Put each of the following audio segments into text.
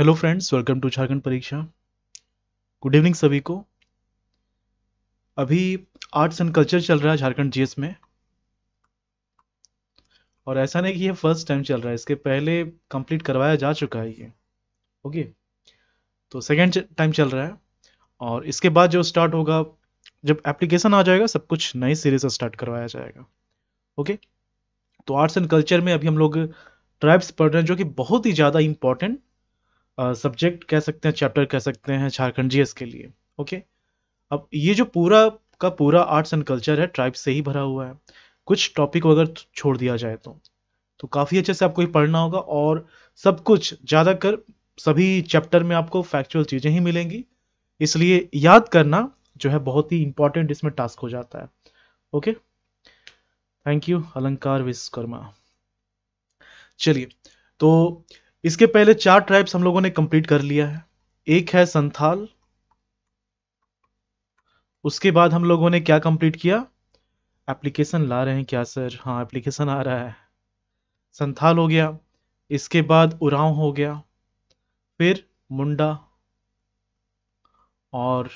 Hello friends welcome to Jharkhand Pariksha good evening सभी को अभी आर्ट्स एंड कल्चर चल रहा है झारखंड जीएस में और ऐसा नहीं कि ये फर्स्ट टाइम चल रहा है इसके पहले कंप्लीट करवाया जा चुका है ये ओके तो सेकेंड टाइम चल रहा है और इसके बाद जो स्टार्ट होगा जब एप्लीकेशन आ जाएगा सब कुछ नए सीरीज से स्टार्ट करवाया जाएगा ओके तो आर्ट्स एंड कल्चर में अभी हम लोग ट्राइब्स पढ़ रहे हैं जो कि बहुत ही ज़्यादा इंपॉर्टेंट सब्जेक्ट कह सकते हैं चैप्टर कह सकते हैं झारखंड जीएस के लिए ओके अब ये जो पूरा का पूरा आर्ट्स एंड कल्चर है ट्राइब से ही भरा हुआ है कुछ टॉपिक अगर छोड़ दिया जाए तो तो काफ़ी अच्छे से आपको ये पढ़ना होगा और सब कुछ ज़्यादातर सभी चैप्टर में आपको फैक्चुअल चीज़ें ही मिलेंगी इसलिए याद करना जो है बहुत ही इंपॉर्टेंट इसमें टास्क हो जाता है ओके थैंक यू अलंकार विश्वकर्मा चलिए तो इसके पहले चार ट्राइब्स हम लोगों ने कंप्लीट कर लिया है एक है संथाल उसके बाद हम लोगों ने क्या कंप्लीट किया एप्लीकेशन ला रहे हैं क्या सर हाँ एप्लीकेशन आ रहा है संथाल हो गया इसके बाद उराव हो गया फिर मुंडा और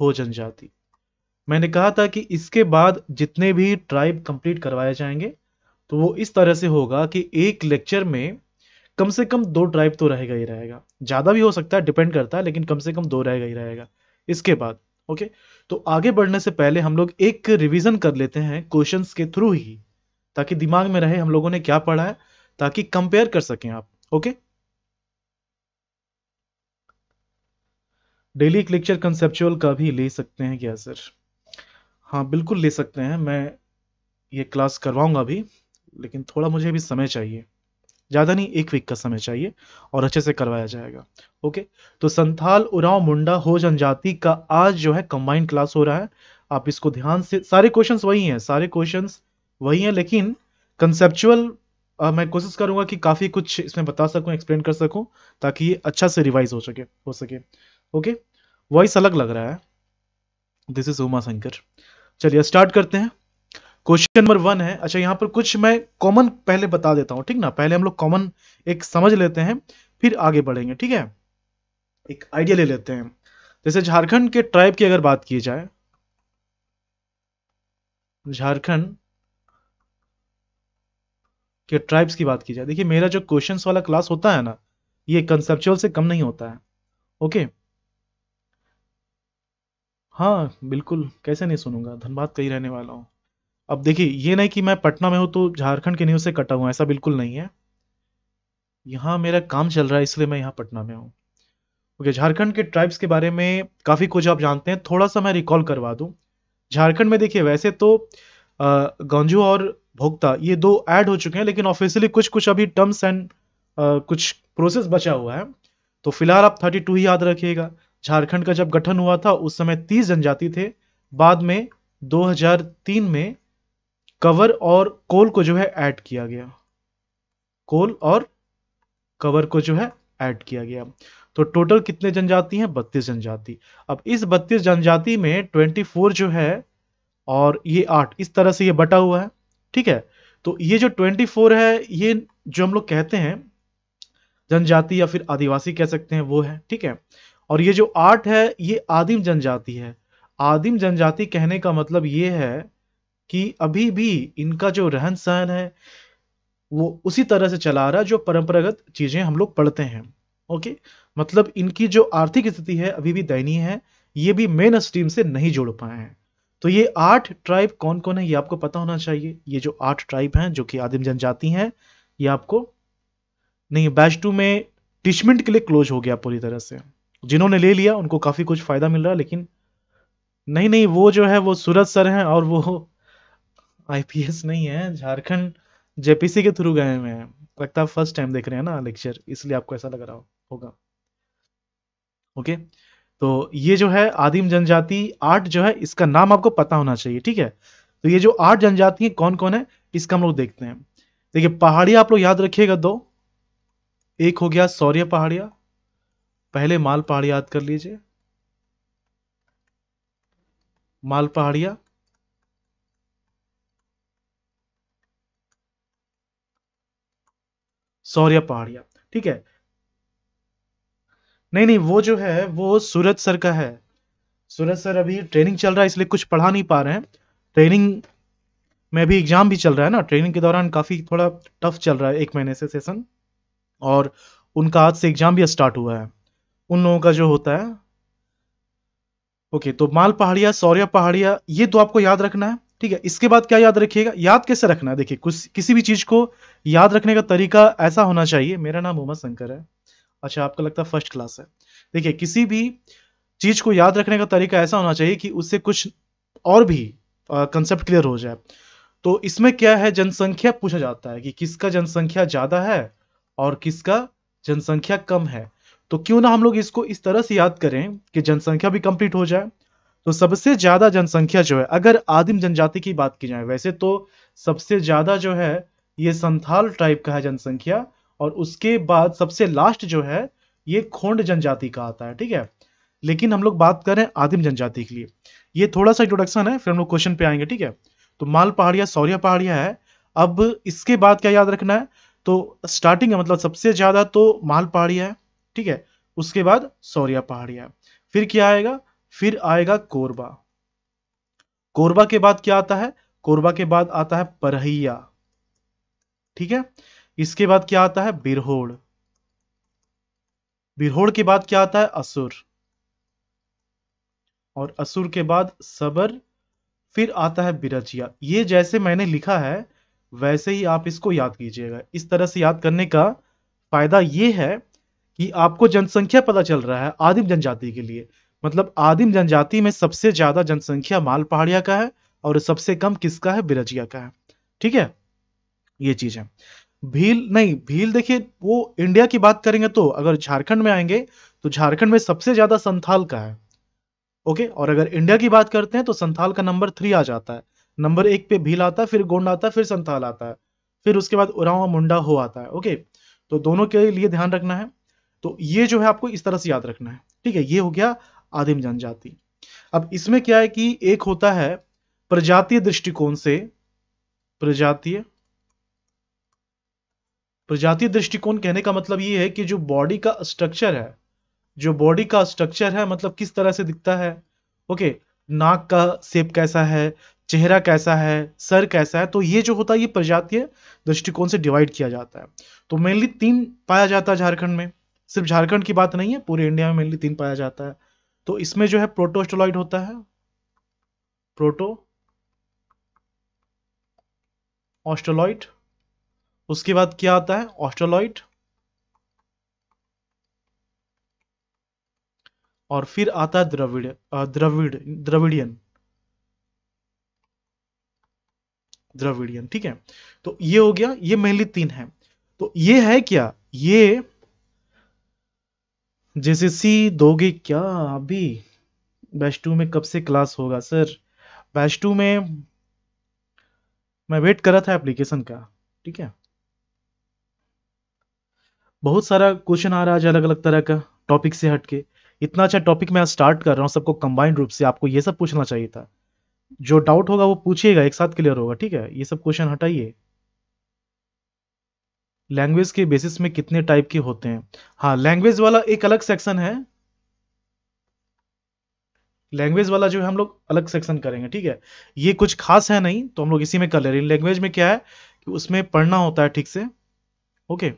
हो जनजाति मैंने कहा था कि इसके बाद जितने भी ट्राइब कंप्लीट करवाए जाएंगे तो वो इस तरह से होगा कि एक लेक्चर में कम से कम दो ड्राइव तो रहेगा ही रहेगा ज़्यादा भी हो सकता है डिपेंड करता है लेकिन कम से कम दो रहेगा ही रहेगा इसके बाद ओके तो आगे बढ़ने से पहले हम लोग एक रिविज़न कर लेते हैं क्वेश्चंस के थ्रू ही ताकि दिमाग में रहे हम लोगों ने क्या पढ़ा है ताकि कंपेयर कर सकें आप ओके डेली लेक्चर कंसेप्चुअल का भी ले सकते हैं क्या सर हाँ बिल्कुल ले सकते हैं मैं ये क्लास करवाऊंगा भी लेकिन थोड़ा मुझे भी समय चाहिए ज़्यादा नहीं एक वीक का समय चाहिए और अच्छे से करवाया जाएगा ओके तो संथाल उराव मुंडा हो जनजाति का आज जो है कंबाइंड क्लास हो रहा है आप इसको ध्यान से सारे क्वेश्चंस वही हैं सारे क्वेश्चंस वही हैं लेकिन कंसेप्चुअल मैं कोशिश करूंगा कि काफ़ी कुछ इसमें बता सकूं एक्सप्लेन कर सकूं ताकि ये अच्छा से रिवाइज हो सके हो सके ओके वॉइस अलग लग रहा है दिस इज उमा शंकर चलिए स्टार्ट करते हैं क्वेश्चन नंबर वन है अच्छा यहाँ पर कुछ मैं कॉमन पहले बता देता हूँ ठीक ना पहले हम लोग कॉमन एक समझ लेते हैं फिर आगे बढ़ेंगे ठीक है एक आइडिया ले लेते हैं जैसे झारखंड के ट्राइब की अगर बात की जाए झारखंड के ट्राइब्स की बात की जाए देखिए मेरा जो क्वेश्चन वाला क्लास होता है ना ये कंसेप्चुअल से कम नहीं होता है ओके हाँ बिल्कुल कैसे नहीं सुनूंगा धनबाद कहीं रहने वाला हूँ अब देखिए ये नहीं कि मैं पटना में हूँ तो झारखंड के न्यूज़ से कटा हुआ ऐसा बिल्कुल नहीं है यहाँ मेरा काम चल रहा है इसलिए मैं यहाँ पटना में हूँ ओके झारखंड के ट्राइब्स के बारे में काफ़ी कुछ आप जानते हैं थोड़ा सा मैं रिकॉल करवा दूं झारखंड में देखिए वैसे तो गंजू और भोक्ता ये दो ऐड हो चुके हैं लेकिन ऑफिशियली कुछ कुछ अभी टर्म्स एंड कुछ प्रोसेस बचा हुआ है तो फिलहाल आप थर्टी ही याद रखिएगा झारखंड का जब गठन हुआ था उस समय 30 जनजाति थे बाद में 2003 में कवर और कोल को जो है ऐड किया गया कोल और कवर को जो है ऐड किया गया तो टोटल कितने जनजाति हैं बत्तीस जनजाति अब इस बत्तीस जनजाति में ट्वेंटी फोर जो है और ये आठ इस तरह से ये बटा हुआ है ठीक है तो ये जो ट्वेंटी फोर है ये जो हम लोग कहते हैं जनजाति या फिर आदिवासी कह सकते हैं वो है ठीक है और ये जो आठ है ये आदिम जनजाति है आदिम जनजाति कहने का मतलब ये है कि अभी भी इनका जो रहन सहन है वो उसी तरह से चला आ रहा है जो परंपरागत चीज़ें हम लोग पढ़ते हैं ओके मतलब इनकी जो आर्थिक स्थिति है अभी भी दयनीय है ये भी मेन स्ट्रीम से नहीं जुड़ पाए हैं तो ये आठ ट्राइब कौन कौन है ये आपको पता होना चाहिए ये जो आठ ट्राइब हैं जो कि आदिम जनजाति हैं ये आपको नहीं बैच टू में टिचमेंट के लिए क्लोज हो गया पूरी तरह से जिन्होंने ले लिया उनको काफ़ी कुछ फ़ायदा मिल रहा है लेकिन नहीं नहीं वो जो है वो सूरज सर हैं और वो आईपीएस नहीं है झारखंड जेपीसी के थ्रू गए हुए हैं लगता है फर्स्ट टाइम देख रहे हैं ना लेक्चर इसलिए आपको ऐसा लग रहा होगा ओके तो ये जो है आदिम जनजाति आर्ट जो है इसका नाम आपको पता होना चाहिए ठीक है तो ये जो आठ जनजाति कौन कौन है इसका हम लोग देखते हैं देखिए पहाड़िया आप लोग याद रखिएगा दो एक हो गया सौर्य पहाड़िया पहले माल पहाड़िया याद कर लीजिए माल पहाड़िया सौर्य पहाड़िया ठीक है नहीं नहीं वो जो है वो सूरज सर का है सूरज सर अभी ट्रेनिंग चल रहा है इसलिए कुछ पढ़ा नहीं पा रहे हैं ट्रेनिंग में भी एग्जाम भी चल रहा है ना ट्रेनिंग के दौरान काफ़ी थोड़ा टफ चल रहा है एक महीने से सेशन और उनका आज से एग्जाम भी स्टार्ट हुआ है उन लोगों का जो होता है ओके तो माल पहाड़िया सौर्य पहाड़िया ये तो आपको याद रखना है ठीक है इसके बाद क्या याद रखिएगा याद कैसे रखना है देखिए कुछ किसी भी चीज को याद रखने का तरीका ऐसा होना चाहिए मेरा नाम मोहम्मद शंकर है अच्छा आपको लगता है फर्स्ट क्लास है देखिए किसी भी चीज को याद रखने का तरीका ऐसा होना चाहिए कि उससे कुछ और भी कंसेप्ट क्लियर हो जाए तो इसमें क्या है जनसंख्या पूछा जाता है कि किसका जनसंख्या ज्यादा है और किसका जनसंख्या कम है तो क्यों ना हम लोग इसको इस तरह से याद करें कि जनसंख्या भी कंप्लीट हो जाए तो सबसे ज्यादा जनसंख्या जो है अगर आदिम जनजाति की बात की जाए वैसे तो सबसे ज्यादा जो है ये संथाल टाइप का है जनसंख्या और उसके बाद सबसे लास्ट जो है ये खोंड जनजाति का आता है ठीक है लेकिन हम लोग बात करें आदिम जनजाति के लिए ये थोड़ा सा इंट्रोडक्शन है फिर हम लोग क्वेश्चन पे आएंगे ठीक है तो माल पहाड़िया सौर्य पहाड़िया है अब इसके बाद क्या याद रखना है तो स्टार्टिंग है मतलब सबसे ज्यादा तो माल पहाड़िया है ठीक है उसके बाद सौर्या पहाड़िया फिर क्या आएगा फिर आएगा कोरबा कोरबा के बाद क्या आता है कोरबा के बाद आता है परहैया ठीक है इसके बाद क्या आता है बिरहोड़ बिरहोड़ के बाद क्या आता है असुर और असुर के बाद सबर फिर आता है बिरजिया ये जैसे मैंने लिखा है वैसे ही आप इसको याद कीजिएगा इस तरह से याद करने का फायदा ये है कि आपको जनसंख्या पता चल रहा है आदिम जनजाति के लिए मतलब आदिम जनजाति में सबसे ज्यादा जनसंख्या माल पहाड़िया का है और सबसे कम किसका है बिरजिया का है ठीक है ये चीज है भील नहीं भील देखिए वो इंडिया की बात करेंगे तो अगर झारखंड में आएंगे तो झारखंड में सबसे ज्यादा संथाल का है ओके और अगर इंडिया की बात करते हैं तो संथाल का नंबर थ्री आ जाता है नंबर एक पे भील आता है फिर गोंड आता है फिर संथाल आता है फिर उसके बाद उराव मुंडा हो आता है ओके तो दोनों के लिए ध्यान रखना है तो ये जो है आपको इस तरह से याद रखना है ठीक है ये हो गया आदिम जनजाति अब इसमें क्या है कि एक होता है प्रजातीय दृष्टिकोण से प्रजातीय प्रजातीय दृष्टिकोण कहने का मतलब ये है कि जो बॉडी का स्ट्रक्चर है जो बॉडी का स्ट्रक्चर है मतलब किस तरह से दिखता है ओके नाक का सेप कैसा है चेहरा कैसा है सर कैसा है तो ये जो होता है ये प्रजातीय दृष्टिकोण से डिवाइड किया जाता है तो मेनली तीन पाया जाता है झारखंड में सिर्फ झारखंड की बात नहीं है पूरे इंडिया में मेनली तीन पाया जाता है तो इसमें जो है प्रोटोस्टोलॉइड होता है प्रोटो ऑस्टोलॉइड उसके बाद क्या आता है ऑस्टोलॉइड और फिर आता है द्रविड़ द्रविड़ द्रविड़ियन द्रविड़ियन ठीक है तो ये हो गया ये मेनली तीन है तो ये है क्या ये सी दोगे क्या अभी बैच टू में कब से क्लास होगा सर बैच टू में मैं वेट कर रहा था एप्लीकेशन का ठीक है बहुत सारा क्वेश्चन आ रहा है अलग अलग तरह का टॉपिक से हटके इतना अच्छा टॉपिक मैं स्टार्ट कर रहा हूँ सबको कंबाइंड रूप से आपको ये सब पूछना चाहिए था जो डाउट होगा वो पूछिएगा एक साथ क्लियर होगा ठीक है ये सब क्वेश्चन हटाइए लैंग्वेज के बेसिस में कितने टाइप के होते हैं हाँ लैंग्वेज वाला एक अलग सेक्शन है लैंग्वेज वाला जो है हम लोग अलग सेक्शन करेंगे ठीक है ये कुछ खास है नहीं तो हम लोग इसी में कर ले रहे हैं लैंग्वेज में क्या है कि उसमें पढ़ना होता है ठीक से ओके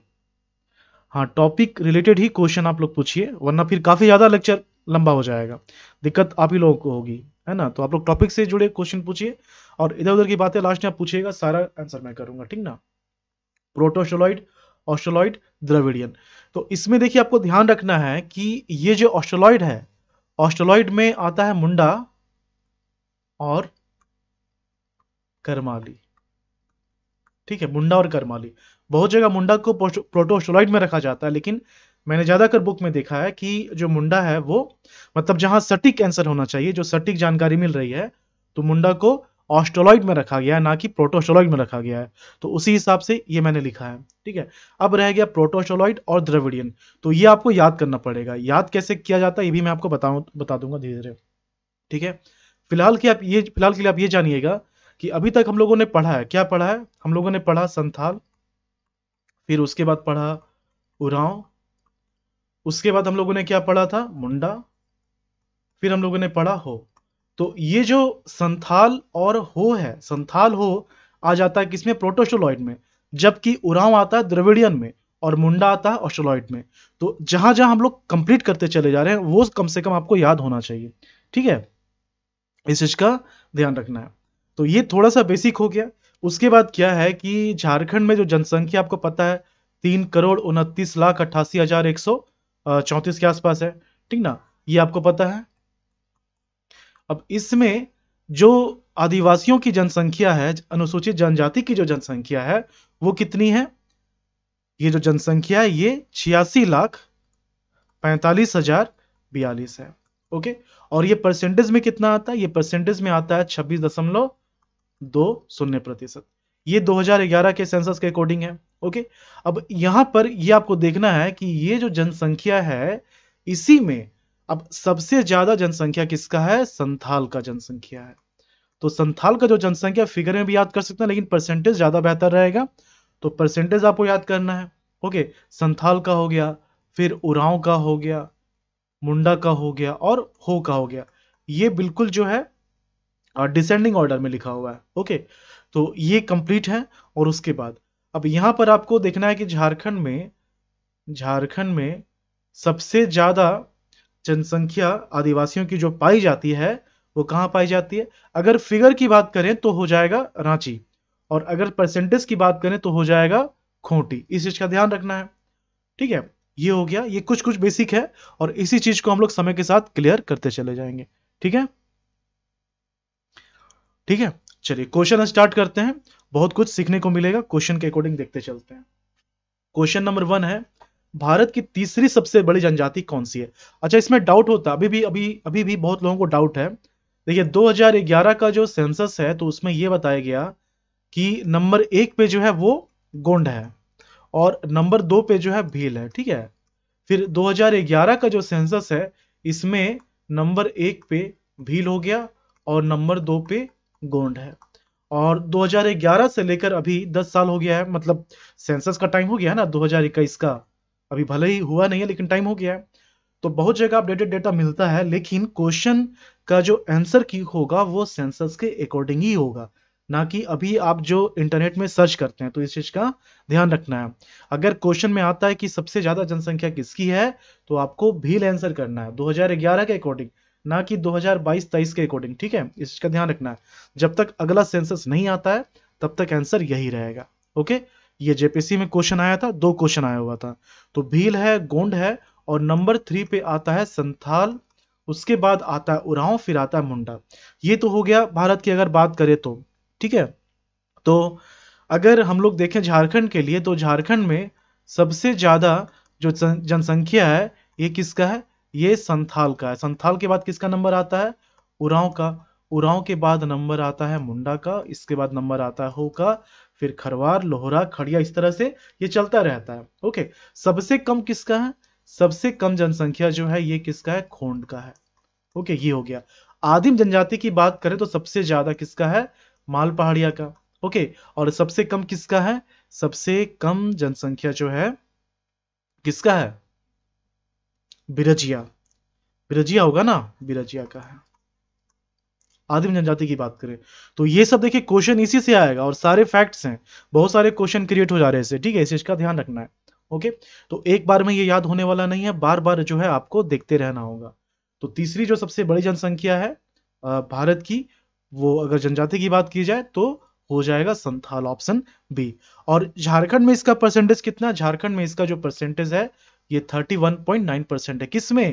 हाँ टॉपिक रिलेटेड ही क्वेश्चन आप लोग पूछिए वरना फिर काफ़ी ज़्यादा लेक्चर लंबा हो जाएगा दिक्कत आप ही लोगों को होगी है ना तो आप लोग टॉपिक से जुड़े क्वेश्चन पूछिए और इधर उधर की बातें लास्ट में आप पूछिएगा सारा आंसर मैं करूंगा ठीक ना प्रोटोशोलॉइड ऑस्ट्रोलॉइड द्रविडियन तो इसमें देखिए आपको ध्यान रखना है कि ये जो ऑस्ट्रोलॉइड है ऑस्ट्रोलॉइड में आता है मुंडा और करमाली ठीक है मुंडा और करमाली बहुत जगह मुंडा को प्रोटोस्टोलॉइड में रखा जाता है लेकिन मैंने ज्यादातर बुक में देखा है कि जो मुंडा है वो मतलब जहां सटीक आंसर होना चाहिए जो सटीक जानकारी मिल रही है तो मुंडा को ऑस्ट्रोलॉइड में रखा गया है ना कि प्रोटोस्टोलॉइड में रखा गया है तो उसी हिसाब से ये मैंने लिखा है ठीक है अब रह गया प्रोटोस्टोलॉइड और द्रविडियन तो ये आपको याद करना पड़ेगा याद कैसे किया जाता है ये भी मैं आपको बताऊँ बता दूंगा धीरे धीरे ठीक है फिलहाल की आप ये फिलहाल के लिए आप ये जानिएगा कि अभी तक हम लोगों ने पढ़ा है क्या पढ़ा है हम लोगों ने पढ़ा संथाल फिर उसके बाद पढ़ा उराव उसके बाद हम लोगों ने क्या पढ़ा था मुंडा फिर हम लोगों ने पढ़ा हो तो ये जो संथाल और हो है संथाल हो आ जाता है किसमें प्रोटोशोलॉइड में जबकि उराव आता है द्रविडियन में और मुंडा आता है ऑस्ट्रोलॉइड में तो जहां जहां हम लोग कंप्लीट करते चले जा रहे हैं वो कम से कम आपको याद होना चाहिए ठीक है इस चीज का ध्यान रखना है तो ये थोड़ा सा बेसिक हो गया उसके बाद क्या है कि झारखंड में जो जनसंख्या आपको पता है तीन करोड़ उनतीस लाख अट्ठासी हजार एक सौ चौंतीस के आसपास है ठीक ना ये आपको पता है अब इसमें जो आदिवासियों की जनसंख्या है अनुसूचित जनजाति की जो जनसंख्या है वो कितनी है ये जो जनसंख्या है ये छियासी लाख पैंतालीस हजार बयालीस है ओके और ये परसेंटेज में कितना आता है ये परसेंटेज में आता है छब्बीस दशमलव दो शून्य प्रतिशत ये 2011 के सेंसस के अकॉर्डिंग है ओके अब यहां पर ये आपको देखना है कि ये जो जनसंख्या है इसी में अब सबसे ज्यादा जनसंख्या किसका है संथाल का जनसंख्या है तो संथाल का जो जनसंख्या फिगर में भी याद कर सकते हैं लेकिन परसेंटेज ज्यादा बेहतर रहेगा तो परसेंटेज आपको याद करना है ओके संथाल का हो गया फिर उराव का हो गया मुंडा का हो गया और हो का हो गया ये बिल्कुल जो है डिसेंडिंग ऑर्डर में लिखा हुआ है ओके तो ये कंप्लीट है और उसके बाद अब यहां पर आपको देखना है कि झारखंड में झारखंड में सबसे ज़्यादा जनसंख्या आदिवासियों की जो पाई जाती है वो कहाँ पाई जाती है अगर फिगर की बात करें तो हो जाएगा रांची और अगर परसेंटेज की बात करें तो हो जाएगा खोटी इस चीज का ध्यान रखना है ठीक है ये हो गया ये कुछ कुछ बेसिक है और इसी चीज को हम लोग समय के साथ क्लियर करते चले जाएंगे ठीक है ठीक है चलिए क्वेश्चन स्टार्ट करते हैं बहुत कुछ सीखने को मिलेगा क्वेश्चन के अकॉर्डिंग देखते चलते हैं क्वेश्चन नंबर वन है भारत की तीसरी सबसे बड़ी जनजाति कौन सी है अच्छा इसमें डाउट होता अभी भी अभी अभी भी बहुत लोगों को डाउट है देखिए 2011 का जो सेंसस है तो उसमें यह बताया गया कि नंबर एक पे जो है वो गोंड है और नंबर दो पे जो है भील है ठीक है फिर 2011 का जो सेंसस है इसमें नंबर एक पे भील हो गया और नंबर दो पे गोंड है और 2011 से लेकर अभी 10 साल हो गया है मतलब सेंसस का टाइम हो गया है ना 2021 का अभी भले ही हुआ नहीं है लेकिन टाइम हो गया है तो बहुत जगह अपडेटेड डेटा मिलता है लेकिन क्वेश्चन का जो आंसर की होगा वो सेंसस के अकॉर्डिंग ही होगा ना कि अभी आप जो इंटरनेट में सर्च करते हैं तो इस चीज का ध्यान रखना है अगर क्वेश्चन में आता है कि सबसे ज्यादा जनसंख्या किसकी है तो आपको भील आंसर करना है 2011 के अकॉर्डिंग ना कि 2022-23 के अकॉर्डिंग ठीक है इस चीज का ध्यान रखना है जब तक अगला सेंसस नहीं आता है तब तक आंसर यही रहेगा ओके ये जेपीसी में क्वेश्चन आया था दो क्वेश्चन आया हुआ था तो भील है गोंड है और नंबर थ्री पे आता है संथाल उसके बाद आता है उराव फिर आता है मुंडा ये तो हो गया भारत की अगर बात करें तो ठीक है तो अगर हम लोग देखें झारखंड के लिए तो झारखंड में सबसे ज्यादा जो जनसंख्या है ये किसका है ये संथाल का है संथाल के बाद किसका नंबर आता है उराव का उराव के बाद नंबर आता है मुंडा का इसके बाद नंबर आता है हो का फिर खरवार लोहरा खड़िया इस तरह से ये चलता रहता है ओके सबसे कम किसका है सबसे कम जनसंख्या जो है ये किसका है खोंड का है ओके ये हो गया आदिम जनजाति की बात करें तो सबसे ज्यादा किसका है माल पहाड़िया का ओके और सबसे कम किसका है सबसे कम जनसंख्या जो है किसका है बिरजिया बिरजिया होगा ना बिरजिया का है आदिम जनजाति की बात करें तो ये सब देखिए क्वेश्चन इसी से आएगा और सारे फैक्ट्स हैं बहुत सारे क्वेश्चन क्रिएट हो जा रहे हैं इससे ठीक है इसे इसका ध्यान रखना है ओके तो एक बार में ये याद होने वाला नहीं है बार बार जो है आपको देखते रहना होगा तो तीसरी जो सबसे बड़ी जनसंख्या है भारत की वो अगर जनजाति की बात की जाए तो हो जाएगा संथाल ऑप्शन बी और झारखंड में इसका परसेंटेज कितना झारखंड में इसका जो परसेंटेज है ये thirty one point nine percent है किसमें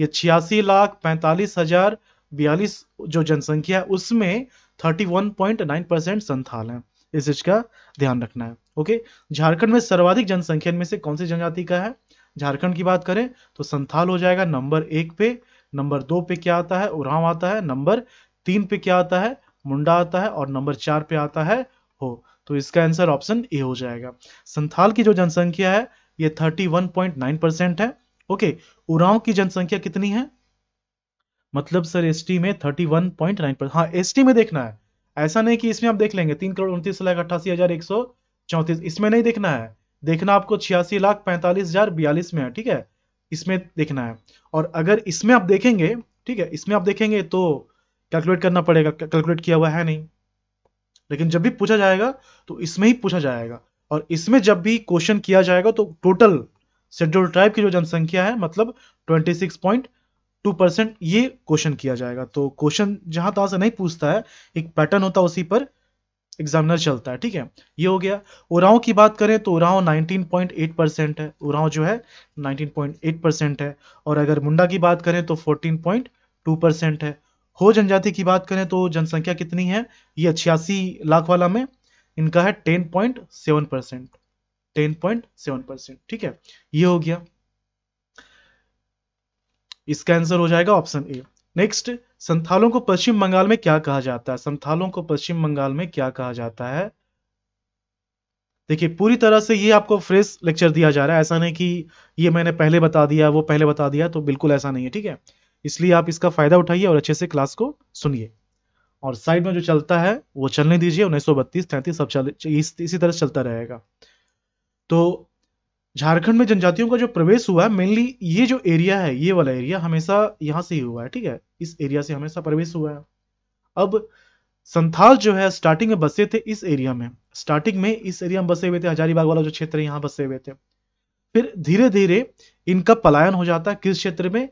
ये छियासी लाख पैंतालीस हजार बयालीस जो जनसंख्या है उसमें thirty one point nine percent Santhal हैं इस चीज का ध्यान रखना है ओके झारखंड में सर्वाधिक जनसंख्या में से कौन सी जनजाति का है झारखंड की बात करें तो संथाल हो जाएगा नंबर एक पे नंबर दो पे क्या आता है उराव आता है नंबर तीन पे क्या आता है मुंडा आता है और नंबर चार पे आता है हो तो इसका आंसर ऑप्शन ए हो जाएगा संथाल की जो जनसंख्या है ये नाइन परसेंट है ओके उराव की जनसंख्या कितनी है मतलब सर एस में thirty one point nine percent हाँ एस में देखना है ऐसा नहीं कि इसमें आप देख लेंगे तीन करोड़ उनतीस लाख अट्ठासी हजार एक सौ चौंतीस इसमें नहीं देखना है देखना आपको छियासी लाख पैंतालीस हजार बयालीस में है ठीक है इसमें देखना है और अगर इसमें आप देखेंगे ठीक है इसमें आप देखेंगे तो कैलकुलेट करना पड़ेगा कैलकुलेट किया हुआ है नहीं लेकिन जब भी पूछा जाएगा तो इसमें ही पूछा जाएगा और इसमें जब भी क्वेश्चन किया जाएगा तो टोटल शेड्यूल ट्राइब की जो जनसंख्या है मतलब twenty six point two percent ये क्वेश्चन किया जाएगा तो क्वेश्चन जहां तहां से नहीं पूछता है एक पैटर्न होता है उसी पर एग्जामिनर चलता है ठीक है ये हो गया उराव की बात करें तो उराव 19.8 परसेंट है उराव जो है 19.8 परसेंट है और अगर मुंडा की बात करें तो 14.2 परसेंट है हो जनजाति की बात करें तो जनसंख्या कितनी है ये छियासी लाख वाला में इनका है 10.7 परसेंट टेन परसेंट ठीक है ये हो गया इसका आंसर हो जाएगा ऑप्शन ए नेक्स्ट संथालों को पश्चिम बंगाल में क्या कहा जाता है संथालों को पश्चिम बंगाल में क्या कहा जाता है देखिए पूरी तरह से ये आपको फ्रेश लेक्चर दिया जा रहा है ऐसा नहीं कि ये मैंने पहले बता दिया वो पहले बता दिया तो बिल्कुल ऐसा नहीं है ठीक है इसलिए आप इसका फायदा उठाइए और अच्छे से क्लास को सुनिए और साइड में जो चलता है वो चलने दीजिए उन्नीस सौ बत्तीस तैंतीस सब चल इस, इसी तरह चलता रहेगा तो झारखंड में जनजातियों का जो प्रवेश हुआ है मेनली ये जो एरिया है ये वाला एरिया हमेशा यहाँ से ही हुआ है ठीक है इस एरिया से हमेशा प्रवेश हुआ है अब संथाल जो है स्टार्टिंग में बसे थे इस एरिया में स्टार्टिंग में इस एरिया में बसे हुए थे हजारीबाग वाला जो क्षेत्र है यहाँ बसे हुए थे फिर धीरे धीरे इनका पलायन हो जाता है किस क्षेत्र में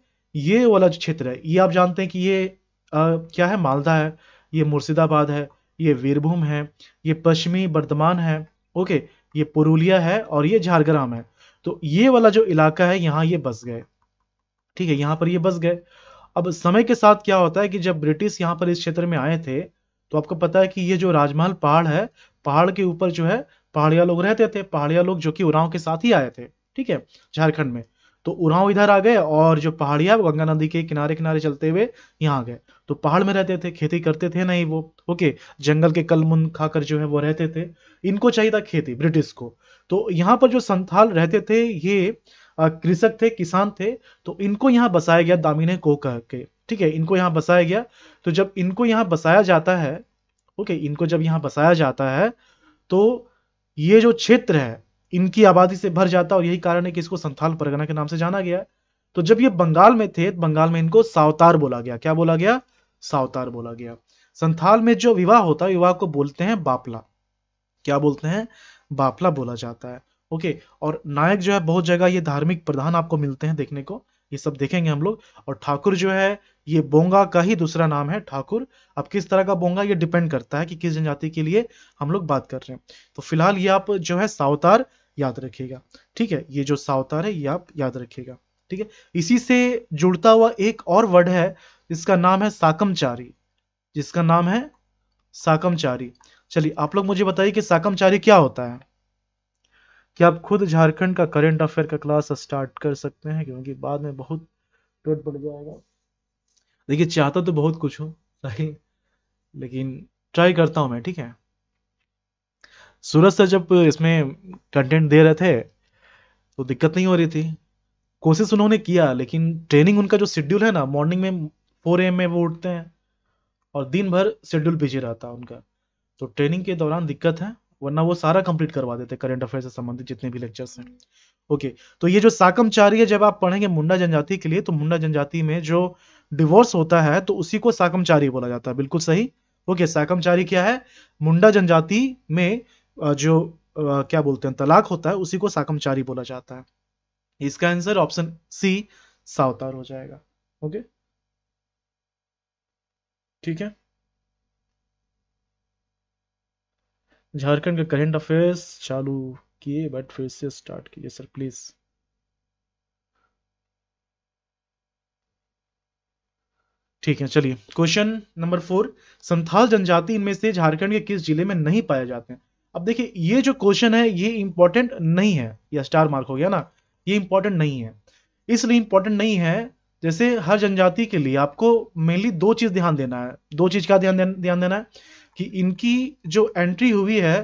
ये वाला जो क्षेत्र है ये आप जानते हैं कि ये आ, क्या है मालदा है ये मुर्शिदाबाद है ये वीरभूम है ये पश्चिमी वर्धमान है ओके ये पुरुलिया है और ये झारग्राम है तो ये वाला जो इलाका है यहाँ ये बस गए ठीक है यहाँ पर ये बस गए अब समय के साथ क्या होता है कि जब ब्रिटिश यहाँ पर इस क्षेत्र में आए थे तो आपको पता है कि ये जो राजमहल पहाड़ है पहाड़ के ऊपर जो है पहाड़िया लोग रहते थे पहाड़िया लोग जो कि उरांव के साथ ही आए थे ठीक है झारखंड में तो उरांव इधर आ गए और जो पहाड़िया गंगा नदी के किनारे किनारे चलते हुए यहाँ आ गए तो पहाड़ में रहते थे खेती करते थे नहीं वो ओके जंगल के कलमुन खाकर जो है वो रहते थे इनको चाहिए था खेती ब्रिटिश को तो यहाँ पर जो संथाल रहते थे ये कृषक थे किसान थे तो इनको यहाँ बसाया गया दामिने को कह के ठीक है इनको यहाँ बसाया गया तो जब इनको यहाँ बसाया जाता है ओके इनको जब यहाँ बसाया जाता है तो ये जो क्षेत्र है इनकी आबादी से भर जाता और यही कारण है कि इसको संथाल परगना के नाम से जाना गया तो जब ये बंगाल में थे तो बंगाल में इनको सावतार बोला गया क्या बोला गया सावतार बोला गया संथाल में जो विवाह होता है विवाह को बोलते हैं बापला क्या बोलते हैं बापला बोला जाता है ओके और नायक जो है बहुत जगह ये धार्मिक प्रधान आपको मिलते हैं देखने को ये सब देखेंगे हम लोग और ठाकुर जो है ये बोंगा का ही दूसरा नाम है ठाकुर अब किस तरह का बोंगा ये डिपेंड करता है कि किस जनजाति के लिए हम लोग बात कर रहे हैं तो फिलहाल ये आप जो है सावतार याद रखिएगा ठीक है ये जो सावतार है ये आप याद रखिएगा ठीक है इसी से जुड़ता हुआ एक और वर्ड है जिसका नाम है साकमचारी जिसका नाम है साकमचारी चलिए आप लोग मुझे बताइए कि साकमचारी क्या होता है क्या आप खुद झारखंड का करंट अफेयर का क्लास स्टार्ट कर सकते हैं क्योंकि बाद में बहुत टूट पड़ जाएगा देखिए चाहता तो बहुत कुछ हूँ लेकिन ट्राई करता हूँ मैं ठीक है सूरज सर जब इसमें कंटेंट दे रहे थे तो दिक्कत नहीं हो रही थी कोशिश उन्होंने किया लेकिन ट्रेनिंग उनका जो शेड्यूल है ना मॉर्निंग में फोर एम में वो उठते हैं और दिन भर शेड्यूल पीछे रहता है उनका तो ट्रेनिंग के दौरान दिक्कत है वरना वो सारा कंप्लीट करवा देते करंट अफेयर से संबंधित जितने भी लेक्चर्स हैं ओके तो ये जो साकमचारी है जब आप पढ़ेंगे मुंडा जनजाति के लिए तो मुंडा जनजाति में जो डिवोर्स होता है तो उसी को साकमचारी बोला जाता है बिल्कुल सही ओके साकमचारी क्या है मुंडा जनजाति में जो क्या बोलते हैं तलाक होता है उसी को साकमचारी बोला जाता है इसका आंसर ऑप्शन सी सावतार हो जाएगा ओके ठीक है झारखंड के करेंट अफेयर्स चालू किए बट फिर से स्टार्ट कीजिए सर प्लीज ठीक है चलिए क्वेश्चन नंबर फोर संथाल जनजाति इनमें से झारखंड के किस जिले में नहीं पाए जाते हैं अब देखिए ये जो क्वेश्चन है ये इंपॉर्टेंट नहीं है या स्टार मार्क हो गया ना ये इंपॉर्टेंट नहीं है इसलिए इंपॉर्टेंट नहीं है जैसे हर जनजाति के लिए आपको मेनली दो चीज ध्यान देना है दो चीज का ध्यान ध्यान देना है कि इनकी जो एंट्री हुई है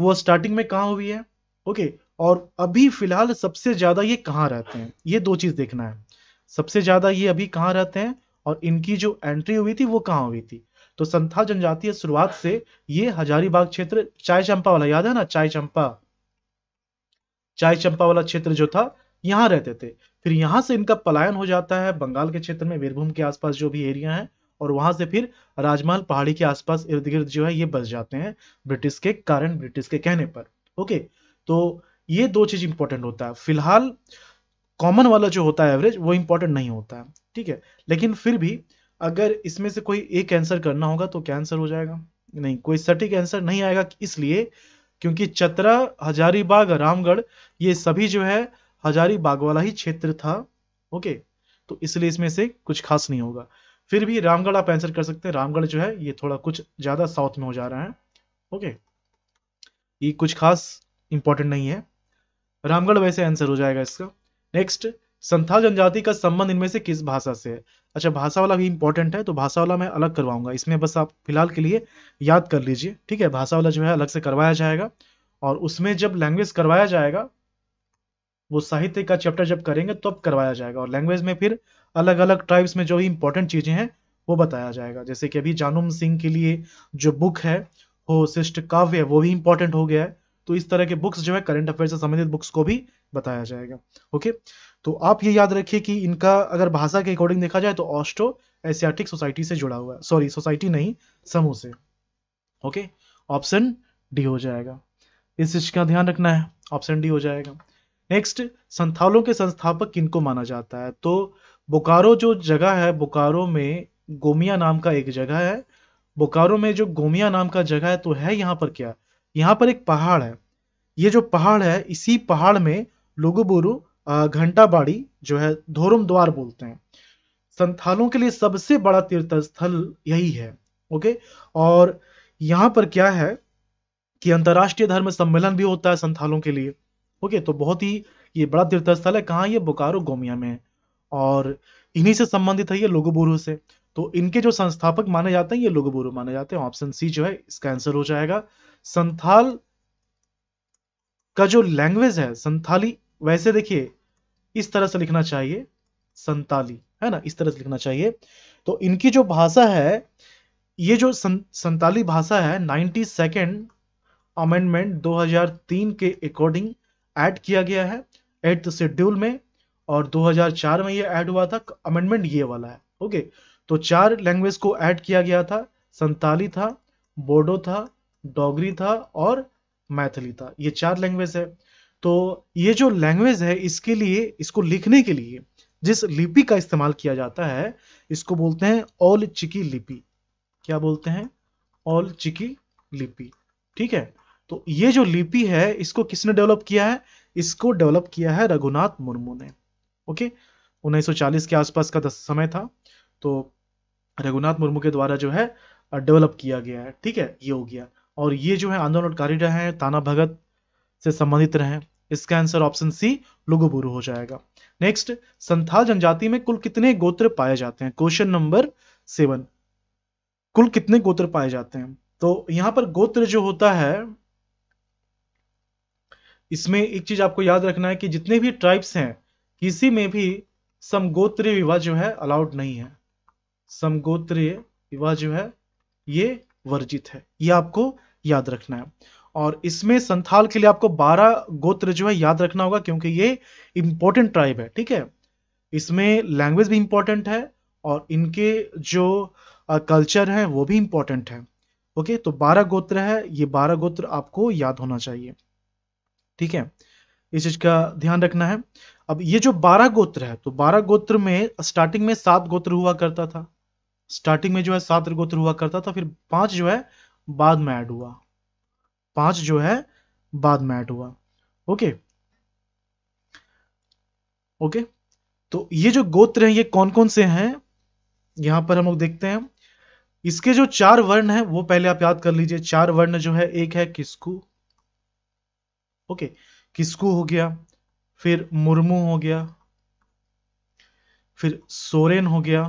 वो स्टार्टिंग में कहाँ हुई है ओके और अभी फिलहाल सबसे ज्यादा ये कहाँ रहते हैं ये दो चीज देखना है सबसे ज्यादा ये अभी कहाँ रहते हैं और इनकी जो एंट्री हुई थी वो कहाँ हुई थी तो संथाल जनजातीय शुरुआत से ये हजारीबाग क्षेत्र चाय चंपा वाला याद है ना चाय चंपा चाय चंपा वाला क्षेत्र जो था यहां रहते थे फिर यहां से इनका पलायन हो जाता है बंगाल के क्षेत्र में वीरभूम के आसपास जो भी एरिया है और वहां से फिर राजमहल पहाड़ी के आसपास इर्द गिर्द जो है ये बस जाते हैं ब्रिटिश के कारण ब्रिटिश के कहने पर ओके तो ये दो चीज इंपॉर्टेंट होता है फिलहाल कॉमन वाला जो होता है एवरेज वो इंपॉर्टेंट नहीं होता है ठीक है लेकिन फिर भी अगर इसमें से कोई एक आंसर करना होगा तो क्या आंसर हो जाएगा नहीं कोई सटीक आंसर नहीं आएगा इसलिए क्योंकि चतरा हजारीबाग रामगढ़ ये सभी जो है हजारीबाग वाला ही क्षेत्र था ओके तो इसलिए इसमें से कुछ खास नहीं होगा फिर भी रामगढ़ आप आंसर कर सकते हैं रामगढ़ जो है ये थोड़ा कुछ ज़्यादा साउथ में हो जा रहा है ओके ये कुछ खास इंपॉर्टेंट नहीं है रामगढ़ वैसे आंसर हो जाएगा इसका नेक्स्ट संथाल जनजाति का संबंध इनमें से किस भाषा से है अच्छा भाषा वाला भी इंपॉर्टेंट है तो भाषा वाला मैं अलग करवाऊंगा इसमें बस आप फिलहाल के लिए याद कर लीजिए ठीक है भाषा वाला जो है अलग से करवाया जाएगा और उसमें जब लैंग्वेज करवाया जाएगा वो साहित्य का चैप्टर जब करेंगे तब तो करवाया जाएगा और लैंग्वेज में फिर अलग अलग ट्राइब्स में जो भी इंपॉर्टेंट चीजें हैं वो बताया जाएगा जैसे कि अभी जानूम सिंह के लिए जो बुक है हो शिष्ट काव्य है वो भी इंपॉर्टेंट हो गया है तो इस तरह के बुक्स जो है करंट अफेयर से संबंधित बुक्स को भी बताया जाएगा ओके तो आप ये याद रखिए कि इनका अगर भाषा के अकॉर्डिंग देखा जाए तो ऑस्ट्रो एशियाटिक सोसाइटी से जुड़ा हुआ है सॉरी सोसाइटी नहीं समूह से ओके ऑप्शन डी हो जाएगा इस चीज का ध्यान रखना है ऑप्शन डी हो जाएगा नेक्स्ट संथालों के संस्थापक किनको माना जाता है तो बोकारो जो जगह है बोकारो में गोमिया नाम का एक जगह है बोकारो में जो गोमिया नाम का जगह है तो है यहाँ पर क्या यहाँ पर एक पहाड़ है ये जो पहाड़ है इसी पहाड़ में लुगुबुरु घंटा बाड़ी जो है धोरम द्वार बोलते हैं संथालों के लिए सबसे बड़ा तीर्थ स्थल यही है ओके और यहाँ पर क्या है कि अंतर्राष्ट्रीय धर्म सम्मेलन भी होता है संथालों के लिए ओके तो बहुत ही ये बड़ा तीर्थ स्थल है कहाँ ये बोकारो गोमिया में है और इन्हीं से संबंधित है ये लोगोबोरू से तो इनके जो संस्थापक माने जाते हैं ये लोगोबोरू माने जाते हैं ऑप्शन सी जो है इसका आंसर हो जाएगा संथाल का जो लैंग्वेज है संथाली वैसे देखिए इस तरह से लिखना चाहिए संताली है ना इस तरह से लिखना चाहिए तो इनकी जो भाषा है ये जो सं, संताली भाषा है नाइनटी सेकेंड अमेंडमेंट दो के अकॉर्डिंग एड किया गया है एट्थ शेड्यूल में और 2004 में ये ऐड हुआ था अमेंडमेंट ये वाला है ओके तो चार लैंग्वेज को ऐड किया गया था संताली था बोडो था डोगरी था और मैथिली था ये चार लैंग्वेज है तो ये जो लैंग्वेज है इसके लिए इसको लिखने के लिए जिस लिपि का इस्तेमाल किया जाता है इसको बोलते हैं ओल चिकी लिपि क्या बोलते हैं ओल चिकी लिपि ठीक है तो ये जो लिपि है इसको किसने डेवलप किया है इसको डेवलप किया है रघुनाथ मुर्मू ने ओके 1940 के आसपास का समय था तो रघुनाथ मुर्मू के द्वारा जो है डेवलप किया गया है ठीक है ये हो गया और ये जो है कार्य रहे हैं ताना भगत से संबंधित रहे इसका आंसर ऑप्शन सी लुगुबुरु हो जाएगा नेक्स्ट संथाल जनजाति में कुल कितने गोत्र पाए जाते हैं क्वेश्चन नंबर सेवन कुल कितने गोत्र पाए जाते हैं तो यहां पर गोत्र जो होता है इसमें एक चीज आपको याद रखना है कि जितने भी ट्राइब्स हैं किसी में भी समगोत्रीय विवाह जो है अलाउड नहीं है समगोत्रीय विवाह जो है ये वर्जित है ये आपको याद रखना है और इसमें संथाल के लिए आपको 12 गोत्र जो है याद रखना होगा क्योंकि ये इंपॉर्टेंट ट्राइब है ठीक है इसमें लैंग्वेज भी इंपॉर्टेंट है और इनके जो कल्चर है वो भी इंपॉर्टेंट है ओके तो 12 गोत्र है ये 12 गोत्र आपको याद होना चाहिए ठीक है इस चीज का ध्यान रखना है अब ये जो बारह गोत्र है तो बारह गोत्र में स्टार्टिंग में सात गोत्र हुआ करता था स्टार्टिंग में जो है सात गोत्र हुआ करता था फिर पांच जो है बाद में ऐड हुआ पांच जो है बाद में ऐड हुआ ओके ओके तो ये जो गोत्र हैं ये कौन कौन से हैं यहां पर हम लोग देखते हैं इसके जो चार वर्ण है वो पहले आप याद कर लीजिए चार वर्ण जो है एक है किसकु ओके okay. किसकू हो गया फिर मुर्मू हो गया फिर सोरेन हो गया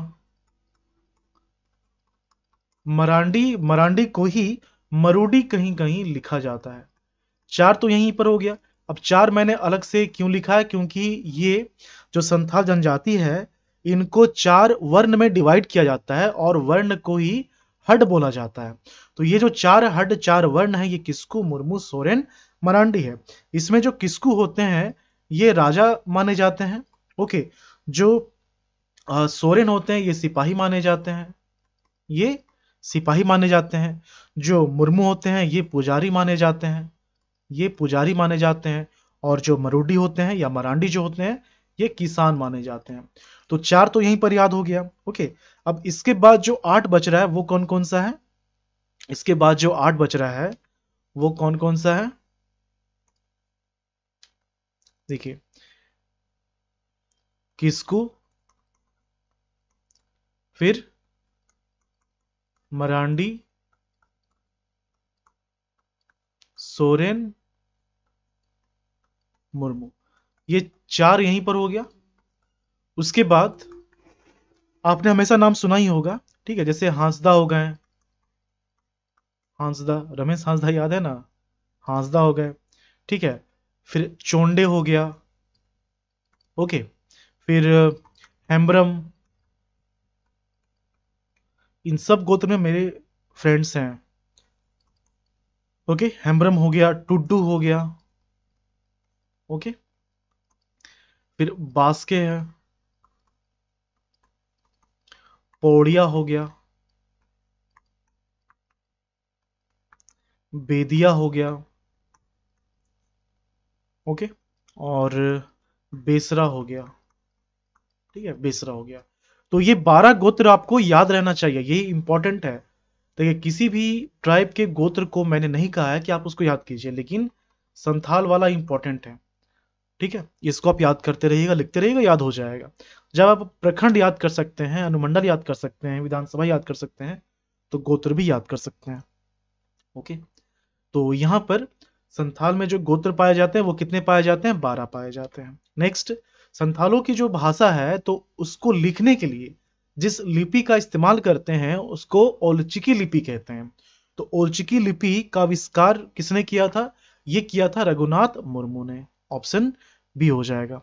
मरांडी मरांडी को ही मरुडी कहीं कहीं लिखा जाता है चार तो यहीं पर हो गया अब चार मैंने अलग से क्यों लिखा है क्योंकि ये जो संथाल जनजाति है इनको चार वर्ण में डिवाइड किया जाता है और वर्ण को ही हड बोला जाता है तो ये जो चार हड चार वर्ण है ये किसको मुर्मू सोरेन मरांडी है इसमें जो किस्कू होते हैं ये राजा माने जाते हैं ओके जो आ, सोरेन होते हैं ये सिपाही माने जाते हैं ये सिपाही माने जाते हैं जो मुर्मू होते हैं ये पुजारी माने जाते हैं ये पुजारी माने जाते हैं और जो मरुडी होते हैं या मरांडी जो होते हैं ये किसान माने जाते हैं तो चार तो यहीं पर याद हो गया ओके अब इसके बाद जो आठ बच रहा है वो कौन कौन सा है इसके बाद जो आठ बच रहा है वो कौन कौन सा है देखिए किसको फिर मरांडी सोरेन मुर्मू ये चार यहीं पर हो गया उसके बाद आपने हमेशा नाम सुना ही होगा ठीक है जैसे हांसदा हो गए हांसदा रमेश हांसदा याद है ना हांसदा हो गए ठीक है फिर चोंडे हो गया ओके फिर हेम्ब्रम इन सब गोत्र में मेरे फ्रेंड्स हैं ओके हेम्ब्रम हो गया टुड्डू हो गया ओके फिर बास्के है पौड़िया हो गया बेदिया हो गया ओके और बेसरा हो गया ठीक है बेसरा हो गया तो ये बारह गोत्र आपको याद रहना चाहिए यही इंपॉर्टेंट है देखिए किसी भी ट्राइब के गोत्र को मैंने नहीं कहा है कि आप उसको याद कीजिए लेकिन संथाल वाला इंपॉर्टेंट है ठीक है इसको आप याद करते रहिएगा लिखते रहिएगा याद हो जाएगा जब आप प्रखंड याद कर सकते हैं अनुमंडल याद कर सकते हैं विधानसभा याद कर सकते हैं तो गोत्र भी याद कर सकते हैं ओके तो यहां पर संथाल में जो गोत्र पाए जाते हैं वो कितने पाए जाते हैं बारह पाए जाते हैं नेक्स्ट संथालों की जो भाषा है तो उसको लिखने के लिए जिस लिपि का इस्तेमाल करते हैं उसको ओलचिकी लिपि कहते हैं तो ओलचिकी लिपि का आविष्कार किसने किया था ये किया था रघुनाथ मुर्मू ने ऑप्शन बी हो जाएगा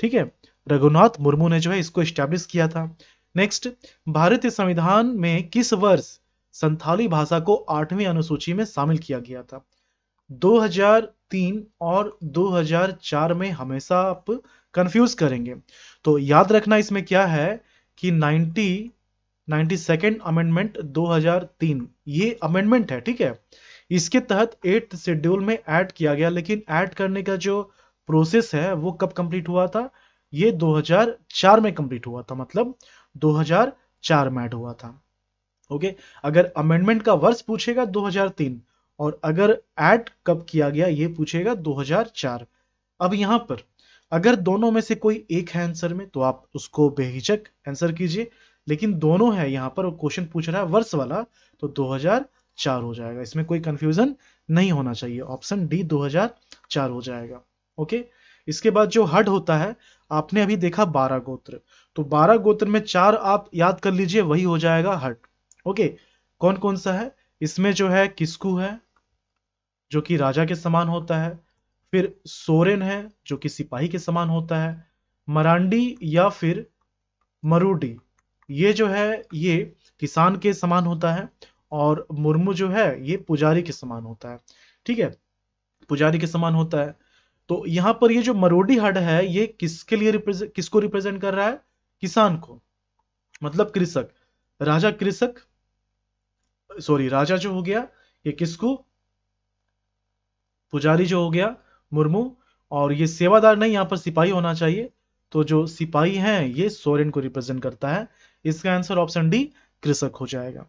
ठीक है रघुनाथ मुर्मू ने जो है इसको स्टैब्लिश किया था नेक्स्ट भारतीय संविधान में किस वर्ष संथाली भाषा को आठवीं अनुसूची में शामिल किया गया था 2003 और 2004 में हमेशा आप कंफ्यूज करेंगे तो याद रखना इसमें क्या है कि 90 नाइन्टी सेकेंड अमेंडमेंट 2003 ये अमेंडमेंट है ठीक है इसके तहत एट्थ शेड्यूल में ऐड किया गया लेकिन ऐड करने का जो प्रोसेस है वो कब कंप्लीट हुआ था ये 2004 में कंप्लीट हुआ था मतलब 2004 में ऐड हुआ था ओके अगर अमेंडमेंट का वर्ष पूछेगा 2003 और अगर एड कब किया गया ये पूछेगा 2004 अब यहां पर अगर दोनों में से कोई एक है आंसर में तो आप उसको बेहिचक आंसर कीजिए लेकिन दोनों है यहां पर क्वेश्चन पूछ रहा है वर्ष वाला तो 2004 हो जाएगा इसमें कोई कंफ्यूजन नहीं होना चाहिए ऑप्शन डी 2004 हो जाएगा ओके इसके बाद जो हड होता है आपने अभी देखा बारह गोत्र तो बारह गोत्र में चार आप याद कर लीजिए वही हो जाएगा हट ओके कौन कौन सा है इसमें जो है किस्कू है जो कि राजा के समान होता है फिर सोरेन है जो कि सिपाही के समान होता है मरांडी या फिर मरुडी ये जो है ये किसान के समान होता है और मुर्मू जो है ये पुजारी के समान होता है ठीक है पुजारी के समान होता है तो यहां पर ये जो मरोडी हड है ये किसके लिए रिप्रेजेंट किसको रिप्रेजेंट कर रहा है किसान को मतलब कृषक राजा कृषक सॉरी राजा जो हो गया ये किसको पुजारी जो हो गया मुर्मू और ये सेवादार नहीं यहाँ पर सिपाही होना चाहिए तो जो सिपाही हैं ये सोरेन को रिप्रेजेंट करता है इसका आंसर ऑप्शन डी कृषक हो जाएगा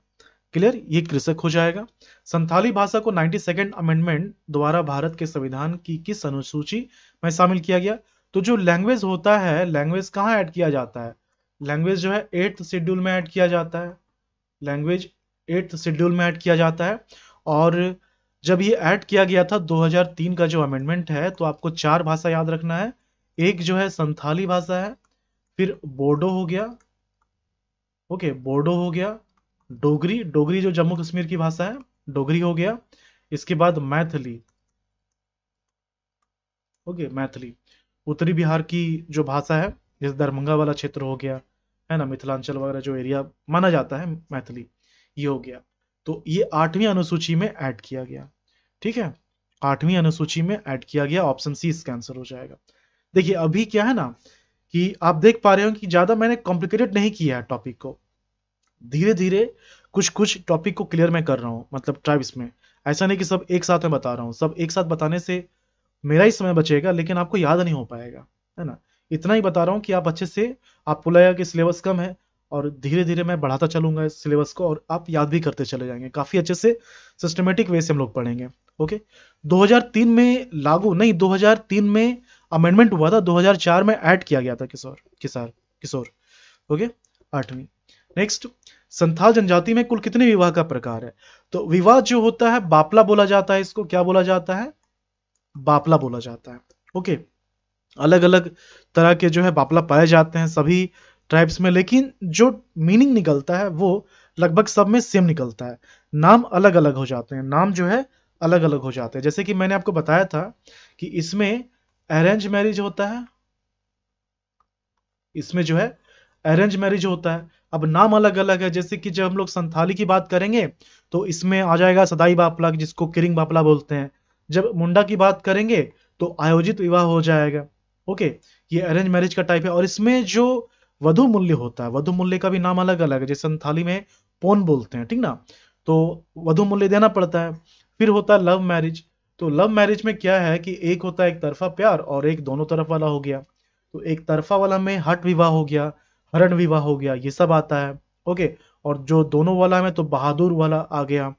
क्लियर ये कृषक हो जाएगा संथाली भाषा को नाइन्टी सेकेंड अमेंडमेंट द्वारा भारत के संविधान की किस अनुसूची में शामिल किया गया तो जो लैंग्वेज होता है लैंग्वेज कहाँ ऐड किया जाता है लैंग्वेज जो है एट्थ शेड्यूल में ऐड किया जाता है लैंग्वेज एट्थ शेड्यूल में ऐड किया जाता है और जब ये ऐड किया गया था 2003 का जो अमेंडमेंट है तो आपको चार भाषा याद रखना है एक जो है संथाली भाषा है फिर बोडो हो गया ओके बोडो हो गया डोगरी डोगरी जो जम्मू कश्मीर की भाषा है डोगरी हो गया इसके बाद मैथिली ओके मैथिली उत्तरी बिहार की जो भाषा है जैसे दरभंगा वाला क्षेत्र हो गया है ना मिथिलांचल वगैरह जो एरिया माना जाता है मैथिली ये हो गया तो ये आठवीं अनुसूची में ऐड किया गया ठीक है आठवीं अनुसूची में ऐड किया गया ऑप्शन सी इसका आंसर हो जाएगा देखिए अभी क्या है ना कि आप देख पा रहे हो कि ज्यादा मैंने कॉम्प्लिकेटेड नहीं किया है टॉपिक को धीरे धीरे कुछ कुछ टॉपिक को क्लियर मैं कर रहा हूँ मतलब ट्राइब्स में ऐसा नहीं कि सब एक साथ में बता रहा हूँ सब एक साथ बताने से मेरा ही समय बचेगा लेकिन आपको याद नहीं हो पाएगा है ना इतना ही बता रहा हूँ कि आप अच्छे से आपको लगेगा कि सिलेबस कम है और धीरे धीरे मैं बढ़ाता चलूंगा इस सिलेबस को और आप याद भी करते चले जाएंगे काफ़ी अच्छे से सिस्टमेटिक वे से हम लोग पढ़ेंगे ओके 2003 में लागू नहीं 2003 में अमेंडमेंट हुआ था 2004 में ऐड किया गया था किशोर किसार किशोर ओके आठवीं नेक्स्ट संथाल जनजाति में कुल कितने विवाह का प्रकार है तो विवाह जो होता है बापला बोला जाता है इसको क्या बोला जाता है बापला बोला जाता है ओके अलग अलग तरह के जो है बापला पाए जाते हैं सभी ट्राइब्स में लेकिन जो मीनिंग निकलता है वो लगभग सब में सेम निकलता है नाम अलग अलग हो जाते हैं नाम जो है अलग अलग हो जाते हैं जैसे कि मैंने आपको बताया था कि इसमें अरेंज मैरिज होता है इसमें जो है अरेंज मैरिज होता है अब नाम अलग अलग है जैसे कि जब हम लोग संथाली की बात करेंगे तो इसमें आ जाएगा सदाई बापला जिसको किरिंग बापला बोलते हैं जब मुंडा की बात करेंगे तो आयोजित विवाह हो जाएगा ओके ये अरेंज मैरिज का टाइप है और इसमें जो वधु मूल्य होता है वधु मूल्य का भी नाम अलग अलग है जैसे थाली में पोन बोलते हैं ठीक ना तो वधु मूल्य देना पड़ता है फिर होता है लव मैरिज तो लव मैरिज में क्या है कि एक होता है एक तरफा प्यार और एक दोनों तरफ वाला हो गया तो एक तरफा वाला में हट विवाह हो गया हरण विवाह हो गया ये सब आता है ओके और जो दोनों वाला में तो बहादुर वाला आ गया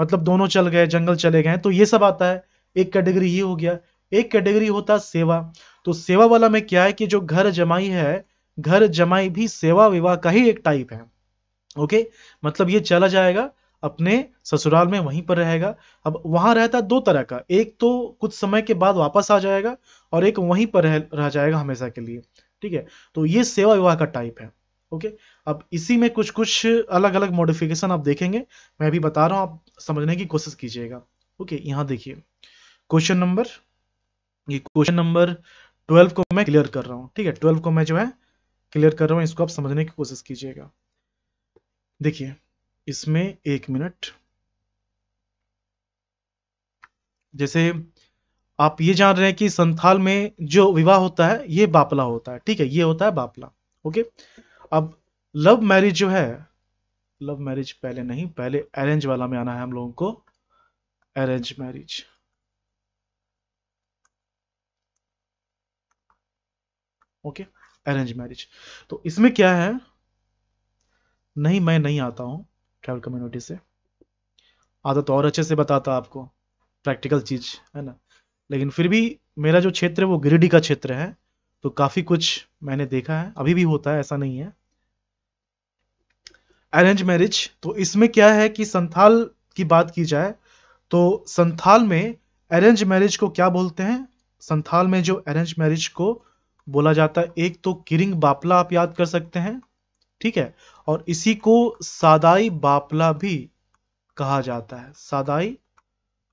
मतलब दोनों चल गए जंगल चले गए तो ये सब आता है एक कैटेगरी ये हो गया एक कैटेगरी होता है सेवा तो सेवा वाला में क्या है कि जो घर जमाई है घर जमाई भी सेवा विवाह का ही एक टाइप है ओके मतलब ये चला जाएगा अपने ससुराल में वहीं पर रहेगा अब वहां रहता दो तरह का एक तो कुछ समय के बाद वापस आ जाएगा और एक वहीं पर रह, रह जाएगा हमेशा के लिए ठीक है तो ये सेवा विवाह का टाइप है ओके अब इसी में कुछ कुछ अलग अलग मॉडिफिकेशन आप देखेंगे मैं भी बता रहा हूं आप समझने की कोशिश कीजिएगा ओके यहां देखिए क्वेश्चन नंबर ये क्वेश्चन नंबर ट्वेल्व को मैं क्लियर कर रहा हूँ ठीक है ट्वेल्व को मैं जो है क्लियर कर रहा हूँ इसको आप समझने की कोशिश कीजिएगा देखिए इसमें एक मिनट जैसे आप ये जान रहे हैं कि संथाल में जो विवाह होता है ये बापला होता है ठीक है ये होता है बापला ओके अब लव मैरिज जो है लव मैरिज पहले नहीं पहले अरेंज वाला में आना है हम लोगों को arrange marriage okay okay? Arrange marriage तो इसमें क्या है नहीं मैं नहीं आता हूँ ट्रैवल कम्युनिटी से आता तो और अच्छे से बताता आपको प्रैक्टिकल चीज है ना लेकिन फिर भी मेरा जो क्षेत्र है वो गिरिडीह का क्षेत्र है तो काफी कुछ मैंने देखा है अभी भी होता है ऐसा नहीं है अरेंज मैरिज तो इसमें क्या है कि संथाल की बात की जाए तो संथाल में अरेंज मैरिज को क्या बोलते हैं संथाल में जो अरेंज मैरिज को बोला जाता है एक तो किरिंग बापला आप याद कर सकते हैं ठीक है और इसी को सादाई बापला भी कहा जाता है सादाई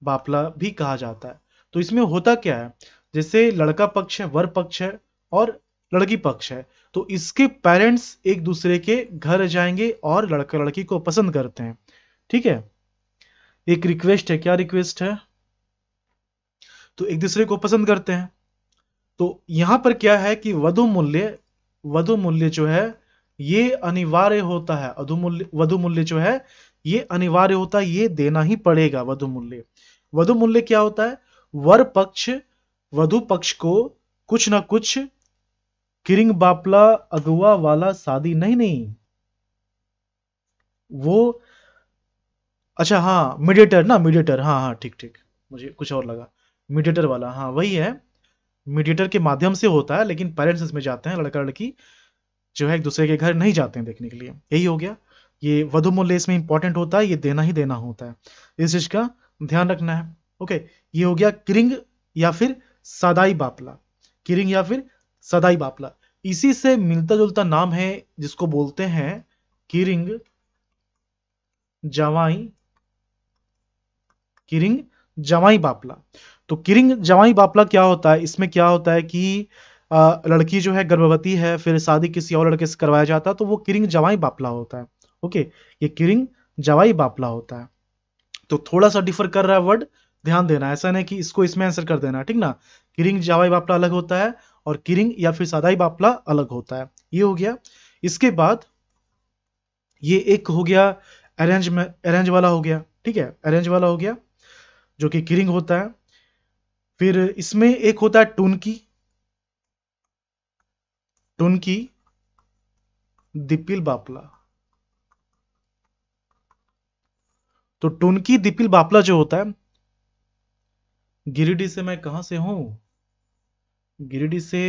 बापला भी कहा जाता है तो इसमें होता क्या है जैसे लड़का पक्ष है वर पक्ष है और लड़की पक्ष है तो इसके पेरेंट्स एक दूसरे के घर जाएंगे और लड़का लड़की को पसंद करते हैं ठीक है एक रिक्वेस्ट है क्या रिक्वेस्ट है तो एक दूसरे को पसंद करते हैं तो यहां पर क्या है कि वधु मूल्य वधु मूल्य जो है ये अनिवार्य होता है वधु मूल्य जो है ये अनिवार्य होता है ये देना ही पड़ेगा वधु मूल्य वधु मूल्य क्या होता है वर पक्ष वधु पक्ष को कुछ ना कुछ किरिंग बापला अगुआ वाला शादी नहीं नहीं वो अच्छा हाँ मीडिएटर ना मीडिएटर हाँ हाँ ठीक ठीक मुझे कुछ और लगा मीडिएटर वाला हाँ वही है मीडिएटर के माध्यम से होता है लेकिन पेरेंट्स इसमें जाते हैं लड़का लड़की जो है एक दूसरे के घर नहीं जाते हैं देखने के लिए यही हो गया ये वधु मूल्य इसमें इंपॉर्टेंट होता है ये देना ही देना होता है इस चीज का ध्यान रखना है ओके ये हो गया किरिंग या फिर सदाई बापला किरिंग या फिर सदाई बापला इसी से मिलता जुलता नाम है जिसको बोलते हैं किरिंग जवाई किरिंग जवाई बापला तो किरिंग जवाई बापला क्या होता है इसमें क्या होता है कि लड़की जो है गर्भवती है फिर शादी किसी और लड़के से करवाया जाता है तो वो किरिंग जवाई बापला होता है ओके ये किरिंग जवाई बापला होता है तो थोड़ा सा डिफर कर रहा है वर्ड ध्यान देना ऐसा नहीं कि इसको इसमें आंसर कर देना ठीक ना किरिंग जवाई बापला अलग होता है और किरिंग या फिर सादाई बापला अलग होता है ये हो गया इसके बाद ये एक हो गया अरेंज अरेंज वाला हो गया ठीक है अरेंज वाला हो गया जो कि किरिंग होता है फिर इसमें एक होता है टुनकी टुनकी दिपिल बापला तो टुनकी दिपिल बापला जो होता है गिरिडीह से मैं कहा से हूं गिरिडीह से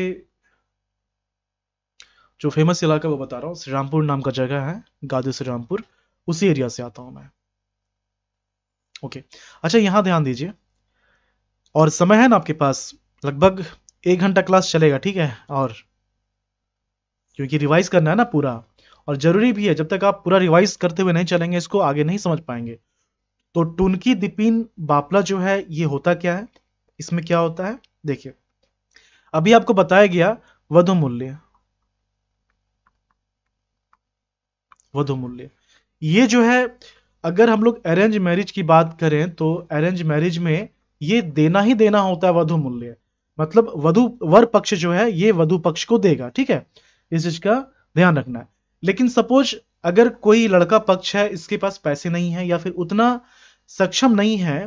जो फेमस इलाका वो बता रहा हूं श्रीरामपुर नाम का जगह है गादी श्रीरामपुर उसी एरिया से आता हूं मैं ओके अच्छा यहां ध्यान दीजिए और समय है ना आपके पास लगभग एक घंटा क्लास चलेगा ठीक है और क्योंकि रिवाइज करना है ना पूरा और जरूरी भी है जब तक आप पूरा रिवाइज करते हुए नहीं चलेंगे इसको आगे नहीं समझ पाएंगे तो टुनकी दिपिन बापला जो है ये होता क्या है इसमें क्या होता है देखिए अभी आपको बताया गया वधु मूल्य वधु मूल्य ये जो है अगर हम लोग अरेंज मैरिज की बात करें तो अरेंज मैरिज में ये देना ही देना होता है वधु मूल्य मतलब वधु वर पक्ष जो है ये वधु पक्ष को देगा ठीक है इस चीज का ध्यान रखना है लेकिन सपोज अगर कोई लड़का पक्ष है इसके पास पैसे नहीं है या फिर उतना सक्षम नहीं है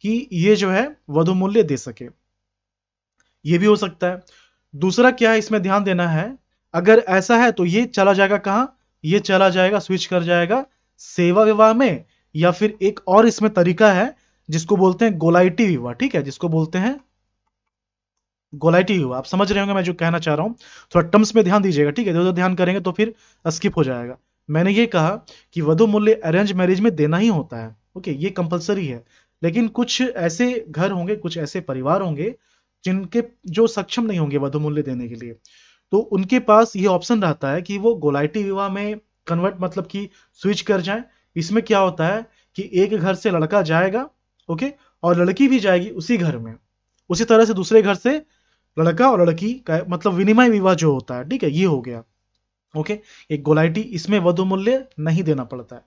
कि ये जो है वधु मूल्य दे सके ये भी हो सकता है दूसरा क्या है इसमें ध्यान देना है अगर ऐसा है तो ये चला जाएगा कहाँ ये चला जाएगा स्विच कर जाएगा सेवा विवाह में या फिर एक और इसमें तरीका है जिसको बोलते हैं गोलाइटी विवाह ठीक है जिसको बोलते हैं गोलाइटी विवाह आप समझ रहे होंगे मैं जो कहना चाह रहा हूं थोड़ा टर्म्स में ध्यान दीजिएगा ठीक है ध्यान करेंगे तो फिर स्किप हो जाएगा मैंने ये कहा कि वधु मूल्य अरेंज मैरिज में देना ही होता है ओके ये कंपलसरी है लेकिन कुछ ऐसे घर होंगे कुछ ऐसे परिवार होंगे जिनके जो सक्षम नहीं होंगे वधु मूल्य देने के लिए तो उनके पास ये ऑप्शन रहता है कि वो गोलाइटी विवाह में कन्वर्ट मतलब कि स्विच कर जाए इसमें क्या होता है कि एक घर से लड़का जाएगा ओके और लड़की भी जाएगी उसी घर में उसी तरह से दूसरे घर से लड़का और लड़की का मतलब विनिमय विवाह जो होता है ठीक है ये हो गया ओके एक गोलाइटी इसमें वधु मूल्य नहीं देना पड़ता है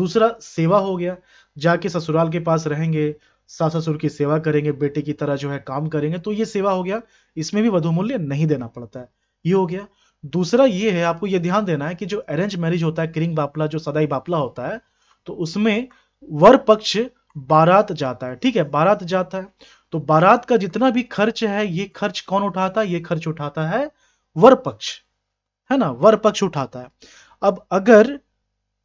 दूसरा सेवा हो गया जाके ससुराल के पास रहेंगे सास ससुर की सेवा करेंगे बेटे की तरह जो है काम करेंगे तो ये सेवा हो गया इसमें भी वधु मूल्य नहीं देना पड़ता है ये हो गया दूसरा ये है आपको ये ध्यान देना है कि जो अरेंज मैरिज होता है किरिंग बापला जो सदाई बापला होता है तो उसमें वर पक्ष बारात जाता है ठीक है बारात जाता है तो बारात का जितना भी खर्च है ये खर्च कौन उठाता है ये खर्च उठाता है वर पक्ष है ना वर पक्ष उठाता है अब अगर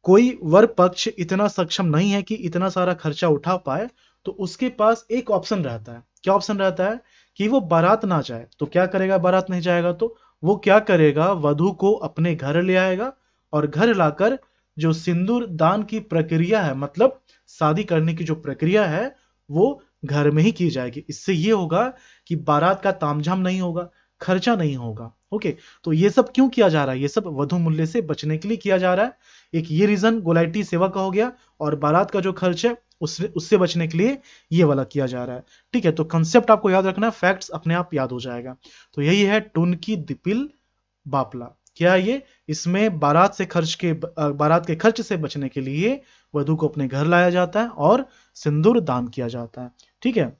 कोई वर पक्ष इतना सक्षम नहीं है कि इतना सारा खर्चा उठा पाए तो उसके पास एक ऑप्शन रहता है क्या ऑप्शन रहता है कि वो बारात ना जाए तो क्या करेगा बारात नहीं जाएगा तो वो क्या करेगा वधु को अपने घर ले आएगा और घर लाकर जो सिंदूर दान की प्रक्रिया है मतलब शादी करने की जो प्रक्रिया है वो घर में ही की जाएगी इससे ये होगा कि बारात का तामझाम नहीं होगा खर्चा नहीं होगा ओके तो ये सब क्यों किया जा रहा है ये सब वधु मूल्य से बचने के लिए किया जा रहा है एक ये रीजन गोलाइटी सेवा का हो गया और बारात का जो खर्च है उससे उससे बचने के लिए ये वाला किया जा रहा है ठीक है तो कंसेप्ट आपको याद रखना फैक्ट्स अपने आप याद हो जाएगा तो यही है टुनकी दिपिल बापला क्या है ये इसमें बारात से खर्च के बारात के खर्च से बचने के लिए वधु को अपने घर लाया जाता है और सिंदूर दान किया जाता है ठीक है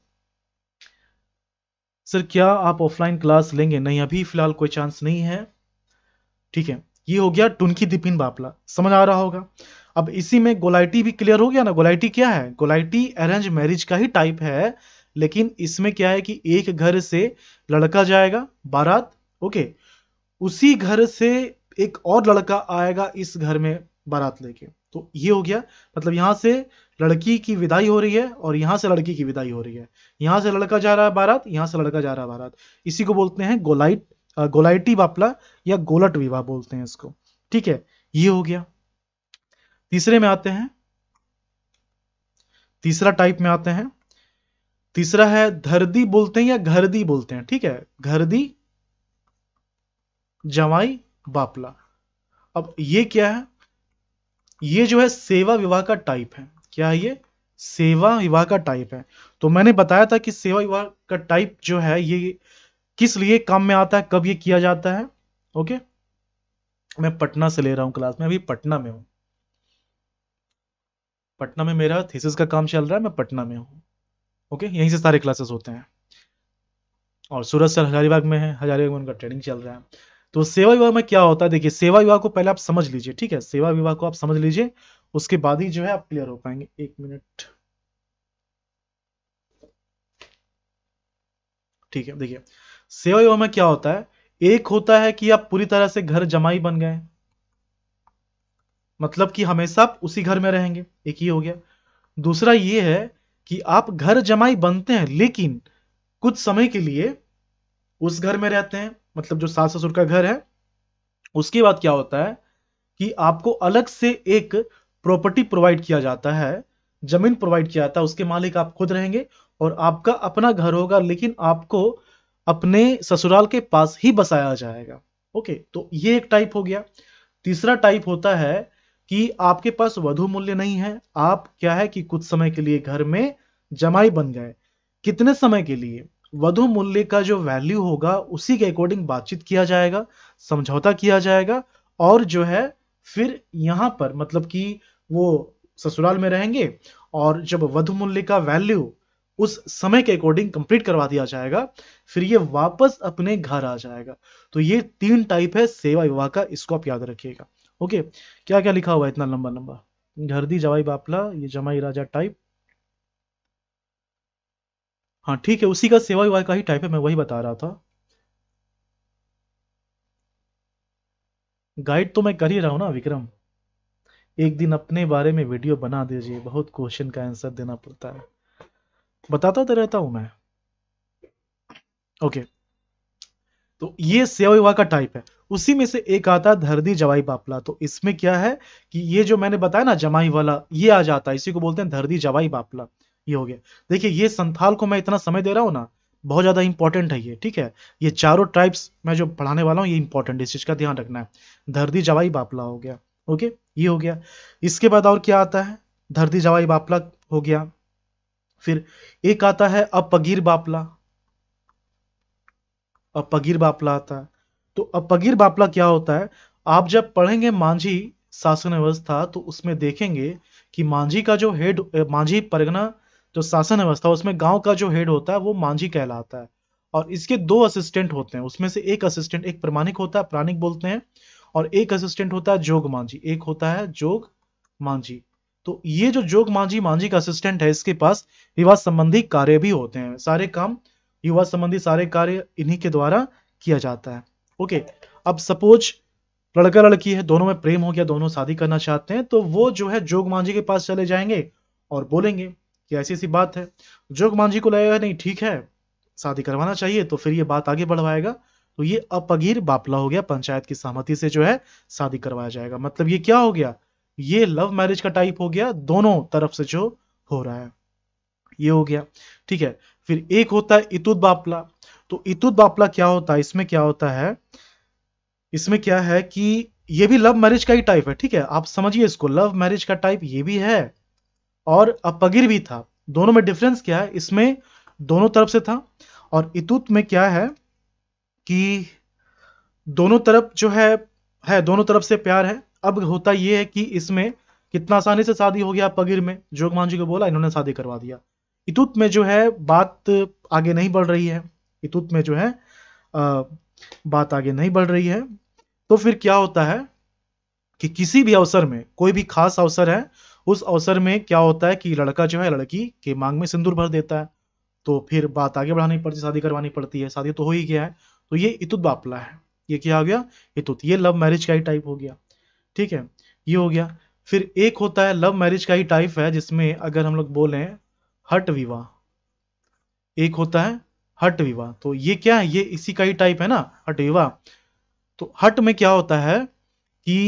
सर क्या आप ऑफलाइन क्लास लेंगे नहीं अभी फिलहाल कोई चांस नहीं है ठीक है ये हो गया टुनकी दिपिन बापला समझ आ रहा होगा अब इसी में गोलाइटी भी क्लियर हो गया ना गोलाइटी क्या है गोलाइटी अरेंज मैरिज का ही टाइप है लेकिन इसमें क्या है कि एक घर से लड़का जाएगा बारात ओके उसी घर से एक और लड़का आएगा इस घर में बारात लेके तो ये हो गया मतलब यहां से लड़की की विदाई हो रही है और यहां से लड़की की विदाई हो रही है यहां से लड़का जा रहा है बारात यहां से लड़का जा रहा है बारात इसी को बोलते हैं गोलाइट गोलाइटी बापला या गोलट विवाह बोलते हैं इसको ठीक है ये हो गया तीसरे में आते हैं तीसरा टाइप में आते हैं तीसरा है धरदी बोलते हैं या घरदी बोलते हैं ठीक है घरदी जवाई बापला अब ये क्या है ये जो है सेवा विवाह का टाइप है क्या है ये सेवा विवाह का टाइप है तो मैंने बताया था कि सेवा विवाह का टाइप जो है ये किस लिए काम में आता है कब ये किया जाता है ओके मैं पटना से ले रहा हूं क्लास में अभी पटना में हूं पटना में मेरा थीसिस का काम चल रहा है मैं पटना में हूँ ओके यहीं से सारे क्लासेस होते हैं और सूरत सर हजारीबाग में है हजारीबाग में उनका ट्रेनिंग चल रहा है तो सेवा विवाह में क्या होता है देखिए सेवा विवाह को पहले आप समझ लीजिए ठीक है सेवा विवाह को आप समझ लीजिए उसके बाद ही जो है आप क्लियर हो पाएंगे एक मिनट ठीक है देखिए सेवा विवाह में क्या होता है एक होता है कि आप पूरी तरह से घर जमाई बन गए मतलब कि हमेशा आप उसी घर में रहेंगे एक ही हो गया दूसरा ये है कि आप घर जमाई बनते हैं लेकिन कुछ समय के लिए उस घर में रहते हैं मतलब जो सास ससुर का घर है उसके बाद क्या होता है कि आपको अलग से एक प्रॉपर्टी प्रोवाइड किया जाता है जमीन प्रोवाइड किया जाता है उसके मालिक आप खुद रहेंगे और आपका अपना घर होगा लेकिन आपको अपने ससुराल के पास ही बसाया जाएगा ओके तो ये एक टाइप हो गया तीसरा टाइप होता है कि आपके पास वधु मूल्य नहीं है आप क्या है कि कुछ समय के लिए घर में जमाई बन गए कितने समय के लिए वधु मूल्य का जो वैल्यू होगा उसी के अकॉर्डिंग बातचीत किया जाएगा समझौता किया जाएगा और जो है फिर यहाँ पर मतलब कि वो ससुराल में रहेंगे और जब वधु मूल्य का वैल्यू उस समय के अकॉर्डिंग कंप्लीट करवा दिया जाएगा फिर ये वापस अपने घर आ जाएगा तो ये तीन टाइप है सेवा विवाह का इसको आप याद रखिएगा ओके क्या क्या लिखा हुआ है इतना लंबा लंबा घर दी जवाई बापला ये जमाई राजा टाइप हाँ ठीक है उसी का सेवा विवाह का ही टाइप है मैं वही बता रहा था गाइड तो मैं कर ही रहा हूं ना विक्रम एक दिन अपने बारे में वीडियो बना दीजिए बहुत क्वेश्चन का आंसर देना पड़ता है बताता तो रहता हूं मैं ओके तो ये सेवा विवाह का टाइप है उसी में से एक आता है धरदी जवाई बापला तो इसमें क्या है कि ये जो मैंने बताया ना जमाई वाला ये आ जाता है इसी को बोलते हैं धरदी जवाई बापला ये हो गया देखिए ये संथाल को मैं इतना समय दे रहा हूँ ना बहुत ज़्यादा इंपॉर्टेंट है ये ठीक है ये चारों ट्राइब्स मैं जो पढ़ाने वाला हूँ ये इंपॉर्टेंट इस चीज़ का ध्यान रखना है धरती जवाई बापला हो गया ओके ये हो गया इसके बाद और क्या आता है धरती जवाई बापला हो गया फिर एक आता है अपगीर बापला अपगीर बापला आता है तो अपगीर बापला क्या होता है आप जब पढ़ेंगे मांझी शासन व्यवस्था तो उसमें देखेंगे कि मांझी का जो हेड मांझी परगना जो शासन व्यवस्था उसमें गांव का जो हेड होता है वो मांझी कहलाता है और इसके दो असिस्टेंट होते हैं उसमें से एक असिस्टेंट एक प्रमाणिक होता है प्राणिक बोलते हैं और एक असिस्टेंट होता है जोग मांझी एक होता है जोग मांझी तो ये जो जोग मांझी मांझी का असिस्टेंट है इसके पास विवाह संबंधी कार्य भी होते हैं सारे काम युवा संबंधी सारे कार्य इन्हीं के द्वारा किया जाता है ओके अब सपोज लड़का लड़की है दोनों में प्रेम हो गया दोनों शादी करना चाहते हैं तो वो जो है जोग मांझी के पास चले जाएंगे और बोलेंगे कि ऐसी ऐसी बात है जोग मांझी को लगेगा नहीं ठीक है शादी करवाना चाहिए तो फिर ये बात आगे बढ़वाएगा तो ये अपगीर बापला हो गया पंचायत की सहमति से जो है शादी करवाया जाएगा मतलब ये क्या हो गया ये लव मैरिज का टाइप हो गया दोनों तरफ से जो हो रहा है ये हो गया ठीक है फिर एक होता है इतुद बापला तो इतुद बापला क्या होता है इसमें क्या होता है इसमें क्या है कि ये भी लव मैरिज का ही टाइप है ठीक है आप समझिए इसको लव मैरिज का टाइप ये भी है और अपगिर भी था दोनों में डिफरेंस क्या है इसमें दोनों तरफ से था और इतुत में क्या है कि दोनों तरफ जो है है दोनों तरफ से प्यार है अब होता यह है कि इसमें कितना आसानी से शादी हो गया पगिर में जोगमान जी को बोला इन्होंने शादी करवा दिया इतुत में जो है बात आगे नहीं बढ़ रही है इतुत में जो है आ, बात आगे नहीं बढ़ रही है तो फिर क्या होता है कि किसी भी अवसर में कोई भी खास अवसर है उस अवसर में क्या होता है कि लड़का जो है लड़की के मांग में सिंदूर भर देता है तो फिर बात आगे बढ़ानी पड़ती शादी करवानी पड़ती है शादी तो हो ही गया है तो ये इतुत बापला है ये क्या हो गया इतुत ये लव मैरिज का ही टाइप हो गया ठीक है ये हो गया फिर एक होता है लव मैरिज का ही टाइप है जिसमें अगर हम लोग बोले हट विवाह एक होता है हट विवाह तो ये क्या है ये इसी का ही टाइप है ना हट विवाह तो हट में क्या होता है कि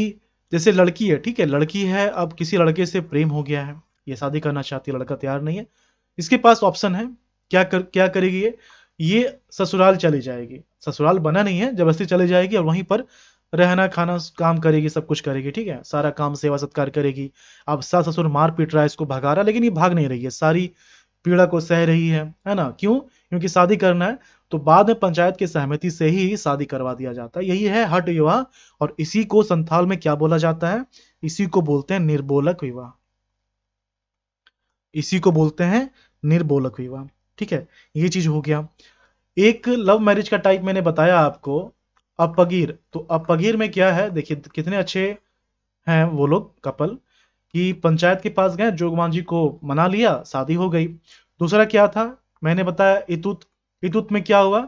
जैसे लड़की है ठीक है लड़की है अब किसी लड़के से प्रेम हो गया है ये शादी करना चाहती है लड़का तैयार नहीं है इसके पास ऑप्शन है क्या कर क्या करेगी ये ये ससुराल चली जाएगी ससुराल बना नहीं है जबरदस्ती चली जाएगी और वहीं पर रहना खाना काम करेगी सब कुछ करेगी ठीक है सारा काम सेवा सत्कार करेगी अब सास ससुर मार पीट रहा है इसको भगा रहा लेकिन ये भाग नहीं रही है सारी पीड़ा को सह रही है है ना क्यों क्योंकि शादी करना है तो बाद में पंचायत की सहमति से ही शादी करवा दिया जाता है यही है हट विवाह और इसी को संथाल में क्या बोला जाता है इसी को बोलते हैं निर्बोलक विवाह इसी को बोलते हैं निर्बोलक विवाह ठीक है ये चीज हो गया एक लव मैरिज का टाइप मैंने बताया आपको अपगीर तो अपगीर में क्या है देखिए कितने अच्छे हैं वो लोग कपल कि पंचायत के पास गए जोगमान जी को मना लिया शादी हो गई दूसरा क्या था मैंने बताया इतुत विद्युत में क्या हुआ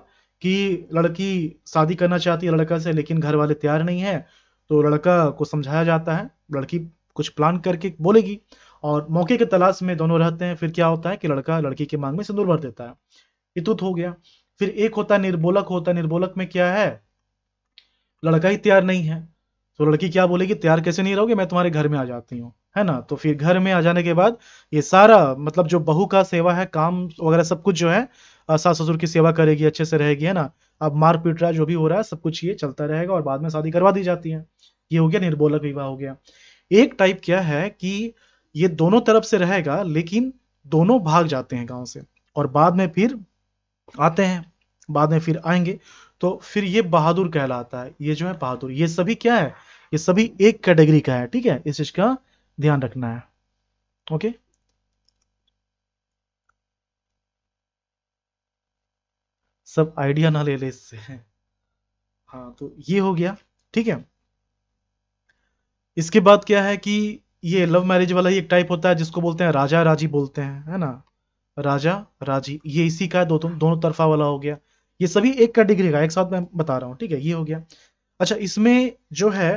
कि लड़की शादी करना चाहती है लड़का से लेकिन घर वाले तैयार नहीं है तो लड़का को समझाया जाता है लड़की कुछ प्लान करके बोलेगी और मौके के तलाश में दोनों रहते हैं फिर क्या होता है कि लड़का लड़की के मांग में सिंदूर भर देता है विद्युत हो गया फिर एक होता है निर्बोलक होता है निर्बोलक में क्या है लड़का ही तैयार नहीं है तो लड़की क्या बोलेगी तैयार कैसे नहीं रहोगे मैं तुम्हारे घर में आ जाती हूँ है ना तो फिर घर में आ जाने के बाद ये सारा मतलब जो बहू का सेवा है काम वगैरह सब कुछ जो है सास ससुर की सेवा करेगी अच्छे से रहेगी है ना अब मार पीट रहा जो भी हो रहा है सब कुछ ये चलता रहेगा और बाद में शादी करवा दी जाती है ये हो गया निर्बोलक विवाह हो गया एक टाइप क्या है कि ये दोनों तरफ से रहेगा लेकिन दोनों भाग जाते हैं गाँव से और बाद में फिर आते हैं बाद में फिर आएंगे तो फिर ये बहादुर कहलाता है ये जो है बहादुर ये सभी क्या है ये सभी एक कैटेगरी का है ठीक है इस चीज का ध्यान रखना है ओके सब आइडिया ना ले ले इससे हाँ तो ये हो गया ठीक है इसके बाद क्या है कि ये लव मैरिज वाला ही एक टाइप होता है जिसको बोलते हैं राजा राजी बोलते हैं है ना राजा राजी ये इसी का दो दोनों तरफा वाला हो गया ये सभी एक कैटेगरी का एक साथ मैं बता रहा हूँ ठीक है ये हो गया अच्छा इसमें जो है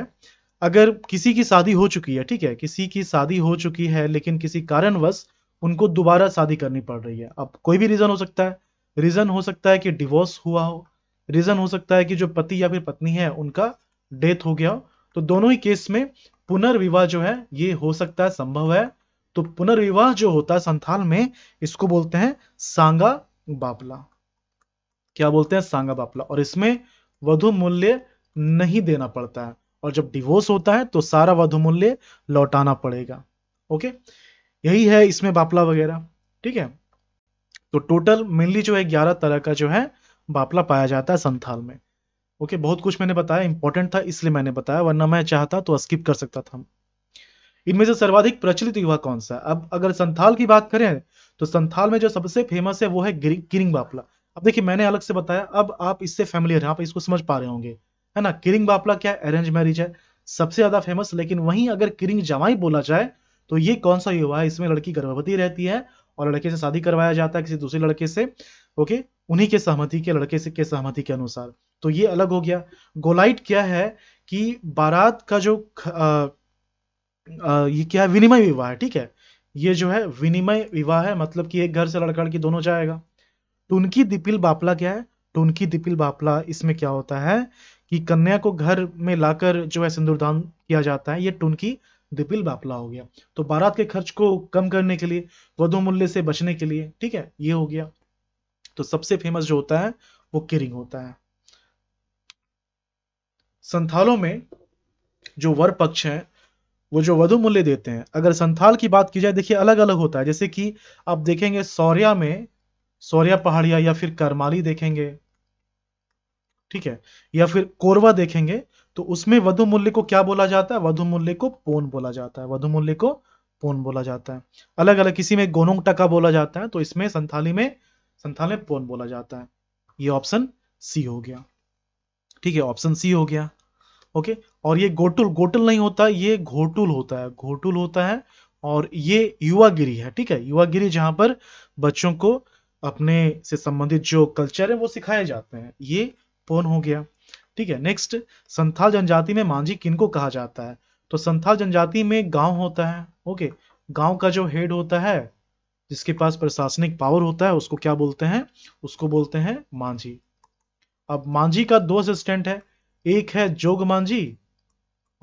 अगर किसी की शादी हो चुकी है ठीक है किसी की शादी हो चुकी है लेकिन किसी कारणवश उनको दोबारा शादी करनी पड़ रही है अब कोई भी रीजन हो सकता है रीजन हो सकता है कि डिवोर्स हुआ हो रीजन हो सकता है कि जो पति या फिर पत्नी है उनका डेथ हो गया हो तो दोनों ही केस में पुनर्विवाह जो है ये हो सकता है संभव है तो पुनर्विवाह जो होता है संथाल में इसको बोलते हैं सांगा बापला क्या बोलते हैं सांगा बापला और इसमें वधु मूल्य नहीं देना पड़ता है और जब डिवोर्स होता है तो सारा वधु मूल्य लौटाना पड़ेगा ओके यही है इसमें बापला वगैरह ठीक है तो टोटल मेनली जो है ग्यारह तरह का जो है बापला पाया जाता है संथाल में ओके बहुत कुछ मैंने बताया इंपॉर्टेंट था इसलिए मैंने बताया वरना मैं चाहता तो स्किप कर सकता था इनमें से सर्वाधिक प्रचलित युवा कौन सा है अब अगर संथाल की बात करें तो संथाल में जो सबसे फेमस है वो है गिरिंग बापला अब देखिए मैंने अलग से बताया अब आप इससे फैमिलियर हैं आप इसको समझ पा रहे होंगे है ना किरिंग बापला क्या अरेंज मैरिज है सबसे ज्यादा फेमस लेकिन वहीं अगर किरिंग जमाई बोला जाए तो ये कौन सा युवा है इसमें लड़की गर्भवती रहती है और लड़के से शादी करवाया जाता है किसी दूसरे लड़के से ओके उन्हीं के सहमति के लड़के से के सहमति के अनुसार तो ये अलग हो गया गोलाइट क्या है कि बारात का जो आ, आ, ये क्या है विनिमय विवाह है ठीक है ये जो है विनिमय विवाह है मतलब कि एक घर से लड़का लड़की दोनों जाएगा टुनकी दिपिल बापला क्या है टुनकी दिपिल बापला इसमें क्या होता है कि कन्या को घर में लाकर जो है सिंदूरदान किया जाता है ये टुनकी दिपिल बापला हो गया तो बारात के खर्च को कम करने के लिए वधु मूल्य से बचने के लिए ठीक है ये हो गया तो सबसे फेमस जो होता है वो किरिंग होता है संथालों में जो वर पक्ष है वो जो वधु मूल्य देते हैं अगर संथाल की बात की जाए देखिए अलग अलग होता है जैसे कि आप देखेंगे सौर्या में सौर्या पहाड़िया या फिर करमाली देखेंगे ठीक है या फिर कोरवा देखेंगे तो उसमें वधु मूल्य को क्या बोला जाता है वधु मूल्य को पोन बोला जाता है वधु मूल्य को पोन बोला जाता है अलग अलग किसी में गोनोंग टका बोला जाता है तो इसमें संथाली में संथाल में पोन बोला जाता है ये ऑप्शन सी हो गया ठीक है ऑप्शन सी हो गया ओके और ये गोटुल गोटुल नहीं होता ये घोटुल होता है घोटुल होता है और ये युवागिरी है ठीक है युवागिरी जहां पर बच्चों को अपने से संबंधित जो कल्चर है वो सिखाए जाते हैं ये पोन हो गया ठीक है नेक्स्ट संथाल जनजाति में मांझी किनको कहा जाता है तो संथाल जनजाति में गांव होता है ओके गांव का जो हेड होता है जिसके पास प्रशासनिक पावर होता है उसको क्या बोलते हैं उसको बोलते हैं मांझी अब मांझी का दो असिस्टेंट है एक है जोग मांझी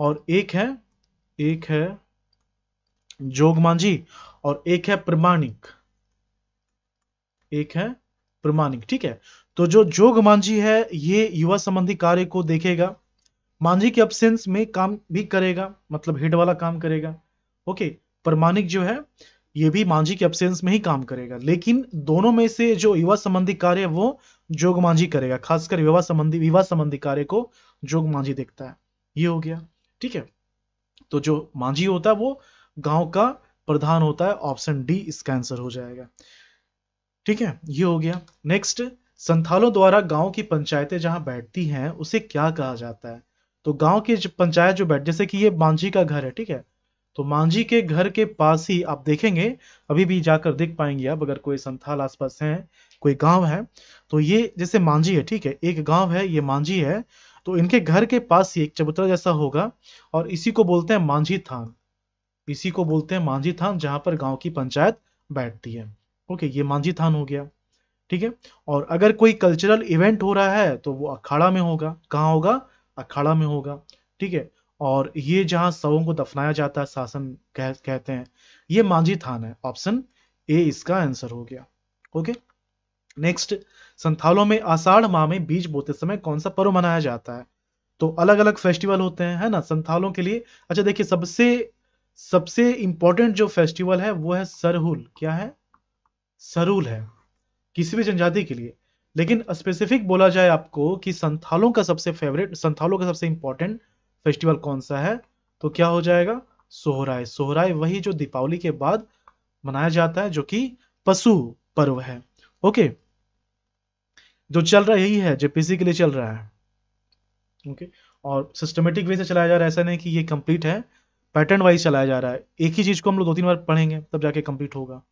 और एक है एक है जोग मांझी और एक है प्रमाणिक एक है प्रमाणिक ठीक है तो जो जोग मांझी है ये युवा संबंधी कार्य को देखेगा मांझी के अपसेंस में काम भी करेगा मतलब हेड वाला काम करेगा ओके प्रमाणिक जो है ये भी मांझी के अपसेंस में ही काम करेगा लेकिन दोनों में से जो युवा संबंधी कार्य वो जोग मांझी करेगा खासकर विवाह संबंधी विवाह संबंधी कार्य को जोग मांझी देखता है ये हो गया ठीक है तो जो मांझी होता है वो गांव का प्रधान होता है ऑप्शन डी इसका आंसर हो जाएगा ठीक है ये हो गया नेक्स्ट संथालों द्वारा गांव की पंचायतें जहां बैठती हैं उसे क्या कहा जाता है तो गांव की पंचायत जो बैठ जैसे कि ये मांझी का घर है ठीक है तो मांझी के घर के पास ही आप देखेंगे अभी भी जाकर देख पाएंगे आप अगर कोई संथाल आसपास है कोई गांव है तो ये जैसे मांझी है ठीक है एक गांव है ये मांझी है तो इनके घर के पास ही एक चबूतरा जैसा होगा और इसी को बोलते हैं मांझी थान इसी को बोलते हैं मांझी थान जहां पर गांव की पंचायत बैठती है ओके ये मांझी थान हो गया ठीक है और अगर कोई कल्चरल इवेंट हो रहा है तो वो अखाड़ा में होगा कहाँ होगा अखाड़ा में होगा ठीक है और ये जहाँ सवों को दफनाया जाता है शासन कह, कहते हैं ये मांझी थान है ऑप्शन ए इसका आंसर हो गया ओके नेक्स्ट संथालों में आषाढ़ माह में बीज बोते समय कौन सा पर्व मनाया जाता है तो अलग अलग फेस्टिवल होते हैं है ना संथालों के लिए अच्छा देखिए सबसे सबसे इंपॉर्टेंट जो फेस्टिवल है वो है सरहुल क्या है सरूल है किसी भी जनजाति के लिए लेकिन स्पेसिफिक बोला जाए आपको कि संथालों का सबसे फेवरेट संथालों का सबसे इंपॉर्टेंट फेस्टिवल कौन सा है तो क्या हो जाएगा सोहराय सोहराय वही जो दीपावली के बाद मनाया जाता है जो कि पशु पर्व है ओके जो चल रहा यही है जेपीसी के लिए चल रहा है ओके और सिस्टमेटिक वे से चलाया जा रहा है ऐसा नहीं कि ये कंप्लीट है पैटर्न वाइज चलाया जा रहा है एक ही चीज को हम लोग दो तीन बार पढ़ेंगे तब जाके कंप्लीट होगा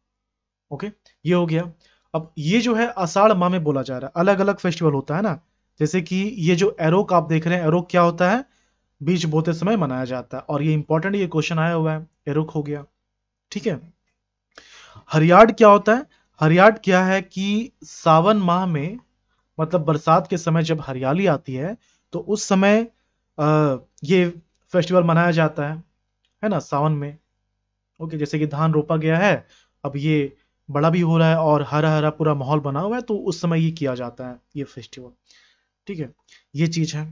ओके ये हो गया अब ये जो है आषाढ़ माह में बोला जा रहा है अलग अलग फेस्टिवल होता है ना जैसे कि ये जो एरोक आप देख रहे हैं एरोक क्या होता है बीज बोते समय मनाया जाता है और ये इंपॉर्टेंट ये क्वेश्चन आया हुआ है एरोक हो गया ठीक है हरियाड क्या होता है हरियाड क्या है कि सावन माह में मतलब बरसात के समय जब हरियाली आती है तो उस समय आ, ये फेस्टिवल मनाया जाता है है ना सावन में ओके जैसे कि धान रोपा गया है अब ये बड़ा भी हो रहा है और हरा हरा पूरा माहौल बना हुआ है तो उस समय ये किया जाता है ये फेस्टिवल ठीक है ये चीज है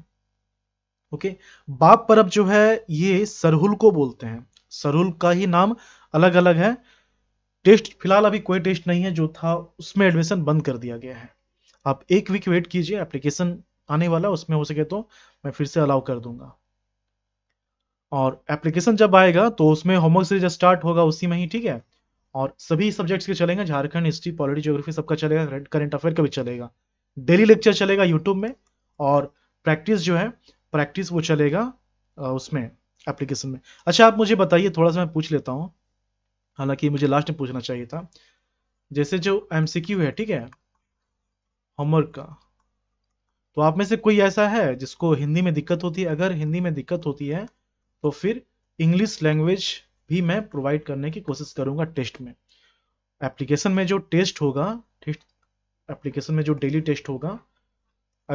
ओके बाप परब जो है ये सरहुल को बोलते हैं सरहुल का ही नाम अलग अलग है टेस्ट फिलहाल अभी कोई टेस्ट नहीं है जो था उसमें एडमिशन बंद कर दिया गया है आप एक वीक वेट कीजिए एप्लीकेशन आने वाला उसमें हो सके तो मैं फिर से अलाउ कर दूंगा और एप्लीकेशन जब आएगा तो उसमें होमवर्क सीरीज स्टार्ट होगा उसी में ही ठीक है और सभी सब्जेक्ट्स के चलेंगे झारखंड हिस्ट्री पॉलिटी ज्योग्राफी सबका चलेगा करंट अफेयर का भी चलेगा डेली लेक्चर चलेगा यूट्यूब में और प्रैक्टिस जो है प्रैक्टिस वो चलेगा उसमें एप्लीकेशन में अच्छा आप मुझे बताइए थोड़ा सा मैं पूछ लेता हूँ हालांकि मुझे लास्ट में पूछना चाहिए था जैसे जो एम है ठीक है होमवर्क का तो आप में से कोई ऐसा है जिसको हिंदी में दिक्कत होती है अगर हिंदी में दिक्कत होती है तो फिर इंग्लिश लैंग्वेज भी मैं प्रोवाइड करने की कोशिश करूंगा टेस्ट में एप्लीकेशन में जो टेस्ट होगा टेस्ट एप्लीकेशन में जो डेली टेस्ट होगा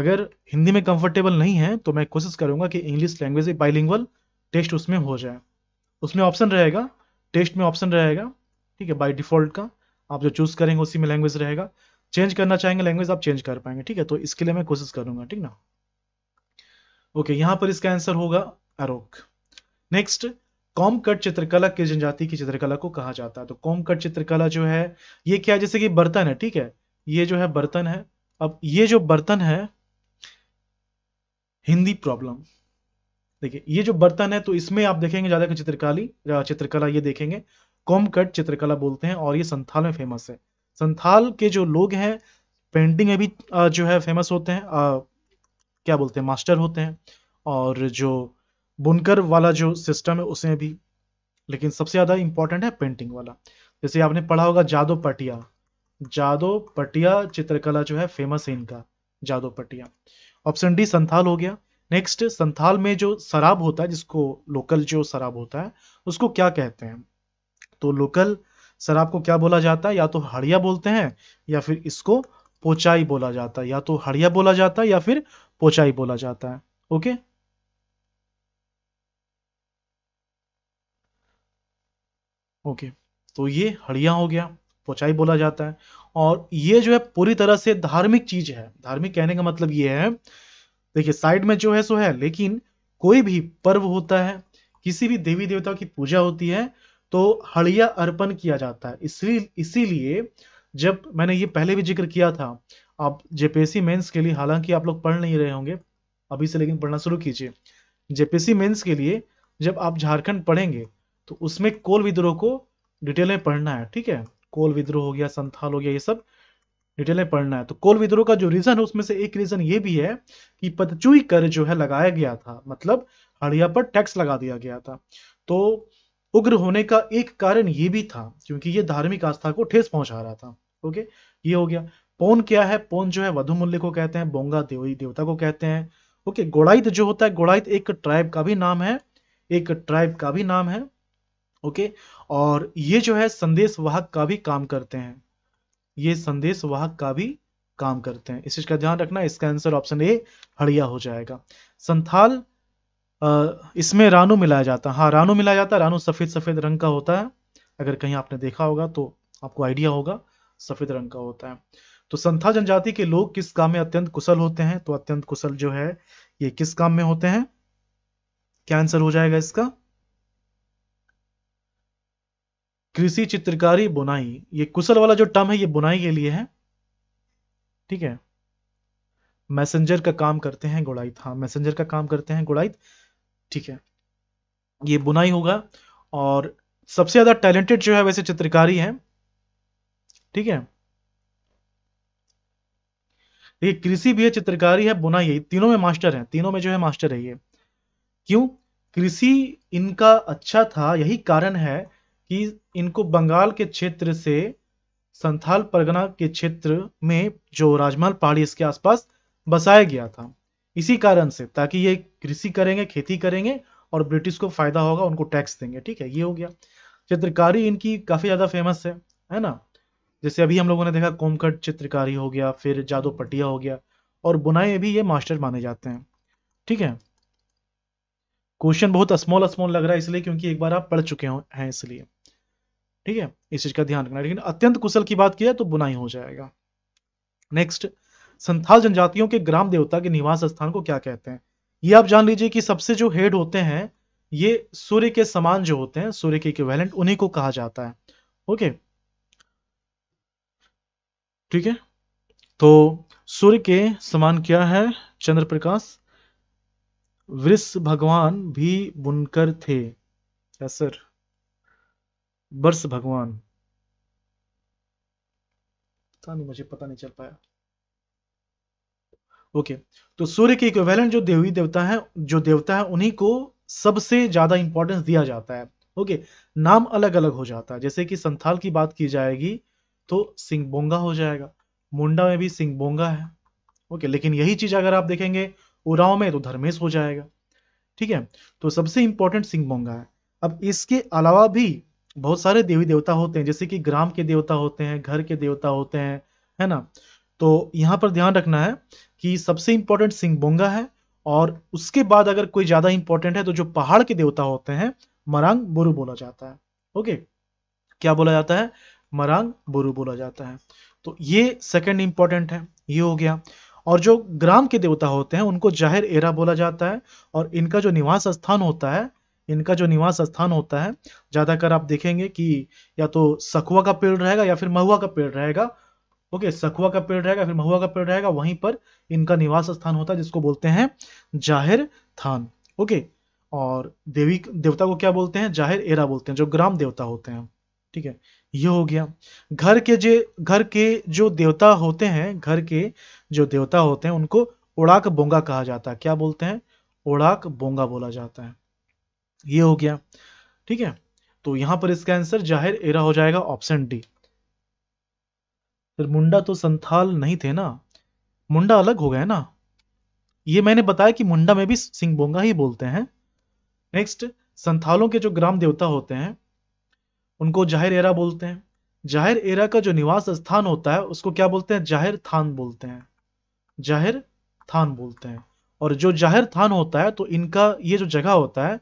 अगर हिंदी में कंफर्टेबल नहीं है तो मैं कोशिश करूंगा कि इंग्लिश लैंग्वेज बाइलिंगल टेस्ट उसमें हो जाए उसमें ऑप्शन रहेगा टेस्ट में ऑप्शन रहेगा ठीक है बाय डिफॉल्ट का आप जो चूज करेंगे उसी में लैंग्वेज रहेगा चेंज करना चाहेंगे लैंग्वेज आप चेंज कर पाएंगे ठीक है तो इसके लिए मैं कोशिश करूंगा ठीक ना ओके यहां पर इसका आंसर होगा अरोक नेक्स्ट कॉमकट चित्रकला किस जनजाति की चित्रकला को कहा जाता है तो कॉमकट चित्रकला जो है ये क्या है जैसे कि बर्तन है ठीक है ये जो है बर्तन है अब ये जो बर्तन है हिंदी प्रॉब्लम देखिए ये जो बर्तन है तो इसमें आप देखेंगे ज्यादा चित्रकाली चित्रकला ये देखेंगे कॉमकट चित्रकला बोलते हैं और ये संथाल में फेमस है संथाल के जो लोग हैं पेंटिंग में भी जो है फेमस होते हैं क्या बोलते हैं मास्टर होते हैं और जो बुनकर वाला जो सिस्टम है उसमें भी लेकिन सबसे ज़्यादा इंपॉर्टेंट है पेंटिंग वाला जैसे आपने पढ़ा होगा जादो पटिया जादो पटिया चित्रकला जो है फेमस है इनका जादो पटिया ऑप्शन डी संथाल हो गया नेक्स्ट संथाल में जो शराब होता है जिसको लोकल जो शराब होता है उसको क्या कहते हैं तो लोकल शराब को क्या बोला जाता है या तो हड़िया बोलते हैं या फिर इसको पोचाई बोला जाता है या तो हड़िया बोला जाता है या फिर पोचाई बोला जाता है ओके ओके तो ये हड़िया हो गया पोचाई बोला जाता है और ये जो है पूरी तरह से धार्मिक चीज है धार्मिक कहने का मतलब ये है देखिए साइड में जो है सो है लेकिन कोई भी पर्व होता है किसी भी देवी देवता की पूजा होती है तो हड़िया अर्पण किया जाता है इसलिए इसीलिए जब मैंने ये पहले भी जिक्र किया था आप जेपीएससी मेंस के लिए हालांकि आप लोग पढ़ नहीं रहे होंगे अभी से लेकिन पढ़ना शुरू कीजिए जेपीएससी मेंस के लिए जब आप झारखंड पढ़ेंगे तो उसमें कोल विद्रोह को डिटेल में पढ़ना है ठीक है कोल विद्रोह हो गया संथाल हो गया ये सब डिटेल में पढ़ना है तो कोल विद्रोह का जो रीजन है उसमें से एक रीजन ये भी है कि पदचुई कर जो है लगाया गया था मतलब हड़िया पर टैक्स लगा दिया गया था तो उग्र होने का एक कारण ये भी था क्योंकि ये धार्मिक आस्था को ठेस पहुंचा रहा था ओके ये हो गया पौन क्या है पौन जो है वधु मूल्य को कहते हैं बोंगा देवी देवता को कहते हैं ओके गोड़ाइत जो होता है गोड़ाइत एक ट्राइब का भी नाम है एक ट्राइब का भी नाम है ओके और ये जो है संदेश वाहक का भी काम करते हैं ये संदेश वाहक का भी काम करते हैं इस चीज का ध्यान रखना इसका आंसर ऑप्शन ए हड़िया हो जाएगा संथाल इसमें रानू मिलाया जाता है हाँ रानू मिलाया जाता है रानू सफेद सफेद रंग का होता है अगर कहीं आपने देखा होगा तो आपको आइडिया होगा सफेद रंग का होता है तो संथाल जनजाति के लोग किस काम में अत्यंत कुशल होते हैं तो अत्यंत कुशल जो है ये किस काम में होते हैं क्या आंसर हो जाएगा इसका कृषि चित्रकारी बुनाई ये कुशल वाला जो टर्म है ये बुनाई के लिए है ठीक है मैसेंजर का काम करते हैं गुड़ाइत हाँ मैसेंजर का काम करते हैं गुड़ाइत ठीक है ये बुनाई होगा और सबसे ज्यादा टैलेंटेड जो है वैसे चित्रकारी है ठीक है ये कृषि भी है चित्रकारी है बुनाई है तीनों में मास्टर है तीनों में जो है मास्टर है ये क्यों कृषि इनका अच्छा था यही कारण है कि इनको बंगाल के क्षेत्र से संथाल परगना के क्षेत्र में जो राजमहल पहाड़ी इसके आसपास बसाया गया था इसी कारण से ताकि ये कृषि करेंगे खेती करेंगे और ब्रिटिश को फायदा होगा उनको टैक्स देंगे ठीक है ये हो गया चित्रकारी इनकी काफी ज्यादा फेमस है है ना जैसे अभी हम लोगों ने देखा कोमकट चित्रकारी हो गया फिर जादो पटिया हो गया और बुनाई भी ये मास्टर माने जाते हैं ठीक है क्वेश्चन बहुत स्मॉल स्मॉल लग रहा है इसलिए क्योंकि एक बार आप पढ़ चुके हैं इसलिए ठीक है इस चीज का ध्यान रखना लेकिन अत्यंत कुशल की बात की जाए तो बुनाई हो जाएगा नेक्स्ट संथाल जनजातियों के ग्राम देवता के निवास स्थान को क्या कहते हैं ये आप जान लीजिए कि सबसे जो हेड होते हैं ये सूर्य के समान जो होते हैं सूर्य के इक्विवेलेंट उन्हीं को कहा जाता है ओके ठीक है तो सूर्य के समान क्या है चंद्र प्रकाश वृष भगवान भी बुनकर थे सर बरस भगवान पता नहीं मुझे पता नहीं चल पाया ओके तो सूर्य के इक्वेलेंट जो देवी देवता है जो देवता है उन्हीं को सबसे ज्यादा इंपॉर्टेंस दिया जाता है ओके नाम अलग अलग हो जाता है जैसे कि संथाल की बात की जाएगी तो बोंगा हो जाएगा मुंडा में भी बोंगा है ओके लेकिन यही चीज अगर आप देखेंगे उराव में तो धर्मेश हो जाएगा ठीक है तो सबसे इंपॉर्टेंट बोंगा है अब इसके अलावा भी बहुत सारे देवी देवता होते हैं जैसे कि ग्राम के देवता होते हैं घर के देवता होते हैं है ना तो यहाँ पर ध्यान रखना है कि सबसे इंपॉर्टेंट सिंह बोंगा है और उसके बाद अगर कोई ज्यादा इंपॉर्टेंट है तो जो पहाड़ के देवता होते हैं मरांग बुरु बोला जाता है ओके क्या बोला जाता है मरांग बुरु बोला जाता है तो ये सेकेंड इंपॉर्टेंट है ये हो गया और जो ग्राम के देवता होते हैं उनको जाहिर एरा बोला जाता है और इनका जो निवास स्थान होता है इनका जो निवास स्थान होता है ज़्यादातर आप देखेंगे कि या तो सखुआ का पेड़ रहेगा या फिर महुआ का पेड़ रहेगा ओके सखुआ का पेड़ रहेगा फिर महुआ का पेड़ रहेगा वहीं पर इनका निवास स्थान होता है जिसको बोलते हैं जाहिर थान ओके और देवी देवता को क्या बोलते हैं जाहिर एरा बोलते हैं जो ग्राम देवता होते हैं ठीक है ये हो गया घर के जे घर के जो देवता होते हैं घर के जो देवता होते हैं उनको ओड़ाक बोंगा कहा जाता है क्या बोलते हैं ओड़ाक बोंगा बोला जाता है ये हो गया ठीक है तो यहां पर इसका आंसर जाहिर एरा हो जाएगा ऑप्शन डी फिर मुंडा तो संथाल नहीं थे ना मुंडा अलग हो गए ना ये मैंने बताया कि मुंडा में भी बोंगा ही बोलते हैं नेक्स्ट संथालों के जो ग्राम देवता होते हैं उनको जाहिर एरा बोलते हैं जाहिर एरा का जो निवास स्थान होता है उसको क्या बोलते हैं जाहिर थान बोलते हैं जाहिर थान बोलते हैं और जो जाहिर थान होता है तो इनका ये जो जगह होता है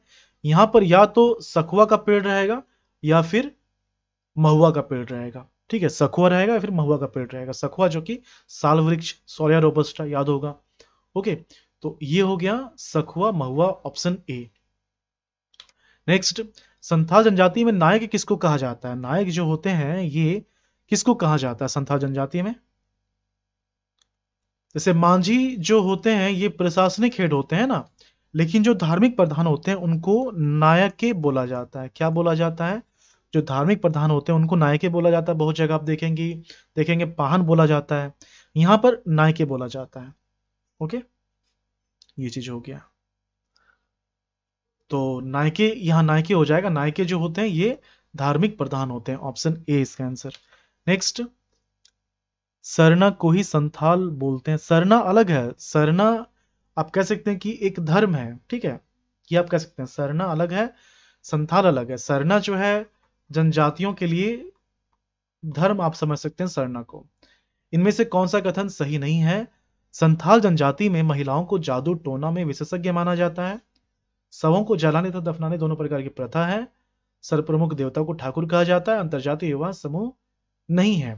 यहां पर या तो सखुआ का पेड़ रहेगा या फिर महुआ का पेड़ रहेगा ठीक है सखुआ रहेगा या फिर महुआ का पेड़ रहेगा सखुआ जो कि साल वृक्ष सोरिया रोबस्टा याद होगा ओके तो ये हो गया सखुआ महुआ ऑप्शन ए नेक्स्ट संथाल जनजाति में नायक किसको कहा जाता है नायक जो होते हैं ये किसको कहा जाता है संथाल जनजाति में जैसे मांझी जो होते हैं ये प्रशासनिक हेड होते हैं ना लेकिन जो धार्मिक प्रधान होते हैं उनको नायके बोला जाता है क्या बोला जाता है जो धार्मिक प्रधान होते हैं उनको नायके बोला जाता है बहुत जगह आप देखेंगे देखेंगे पाहन बोला जाता है यहां पर नायके बोला जाता है ओके ये चीज हो गया तो नायके यहां नायके हो जाएगा नायके जो होते हैं ये धार्मिक प्रधान होते हैं ऑप्शन ए इसका आंसर नेक्स्ट सरना को ही संथाल बोलते हैं सरना अलग है सरना आप कह सकते हैं कि एक धर्म है ठीक है ये आप कह सकते हैं सरना अलग है संथाल अलग है सरना जो है जनजातियों के लिए धर्म आप समझ सकते हैं सरना को इनमें से कौन सा कथन सही नहीं है संथाल जनजाति में महिलाओं को जादू टोना में विशेषज्ञ माना जाता है सवों को जलाने तथा दफनाने दोनों प्रकार की प्रथा है सर्वप्रमुख देवता को ठाकुर कहा जाता है अंतर्जातीय विवाह समूह नहीं है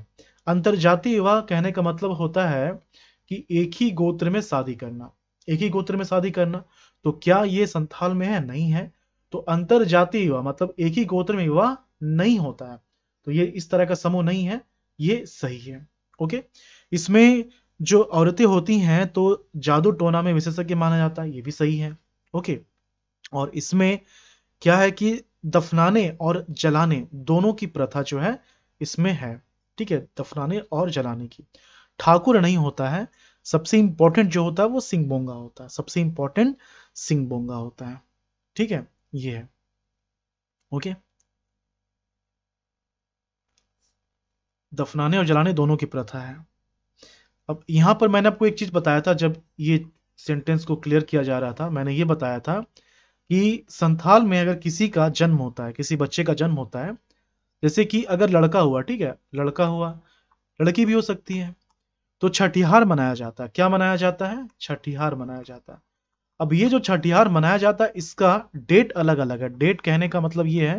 अंतरजातीय विवाह कहने का मतलब होता है कि एक ही गोत्र में शादी करना एक ही गोत्र में शादी करना तो क्या ये संथाल में है नहीं है तो अंतर जातीय विवाह मतलब एक ही गोत्र में विवाह नहीं होता है तो ये इस तरह का समूह नहीं है ये सही है ओके इसमें जो औरतें होती हैं तो जादू टोना में विशेषज्ञ माना जाता है ये भी सही है ओके और इसमें क्या है कि दफनाने और जलाने दोनों की प्रथा जो है इसमें है ठीक है दफनाने और जलाने की ठाकुर नहीं होता है सबसे इंपॉर्टेंट जो होता है वो सिंगबोंगा होता है सबसे इंपॉर्टेंट सिंगबोंगा होता है ठीक है ये है ओके दफनाने और जलाने दोनों की प्रथा है अब यहां पर मैंने आपको एक चीज बताया था जब ये सेंटेंस को क्लियर किया जा रहा था मैंने ये बताया था कि संथाल में अगर किसी का जन्म होता है किसी बच्चे का जन्म होता है जैसे कि अगर लड़का हुआ ठीक है लड़का हुआ लड़की भी हो सकती है तो छठिहार मनाया जाता है क्या मनाया जाता है छठिहार मनाया जाता है अब ये जो छठिहार मनाया जाता है इसका डेट अलग अलग है डेट कहने का मतलब ये है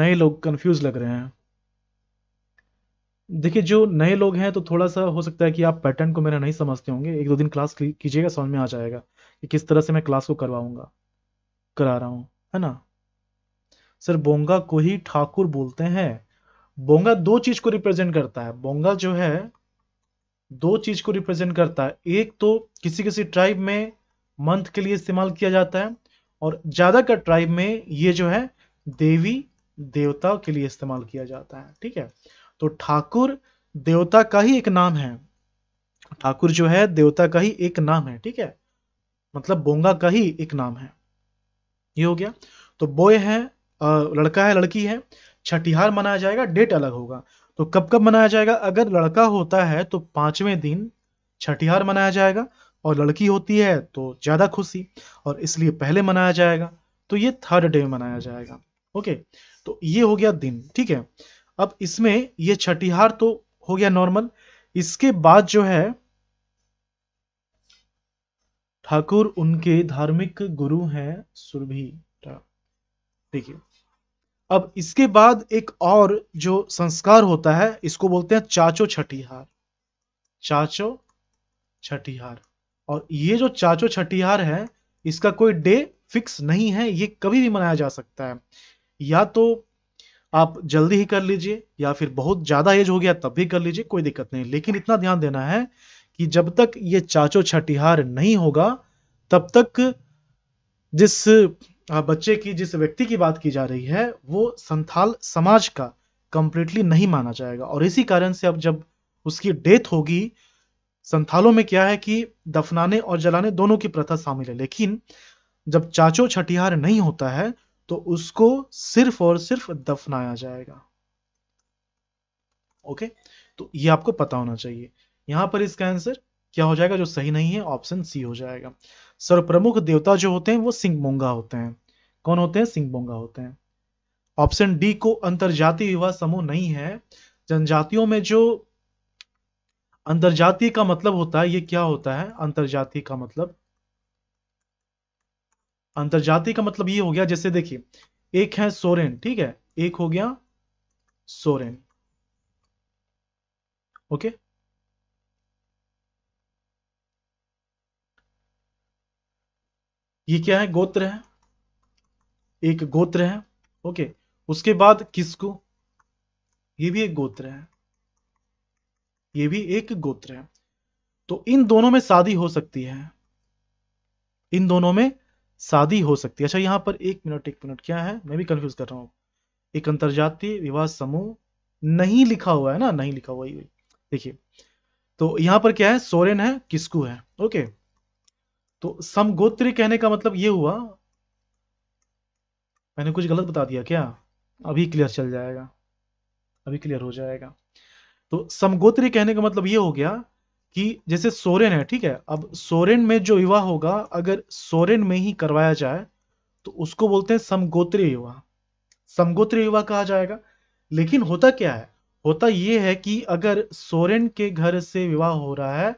नए लोग कंफ्यूज लग रहे हैं देखिए जो नए लोग हैं तो थोड़ा सा हो सकता है कि आप पैटर्न को मेरा नहीं समझते होंगे एक दो दिन क्लास कीजिएगा समझ में आ जाएगा कि किस तरह से मैं क्लास को करवाऊंगा करा रहा हूं है ना सर बोंगा को ही ठाकुर बोलते हैं बोंगा दो चीज को रिप्रेजेंट करता है बोंगा जो है दो चीज को रिप्रेजेंट करता है एक तो किसी किसी ट्राइब में मंथ के लिए इस्तेमाल किया जाता है और ज्यादातर ट्राइब में ये जो है देवी देवता के लिए इस्तेमाल किया जाता है ठीक है तो ठाकुर देवता का ही एक नाम है ठाकुर जो है देवता का ही एक नाम है ठीक है मतलब बोंगा का ही एक नाम है ये हो गया तो बोय है लड़का है लड़की है छठिहार मनाया जाएगा डेट अलग होगा तो कब कब मनाया जाएगा अगर लड़का होता है तो पांचवें दिन छठिहार मनाया जाएगा और लड़की होती है तो ज्यादा खुशी और इसलिए पहले मनाया जाएगा तो ये थर्ड डे मनाया जाएगा ओके तो ये हो गया दिन ठीक है अब इसमें ये छठिहार तो हो गया नॉर्मल इसके बाद जो है ठाकुर उनके धार्मिक गुरु हैं सुरभि देखिए अब इसके बाद एक और जो संस्कार होता है इसको बोलते हैं चाचो छठिहार चाचो छठिहार और ये जो चाचो छठिहार है इसका कोई डे फिक्स नहीं है ये कभी भी मनाया जा सकता है या तो आप जल्दी ही कर लीजिए या फिर बहुत ज्यादा एज हो गया तब भी कर लीजिए कोई दिक्कत नहीं लेकिन इतना ध्यान देना है कि जब तक ये चाचो छठिहार नहीं होगा तब तक जिस बच्चे की जिस व्यक्ति की बात की जा रही है वो संथाल समाज का कंप्लीटली नहीं माना जाएगा और इसी कारण से अब जब उसकी डेथ होगी संथालों में क्या है कि दफनाने और जलाने दोनों की प्रथा शामिल है लेकिन जब चाचो छठिहार नहीं होता है तो उसको सिर्फ और सिर्फ दफनाया जाएगा ओके तो ये आपको पता होना चाहिए यहां पर इसका आंसर क्या हो जाएगा जो सही नहीं है ऑप्शन सी हो जाएगा सर्वप्रमुख देवता जो होते हैं वो सिंगमोंगा होते हैं कौन होते हैं सिंगमोंगा होते हैं ऑप्शन डी को अंतर्जातीय विवाह समूह नहीं है जनजातियों में जो अंतर्जातीय का मतलब होता है ये क्या होता है अंतर्जातीय का मतलब अंतर्जातीय का मतलब ये हो गया जैसे देखिए एक है सोरेन ठीक है एक हो गया सोरेन ओके ये क्या है गोत्र है एक गोत्र है ओके उसके बाद किसको ये भी एक गोत्र है ये भी एक गोत्र है तो इन दोनों में शादी हो सकती है इन दोनों में शादी हो सकती है अच्छा यहां पर एक मिनट एक मिनट क्या है मैं भी कंफ्यूज कर रहा हूं एक अंतरजातीय विवाह समूह नहीं लिखा हुआ है ना नहीं लिखा हुआ देखिए तो यहां पर क्या है सोरेन है किसकू है ओके तो समगोत्री कहने का मतलब ये हुआ मैंने कुछ गलत बता दिया क्या अभी क्लियर चल जाएगा अभी क्लियर हो जाएगा तो समगोत्री कहने का मतलब ये हो गया कि जैसे सोरेन है ठीक है अब सोरेन में जो विवाह होगा अगर सोरेन में ही करवाया जाए तो उसको बोलते हैं समगोत्री विवाह समगोत्री विवाह कहा जाएगा लेकिन होता क्या है होता यह है कि अगर सोरेन के घर से विवाह हो रहा है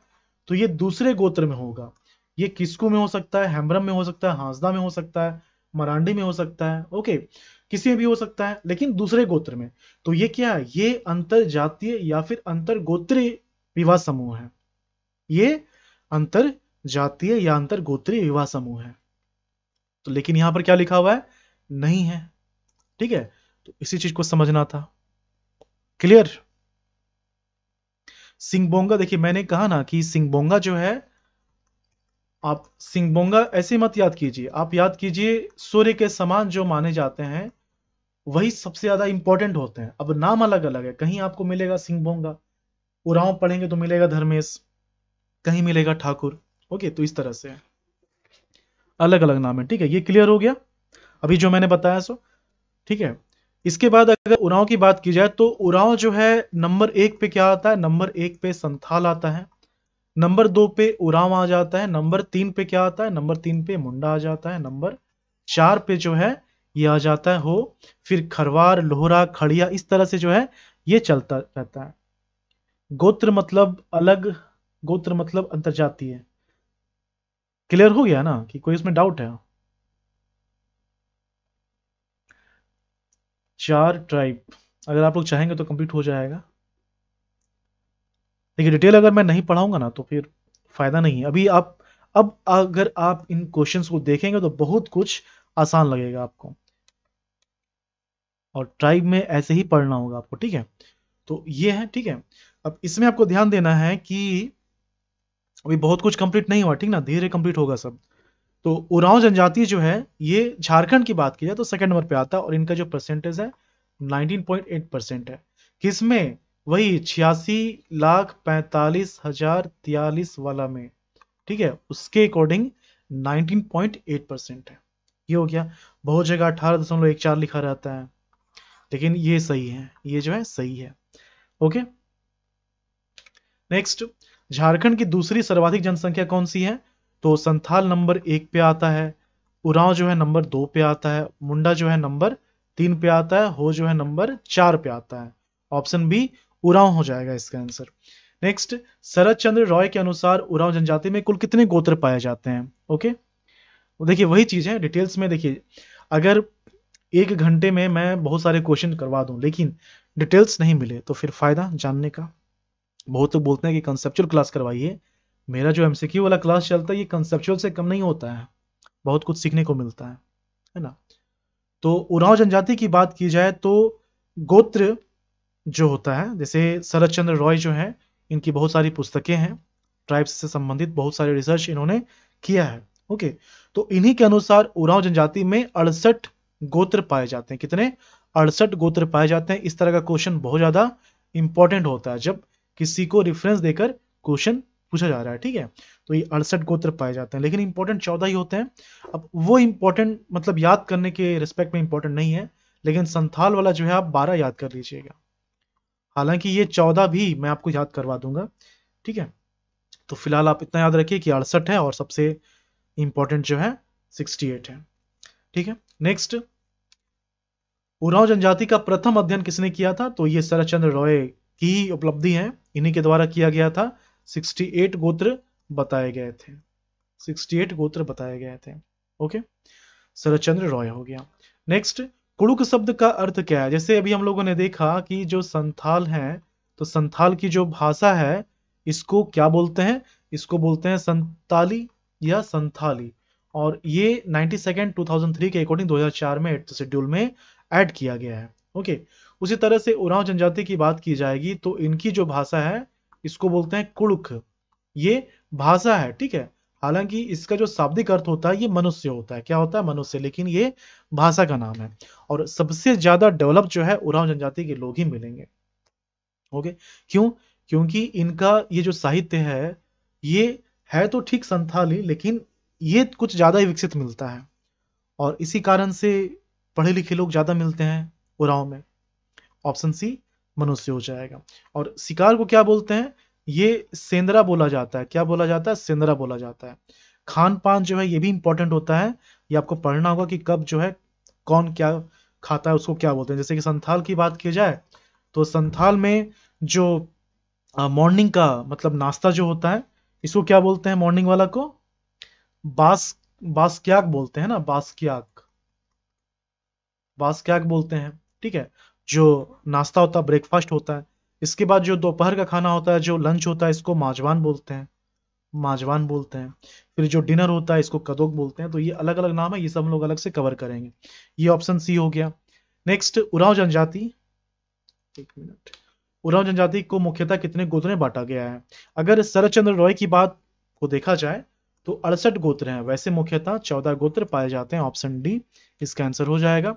तो ये दूसरे गोत्र में होगा ये किसको में हो सकता है हेम्ब्रम में हो सकता है हांसदा में हो सकता है मरांडी में हो सकता है ओके किसी में भी हो सकता है लेकिन दूसरे गोत्र में तो ये क्या है ये अंतर जातीय या फिर अंतर गोत्री विवाह समूह है ये अंतर जातीय या अंतर गोत्री विवाह समूह है तो लेकिन यहां पर क्या लिखा हुआ है नहीं है ठीक है तो इसी चीज को समझना था क्लियर सिंगबोंगा देखिए मैंने कहा ना कि सिंगबोंगा जो है आप सिंगबोंगा ऐसे मत याद कीजिए आप याद कीजिए सूर्य के समान जो माने जाते हैं वही सबसे ज्यादा इंपॉर्टेंट होते हैं अब नाम अलग अलग है कहीं आपको मिलेगा सिंगबोंगा उराव पढ़ेंगे तो मिलेगा धर्मेश कहीं मिलेगा ठाकुर ओके तो इस तरह से अलग अलग नाम है ठीक है ये क्लियर हो गया अभी जो मैंने बताया सो ठीक है इसके बाद अगर उराव की बात की जाए तो उराव जो है नंबर एक पे क्या आता है नंबर एक पे संथाल आता है नंबर दो पे उराम आ जाता है नंबर तीन पे क्या आता है नंबर तीन पे मुंडा आ जाता है नंबर चार पे जो है ये आ जाता है हो फिर खरवार लोहरा खड़िया इस तरह से जो है ये चलता रहता है गोत्र मतलब अलग गोत्र मतलब अंतर है क्लियर हो गया ना कि कोई उसमें डाउट है चार ट्राइब अगर आप लोग चाहेंगे तो कंप्लीट हो जाएगा लेकिन डिटेल अगर मैं नहीं पढ़ाऊंगा ना तो फिर फायदा नहीं है अभी आप अब अगर आप इन क्वेश्चन को देखेंगे तो बहुत कुछ आसान लगेगा आपको और ट्राइब में ऐसे ही पढ़ना होगा आपको ठीक है तो ये है ठीक है अब इसमें आपको ध्यान देना है कि अभी बहुत कुछ कंप्लीट नहीं हुआ ठीक ना धीरे कंप्लीट होगा सब तो उराव जनजाति जो है ये झारखंड की बात की जाए तो सेकंड नंबर पे आता है और इनका जो परसेंटेज है 19.8 परसेंट है किसमें वही छियासी लाख पैंतालीस हजार तियालीस वाला में ठीक है उसके अकॉर्डिंग 19.8 परसेंट है ये हो गया बहुत जगह अठारह दशमलव एक चार लिखा रहता है लेकिन ये सही है ये जो है सही है ओके नेक्स्ट झारखंड की दूसरी सर्वाधिक जनसंख्या कौन सी है तो संथाल नंबर एक पे आता है उराव जो है नंबर दो पे आता है मुंडा जो है नंबर तीन पे आता है हो जो है नंबर चार पे आता है ऑप्शन बी उराव हो जाएगा इसका आंसर नेक्स्ट शरद चंद्र रॉय के अनुसार उराव जनजाति में कुल कितने गोत्र पाए जाते हैं ओके देखिए वही चीज है डिटेल्स में देखिए अगर एक घंटे में मैं बहुत सारे क्वेश्चन करवा दूं लेकिन डिटेल्स नहीं मिले तो फिर फायदा जानने का बहुत लोग तो बोलते हैं कि कंसेप्चुअल क्लास करवाइए मेरा जो एमसीक्यू वाला क्लास चलता है ये कंसेप्चुअल से कम नहीं होता है बहुत कुछ सीखने को मिलता है है ना तो उराव जनजाति की बात की जाए तो गोत्र जो होता है जैसे शरद चंद्र रॉय जो है इनकी बहुत सारी पुस्तकें हैं ट्राइब्स से संबंधित बहुत सारे रिसर्च इन्होंने किया है ओके तो इन्हीं के अनुसार उराव जनजाति में अड़सठ गोत्र पाए जाते हैं कितने अड़सठ गोत्र पाए जाते हैं इस तरह का क्वेश्चन बहुत ज्यादा इंपॉर्टेंट होता है जब किसी को रेफरेंस देकर क्वेश्चन पूछा जा रहा है ठीक है तो ये अड़सठ गोत्र पाए जाते हैं लेकिन इंपॉर्टेंट चौदह ही होते हैं अब वो इंपॉर्टेंट मतलब याद करने के रिस्पेक्ट में इंपॉर्टेंट नहीं है लेकिन संथाल वाला जो है आप बारह याद कर लीजिएगा हालांकि ये चौदह भी मैं आपको याद करवा दूंगा ठीक है तो फिलहाल आप इतना याद रखिए कि अड़सठ है और सबसे इंपॉर्टेंट जो है एट है ठीक है नेक्स्ट उराव जनजाति का प्रथम अध्ययन किसने किया था तो ये शरदचंद्र रॉय की ही उपलब्धि है इन्हीं के द्वारा किया गया था सिक्सटी एट गोत्र बताए गए थे सिक्सटी एट गोत्र बताए गए थे ओके शरदचंद्र रॉय हो गया नेक्स्ट कुड़ुक शब्द का अर्थ क्या है जैसे अभी हम लोगों ने देखा कि जो संथाल हैं तो संथाल की जो भाषा है इसको क्या बोलते हैं इसको बोलते हैं संताली या संथाली और ये ninety second two thousand three के अकॉर्डिंग दो हजार चार में एट्थ शेड्यूल में ऐड किया गया है ओके उसी तरह से उराव जनजाति की बात की जाएगी तो इनकी जो भाषा है इसको बोलते हैं कुड़ुक ये भाषा है ठीक है हालांकि इसका जो शाब्दिक अर्थ होता है ये मनुष्य होता है क्या होता है मनुष्य लेकिन ये भाषा का नाम है और सबसे ज्यादा डेवलप जो है उराव जनजाति के लोग ही मिलेंगे ओके क्यों क्योंकि इनका ये जो साहित्य है ये है तो ठीक संथाली लेकिन ये कुछ ज्यादा ही विकसित मिलता है और इसी कारण से पढ़े लिखे लोग ज्यादा मिलते हैं उराव में ऑप्शन सी मनुष्य हो जाएगा और शिकार को क्या बोलते हैं ये सेंद्रा बोला जाता है क्या बोला जाता है सेंद्रा बोला जाता है खान पान जो है ये भी इंपॉर्टेंट होता है ये आपको पढ़ना होगा कि कब जो है कौन क्या खाता है उसको क्या बोलते हैं जैसे कि संथाल की बात की जाए तो संथाल में जो मॉर्निंग का मतलब नाश्ता जो होता है इसको क्या बोलते हैं मॉर्निंग वाला को बास बास्क्याक बोलते हैं ना बास्क्याक बास्क्याक बोलते हैं ठीक है जो नाश्ता होता है ब्रेकफास्ट होता है इसके बाद जो दोपहर का खाना होता है जो लंच होता है इसको माजवान बोलते हैं माजवान बोलते हैं फिर जो डिनर होता है इसको कदोक बोलते हैं तो ये अलग अलग नाम है ये सब हम लोग अलग से कवर करेंगे ये ऑप्शन सी हो गया नेक्स्ट उराव जनजाति एक मिनट उराव जनजाति को मुख्यतः कितने गोत्र में बांटा गया है अगर सरचंद्र रॉय की बात को देखा जाए तो अड़सठ गोत्र हैं वैसे मुख्यतः चौदह गोत्र पाए जाते हैं ऑप्शन डी इसका आंसर हो जाएगा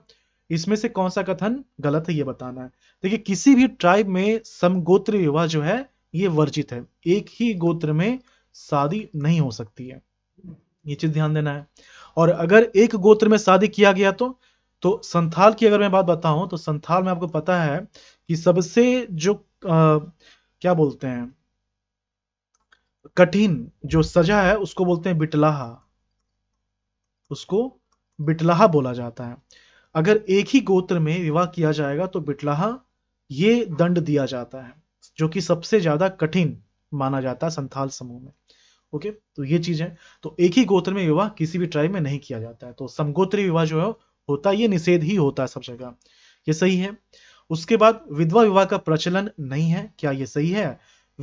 इसमें से कौन सा कथन गलत है ये बताना है देखिए किसी भी ट्राइब में समगोत्र विवाह जो है ये वर्जित है एक ही गोत्र में शादी नहीं हो सकती है ये चीज ध्यान देना है और अगर एक गोत्र में शादी किया गया तो तो संथाल की अगर मैं बात बताऊं तो संथाल में आपको पता है कि सबसे जो आ, क्या बोलते हैं कठिन जो सजा है उसको बोलते हैं बिटलाहा उसको बिटलाहा बोला जाता है अगर एक ही गोत्र में विवाह किया जाएगा तो बिटलाहा ये दंड दिया जाता है जो कि सबसे ज्यादा कठिन माना जाता है संथाल समूह में ओके तो ये चीज है तो एक ही गोत्र में विवाह किसी भी ट्राइब में नहीं किया जाता है तो समगोत्री विवाह जो है होता ये निषेध ही होता है सब जगह ये सही है उसके बाद विधवा विवाह का प्रचलन नहीं है क्या ये सही है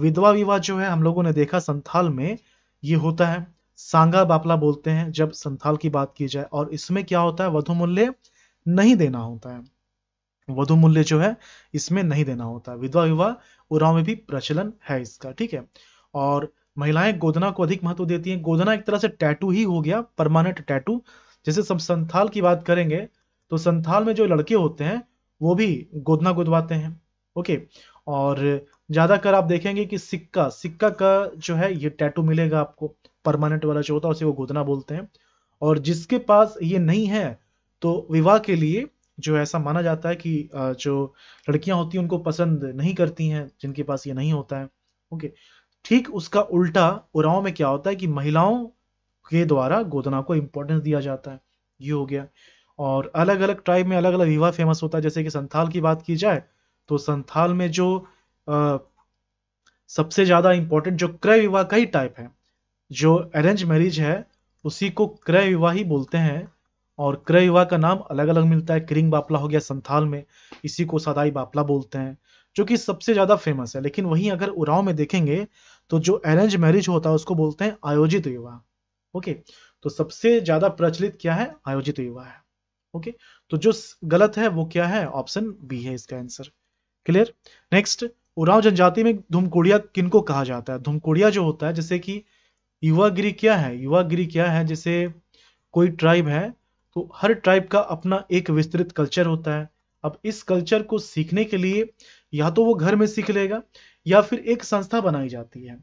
विधवा विवाह जो है हम लोगों ने देखा संथाल में ये होता है सांगा बापला बोलते हैं जब संथाल की बात की जाए और इसमें क्या होता है वधु मूल्य नहीं देना होता है वधु मूल्य जो है इसमें नहीं देना होता विधवा विवाह उराव में भी प्रचलन है इसका ठीक है और महिलाएं गोदना को अधिक महत्व देती हैं गोदना एक तरह से टैटू ही हो गया परमानेंट टैटू जैसे सब संथाल की बात करेंगे तो संथाल में जो लड़के होते हैं वो भी गोदना गोदवाते हैं ओके और ज्यादा कर आप देखेंगे कि सिक्का सिक्का का जो है ये टैटू मिलेगा आपको परमानेंट वाला जो होता है उसे वो गोदना बोलते हैं और जिसके पास ये नहीं है तो विवाह के लिए जो ऐसा माना जाता है कि जो लड़कियां होती हैं उनको पसंद नहीं करती हैं जिनके पास ये नहीं होता है ओके ठीक उसका उल्टा उराव में क्या होता है कि महिलाओं के द्वारा गोदना को इम्पोर्टेंस दिया जाता है ये हो गया और अलग अलग ट्राइब में अलग अलग विवाह फेमस होता है जैसे कि संथाल की बात की जाए तो संथाल में जो आ, सबसे ज़्यादा इंपॉर्टेंट जो क्रय विवाह का ही टाइप है जो अरेंज मैरिज है उसी को क्रय विवाह ही बोलते हैं और क्रय युवा का नाम अलग अलग मिलता है क्रिंग बापला हो गया संथाल में इसी को सदाई बापला बोलते हैं जो कि सबसे ज्यादा फेमस है लेकिन वहीं अगर उराव में देखेंगे तो जो अरेंज मैरिज होता है उसको बोलते हैं आयोजित विवाह ओके तो सबसे ज्यादा प्रचलित क्या है आयोजित विवाह है ओके तो जो गलत है वो क्या है ऑप्शन बी है इसका आंसर क्लियर नेक्स्ट उराव जनजाति में धुमकुड़िया किनको कहा जाता है धुमकुड़िया जो होता है जैसे कि युवागिरी क्या है युवागिरी क्या है जैसे कोई ट्राइब है तो हर ट्राइब का अपना एक विस्तृत कल्चर होता है अब इस कल्चर को सीखने के लिए या तो वो घर में सीख लेगा या फिर एक संस्था बनाई जाती है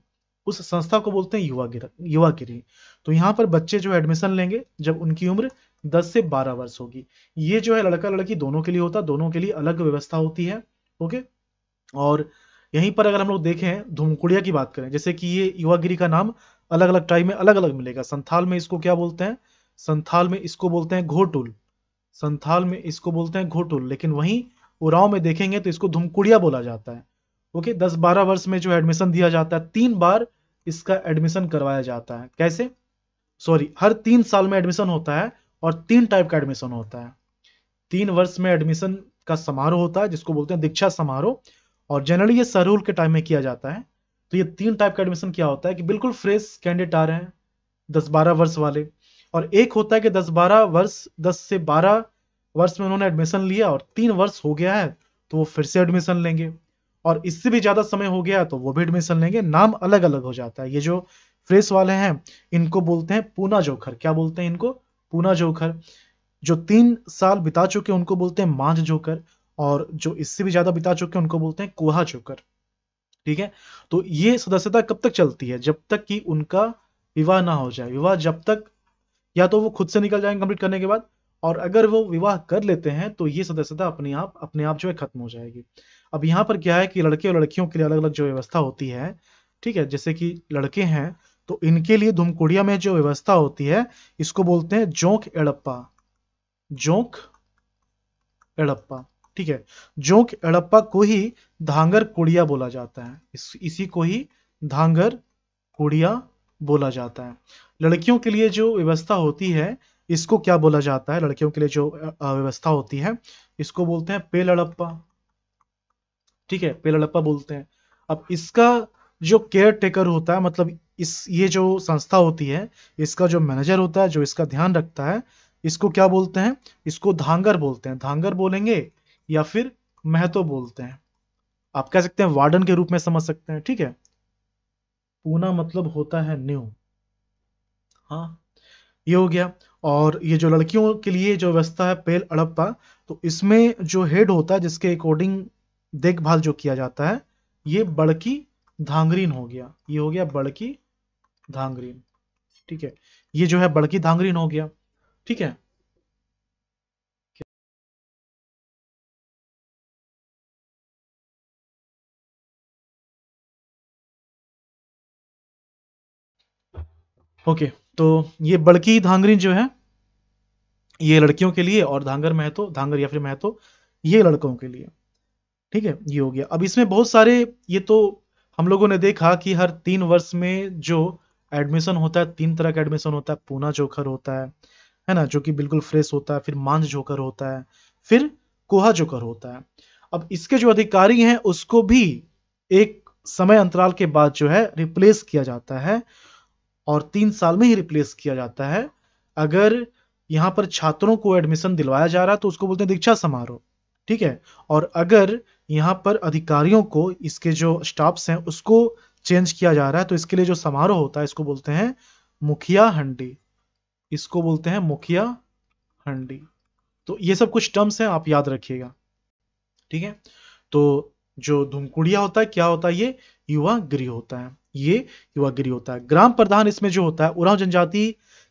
उस संस्था को बोलते हैं युवा युवा गिरी तो यहाँ पर बच्चे जो एडमिशन लेंगे जब उनकी उम्र 10 से 12 वर्ष होगी ये जो है लड़का लड़की दोनों के लिए होता है दोनों के लिए अलग व्यवस्था होती है ओके और यहीं पर अगर हम लोग देखें धूमकुड़िया की बात करें जैसे कि ये युवागिरी का नाम अलग अलग ट्राइब में अलग अलग मिलेगा संथाल में इसको क्या बोलते हैं संथाल में इसको बोलते हैं घोटुल संथाल में इसको बोलते हैं घोटुल लेकिन वहीं उराव में देखेंगे तो इसको धुमकुड़िया बोला जाता है ओके दस बारह वर्ष में जो एडमिशन दिया जाता है तीन बार इसका एडमिशन करवाया जाता है कैसे सॉरी हर तीन साल में एडमिशन होता है और तीन टाइप का एडमिशन होता है तीन वर्ष में एडमिशन का समारोह होता है जिसको बोलते हैं दीक्षा समारोह और जनरली ये सरहुल के टाइम में किया जाता है तो ये तीन टाइप का एडमिशन क्या होता है कि बिल्कुल फ्रेश कैंडिडेट आ रहे हैं दस बारह वर्ष वाले और एक होता है कि दस बारह वर्ष दस से बारह वर्ष में उन्होंने एडमिशन लिया और तीन वर्ष हो गया है तो वो फिर से एडमिशन लेंगे और इससे भी ज्यादा समय हो गया तो वो भी एडमिशन लेंगे नाम अलग अलग हो जाता है ये जो फ्रेश वाले हैं इनको बोलते हैं पूना जोखर क्या बोलते हैं इनको पूना जोखर जो तीन साल बिता चुके उनको बोलते हैं मांझ जोकर और जो इससे भी ज्यादा बिता चुके उनको बोलते हैं कोहा जोकर ठीक है तो ये सदस्यता कब तक चलती है जब तक कि उनका विवाह ना हो जाए विवाह जब तक या तो वो खुद से निकल जाएंगे कंप्लीट करने के बाद और अगर वो विवाह कर लेते हैं तो ये सदस्यता अपने आप अपने आप जो है खत्म हो जाएगी अब यहाँ पर क्या है कि लड़के और लड़कियों के लिए अलग अलग जो व्यवस्था होती है ठीक है जैसे कि लड़के हैं तो इनके लिए धुमकुड़िया में जो व्यवस्था होती है इसको बोलते हैं जोंक एड़प्पा जोंक एड़प्पा ठीक है जोंक एड़प्पा को ही धांगर कुड़िया बोला जाता है इस, इसी को ही धांगर कुड़िया बोला जाता है लड़कियों के लिए जो व्यवस्था होती है इसको क्या बोला जाता है लड़कियों के लिए जो व्यवस्था होती है इसको बोलते हैं पे लड़प्पा ठीक है पे लड़प्पा बोलते हैं अब इसका जो केयर टेकर होता है मतलब इस ये जो संस्था होती है इसका जो मैनेजर होता है जो इसका ध्यान रखता है इसको क्या बोलते हैं इसको धांगर बोलते हैं धांगर बोलेंगे या फिर महतो बोलते हैं आप कह सकते हैं वार्डन के रूप में समझ सकते हैं ठीक है पूना मतलब होता है न्यू हाँ ये हो गया और ये जो लड़कियों के लिए जो व्यवस्था है पेल अड़प्पा तो इसमें जो हेड होता है जिसके अकॉर्डिंग देखभाल जो किया जाता है ये बड़की धांगरीन हो गया ये हो गया बड़की धांगरीन ठीक है ये जो है बड़की धांगरीन हो गया ठीक है ओके तो ये बड़की धांगरी जो है ये लड़कियों के लिए और धांगर महतो धांगर या फिर महतो ये लड़कों के लिए ठीक है ये हो गया अब इसमें बहुत सारे ये तो हम लोगों ने देखा कि हर तीन वर्ष में जो एडमिशन होता है तीन तरह का एडमिशन होता है पूना जोखर होता है है ना जो कि बिल्कुल फ्रेश होता है फिर मांझ जोखर होता है फिर कोहा जोकर होता है अब इसके जो अधिकारी हैं उसको भी एक समय अंतराल के बाद जो है रिप्लेस किया जाता है और तीन साल में ही रिप्लेस किया जाता है अगर यहाँ पर छात्रों को एडमिशन दिलवाया जा रहा है तो उसको बोलते हैं दीक्षा समारोह ठीक है और अगर यहाँ पर अधिकारियों को इसके जो स्टाफ्स हैं उसको चेंज किया जा रहा है तो इसके लिए जो समारोह होता है इसको बोलते हैं मुखिया हंडी इसको बोलते हैं मुखिया हंडी तो ये सब कुछ टर्म्स हैं आप याद रखिएगा ठीक है तो जो धुमकुड़िया होता है क्या होता है ये युवा गृह होता है ये युवागिरी होता है ग्राम प्रधान इसमें जो होता है उराव जनजाति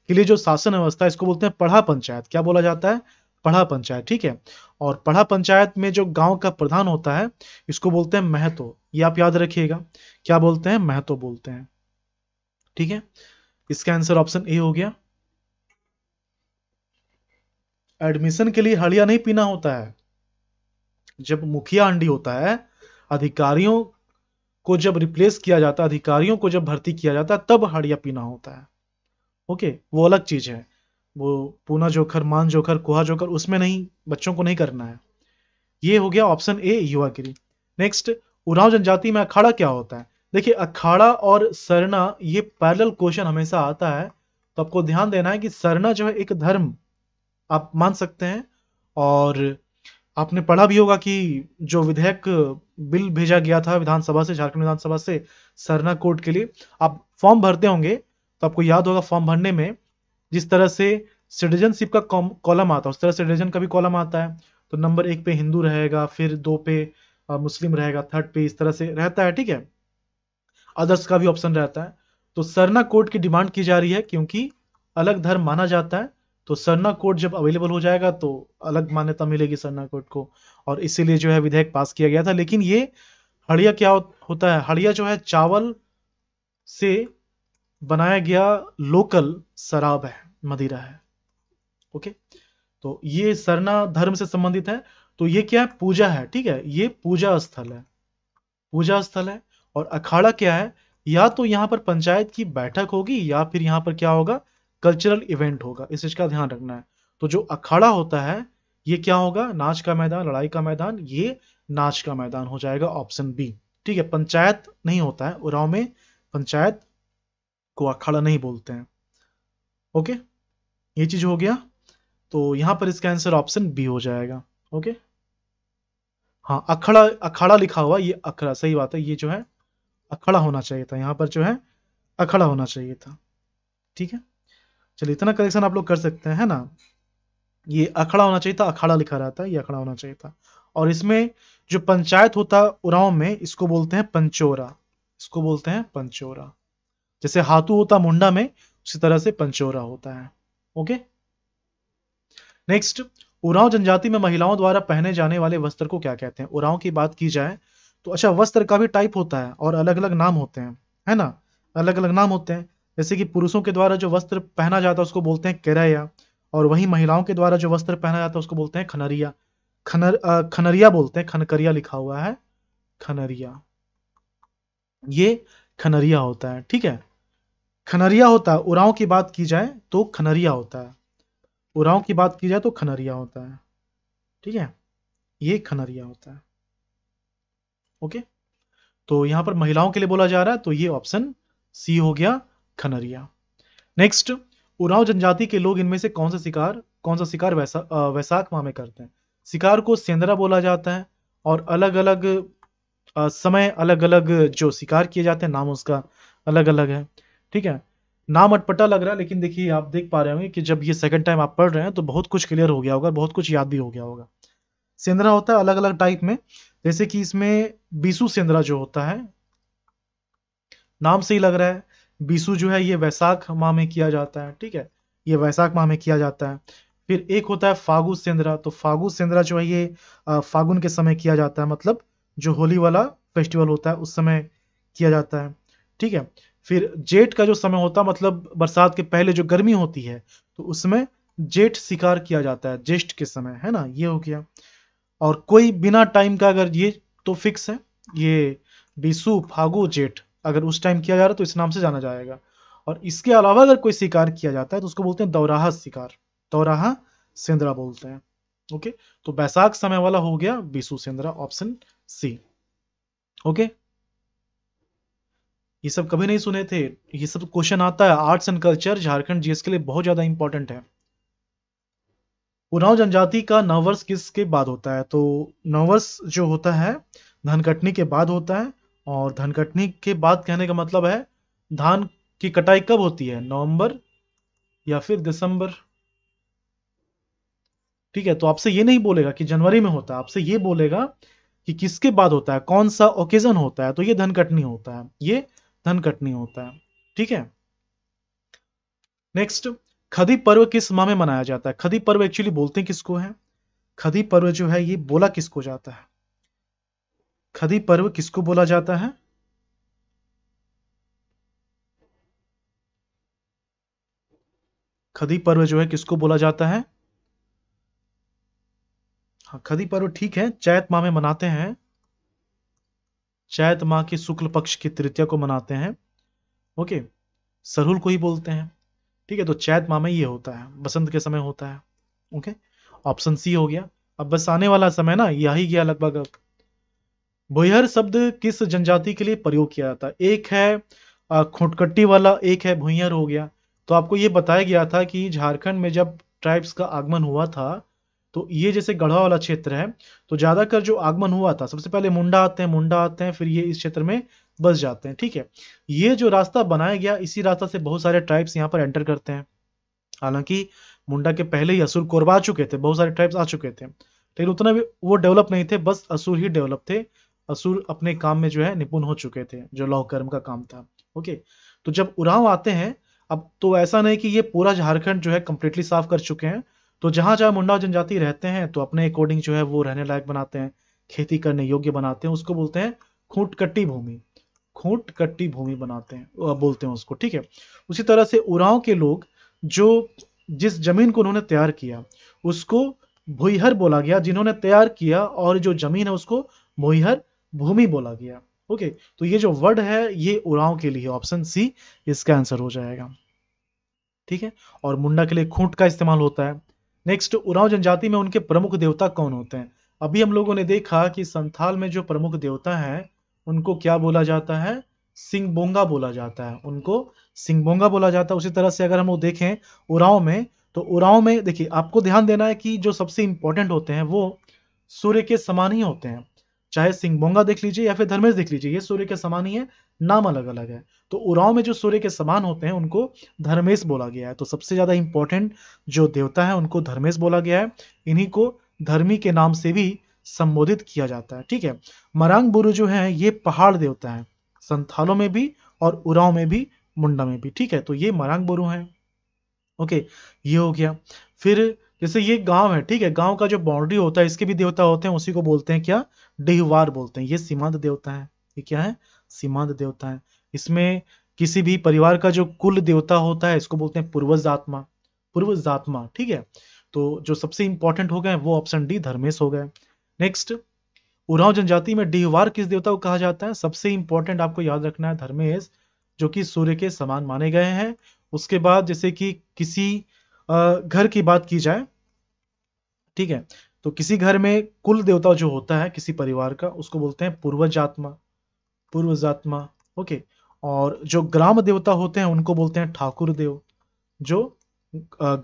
के लिए जो शासन व्यवस्था इसको बोलते हैं पढ़ा पंचायत क्या बोला जाता है पढ़ा पंचायत ठीक है और पढ़ा पंचायत में जो गांव का प्रधान होता है इसको बोलते हैं महतो ये आप याद रखिएगा क्या बोलते हैं महतो बोलते हैं ठीक है इसका आंसर ऑप्शन ए हो गया एडमिशन के लिए हड़िया नहीं पीना होता है जब मुखिया अंडी होता है अधिकारियों को जब रिप्लेस किया जाता है अधिकारियों को जब भर्ती किया जाता है तब हड़िया पीना होता है ओके वो अलग चीज है वो पूना जोखर मान जोखर कुहा जोखर उसमें नहीं बच्चों को नहीं करना है ये हो गया ऑप्शन ए युवागिरी नेक्स्ट उराव जनजाति में अखाड़ा क्या होता है देखिए अखाड़ा और सरना ये पैरल क्वेश्चन हमेशा आता है तो आपको ध्यान देना है कि सरना जो है एक धर्म आप मान सकते हैं और आपने पढ़ा भी होगा कि जो विधेयक बिल भेजा गया था विधानसभा से झारखंड विधानसभा से सरना कोर्ट के लिए आप फॉर्म भरते होंगे तो आपको याद होगा फॉर्म भरने में जिस तरह से सिटीजनशिप का कॉलम आता है उस तरह से सिटीजन का भी कॉलम आता है तो नंबर एक पे हिंदू रहेगा फिर दो पे मुस्लिम रहेगा थर्ड पे इस तरह से रहता है ठीक है अदर्स का भी ऑप्शन रहता है तो सरना कोर्ट की डिमांड की जा रही है क्योंकि अलग धर्म माना जाता है तो सरना कोड जब अवेलेबल हो जाएगा तो अलग मान्यता मिलेगी सरना कोड को और इसीलिए जो है विधेयक पास किया गया था लेकिन ये हड़िया क्या होता है हड़िया जो है चावल से बनाया गया लोकल शराब है मदिरा है ओके तो ये सरना धर्म से संबंधित है तो ये क्या है पूजा है ठीक है ये पूजा स्थल है पूजा स्थल है और अखाड़ा क्या है या तो यहाँ पर पंचायत की बैठक होगी या फिर यहाँ पर क्या होगा कल्चरल इवेंट होगा इस चीज का ध्यान रखना है तो जो अखाड़ा होता है ये क्या होगा नाच का मैदान लड़ाई का मैदान ये नाच का मैदान हो जाएगा ऑप्शन बी ठीक है पंचायत नहीं होता है उराव में पंचायत को अखाड़ा नहीं बोलते हैं ओके ये चीज हो गया तो यहां पर इसका आंसर ऑप्शन बी हो जाएगा ओके हाँ अखड़ा अखाड़ा लिखा हुआ ये अखड़ा सही बात है ये जो है अखड़ा होना चाहिए था यहां पर जो है अखड़ा होना चाहिए था ठीक है चलिए इतना करेक्शन आप लोग कर सकते हैं ना ये अखड़ा होना चाहिए था अखाड़ा लिखा रहा था ये अखड़ा होना चाहिए था और इसमें जो पंचायत होता उराव में इसको बोलते हैं पंचोरा इसको बोलते हैं पंचोरा जैसे हाथू होता मुंडा में उसी तरह से पंचोरा होता है ओके नेक्स्ट उराव जनजाति में महिलाओं द्वारा पहने जाने वाले वस्त्र को क्या कहते हैं उराव की बात की जाए तो अच्छा वस्त्र का भी टाइप होता है और अलग अलग नाम होते हैं है ना अलग अलग नाम होते हैं जैसे कि पुरुषों के द्वारा जो वस्त्र पहना जाता है उसको बोलते हैं केराया और वहीं महिलाओं के द्वारा जो वस्त्र पहना जाता है उसको बोलते हैं खनरिया खनर खनरिया बोलते हैं खनकरिया लिखा हुआ है खनरिया ये खनरिया होता है ठीक है खनरिया होता है उराव की बात की जाए तो खनरिया होता है उराव की बात की जाए तो खनरिया होता है ठीक है ये खनरिया होता है ओके तो यहां पर महिलाओं के लिए बोला जा रहा है तो ये ऑप्शन सी हो गया खनरिया नेक्स्ट उराव जनजाति के लोग इनमें से कौन सा शिकार कौन सा शिकार वैसा वैसाख माह में करते हैं शिकार को सेंद्रा बोला जाता है और अलग अलग समय अलग अलग जो शिकार किए जाते हैं नाम उसका अलग अलग है ठीक है नाम अटपटा लग रहा है लेकिन देखिए आप देख पा रहे होंगे कि जब ये सेकंड टाइम आप पढ़ रहे हैं तो बहुत कुछ क्लियर हो गया होगा बहुत कुछ याद भी हो गया होगा सेंद्रा होता है अलग अलग टाइप में जैसे कि इसमें बीसू सेंद्रा जो होता है नाम से ही लग रहा है बीसू जो है ये वैसाख माह में किया जाता है ठीक है ये वैसाख माह में किया जाता है फिर एक होता है फागु सेंद्रा तो फागु सेंद्रा जो है ये फागुन के समय किया जाता है मतलब जो होली वाला फेस्टिवल होता है उस समय किया जाता है ठीक है फिर जेठ का जो समय होता है मतलब बरसात के पहले जो गर्मी होती है तो उसमें जेठ शिकार किया जाता है ज्येष्ठ के समय है ना ये हो गया और कोई बिना टाइम का अगर ये तो फिक्स है ये बीसु फागु जेठ अगर उस टाइम किया जा रहा है तो इस नाम से जाना जाएगा और इसके अलावा अगर कोई शिकार किया जाता है तो उसको बोलते हैं दौराहा शिकार दौराहा सेंद्रा बोलते हैं ओके तो बैसाख समय वाला हो गया Bisu Sendra option C okay ये सब कभी नहीं सुने थे ये सब क्वेश्चन आता है arts and culture Jharkhand GS के लिए बहुत ज्यादा इंपॉर्टेंट है उनाव जनजाति का नववर्ष किसके बाद होता है तो नववर्ष जो होता है धनकटनी के बाद होता है और धान कटनी के बाद कहने का मतलब है धान की कटाई कब होती है नवंबर या फिर दिसंबर ठीक है तो आपसे ये नहीं बोलेगा कि जनवरी में होता है आपसे ये बोलेगा कि किसके बाद होता है कौन सा ओकेजन होता है तो ये धन कटनी होता है ये धन कटनी होता है ठीक है नेक्स्ट खदी पर्व किस माह में मनाया जाता है खदी पर्व एक्चुअली बोलते हैं किसको है खदी पर्व जो है ये बोला किसको जाता है खदी पर्व किसको बोला जाता है खदी पर्व जो है किसको बोला जाता है हाँ खदी पर्व ठीक है चैत माह में मनाते हैं चैत माह के शुक्ल पक्ष की तृतीया को मनाते हैं ओके सरहुल को ही बोलते हैं ठीक है तो चैत माह में ये होता है बसंत के समय होता है ओके ऑप्शन सी हो गया अब बस आने वाला समय ना यही गया लगभग अब भुयर शब्द किस जनजाति के लिए प्रयोग किया जाता है एक है खुटकट्टी वाला एक है भुयर हो गया तो आपको ये बताया गया था कि झारखंड में जब ट्राइब्स का आगमन हुआ था तो ये जैसे गढ़वा वाला क्षेत्र है तो ज़्यादातर जो आगमन हुआ था सबसे पहले मुंडा आते हैं मुंडा आते हैं फिर ये इस क्षेत्र में बस जाते हैं ठीक है ये जो रास्ता बनाया गया इसी रास्ता से बहुत सारे ट्राइब्स यहाँ पर एंटर करते हैं हालांकि मुंडा के पहले ही असुर कोरबा आ चुके थे बहुत सारे ट्राइब्स आ चुके थे लेकिन उतना भी वो डेवलप नहीं थे बस असुर ही डेवलप थे असुर अपने काम में जो है निपुण हो चुके थे जो लौह कर्म का काम था ओके तो जब उराव आते हैं अब तो ऐसा नहीं कि ये पूरा झारखंड जो है कम्प्लीटली साफ कर चुके हैं तो जहां जहां मुंडा जनजाति रहते हैं तो अपने अकॉर्डिंग जो है वो रहने लायक बनाते हैं खेती करने योग्य बनाते हैं उसको बोलते हैं खूंटकट्टी भूमि खूंटकट्टी भूमि बनाते हैं बोलते हैं उसको ठीक है उसी तरह से उराव के लोग जो जिस जमीन को उन्होंने तैयार किया उसको भुईहर बोला गया जिन्होंने तैयार किया और जो जमीन है उसको भुईहर भूमि बोला गया ओके तो ये जो वर्ड है ये उराव के लिए ऑप्शन सी इसका आंसर हो जाएगा ठीक है और मुंडा के लिए खूंट का इस्तेमाल होता है नेक्स्ट उराव जनजाति में उनके प्रमुख देवता कौन होते हैं अभी हम लोगों ने देखा कि संथाल में जो प्रमुख देवता है उनको क्या बोला जाता है सिंगबोंगा बोला जाता है उनको सिंगबोंगा बोला जाता है उसी तरह से अगर हम वो देखें उराव में तो उराव में देखिए आपको ध्यान देना है कि जो सबसे इंपॉर्टेंट होते हैं वो सूर्य के समान ही होते हैं चाहे सिंगबोंगा देख लीजिए या फिर धर्मेश देख लीजिए ये सूर्य के समान ही है नाम अलग अलग है तो उराव में जो सूर्य के समान होते हैं उनको धर्मेश बोला गया है तो सबसे ज्यादा इंपॉर्टेंट जो देवता है उनको धर्मेश बोला गया है इन्हीं को धर्मी के नाम से भी संबोधित किया जाता है ठीक है मरांग बुरु जो है ये पहाड़ देवता है संथालों में भी और उराव में भी मुंडा में भी ठीक है तो ये मरांग बुरु है ओके ये हो गया फिर जैसे ये गांव है ठीक है गांव का जो बाउंड्री होता है इसके भी देवता होते हैं उसी को बोलते हैं क्या डिहवार बोलते हैं ये सीमांत देवता है ये क्या है सीमांत देवता है इसमें किसी भी परिवार का जो कुल देवता होता है इसको बोलते हैं पूर्वज आत्मा पूर्वज आत्मा ठीक है तो जो सबसे इंपॉर्टेंट हो गए वो ऑप्शन डी धर्मेश हो गए नेक्स्ट उराव जनजाति में डिहवार किस देवता को कहा जाता है सबसे इंपॉर्टेंट आपको याद रखना है धर्मेश जो कि सूर्य के समान माने गए हैं उसके बाद जैसे कि किसी घर की बात की जाए ठीक है तो किसी घर में कुल देवता जो होता है किसी परिवार का उसको बोलते हैं पूर्वजात्मा पूर्वजात्मा ओके और जो ग्राम देवता होते हैं उनको बोलते हैं ठाकुर देव जो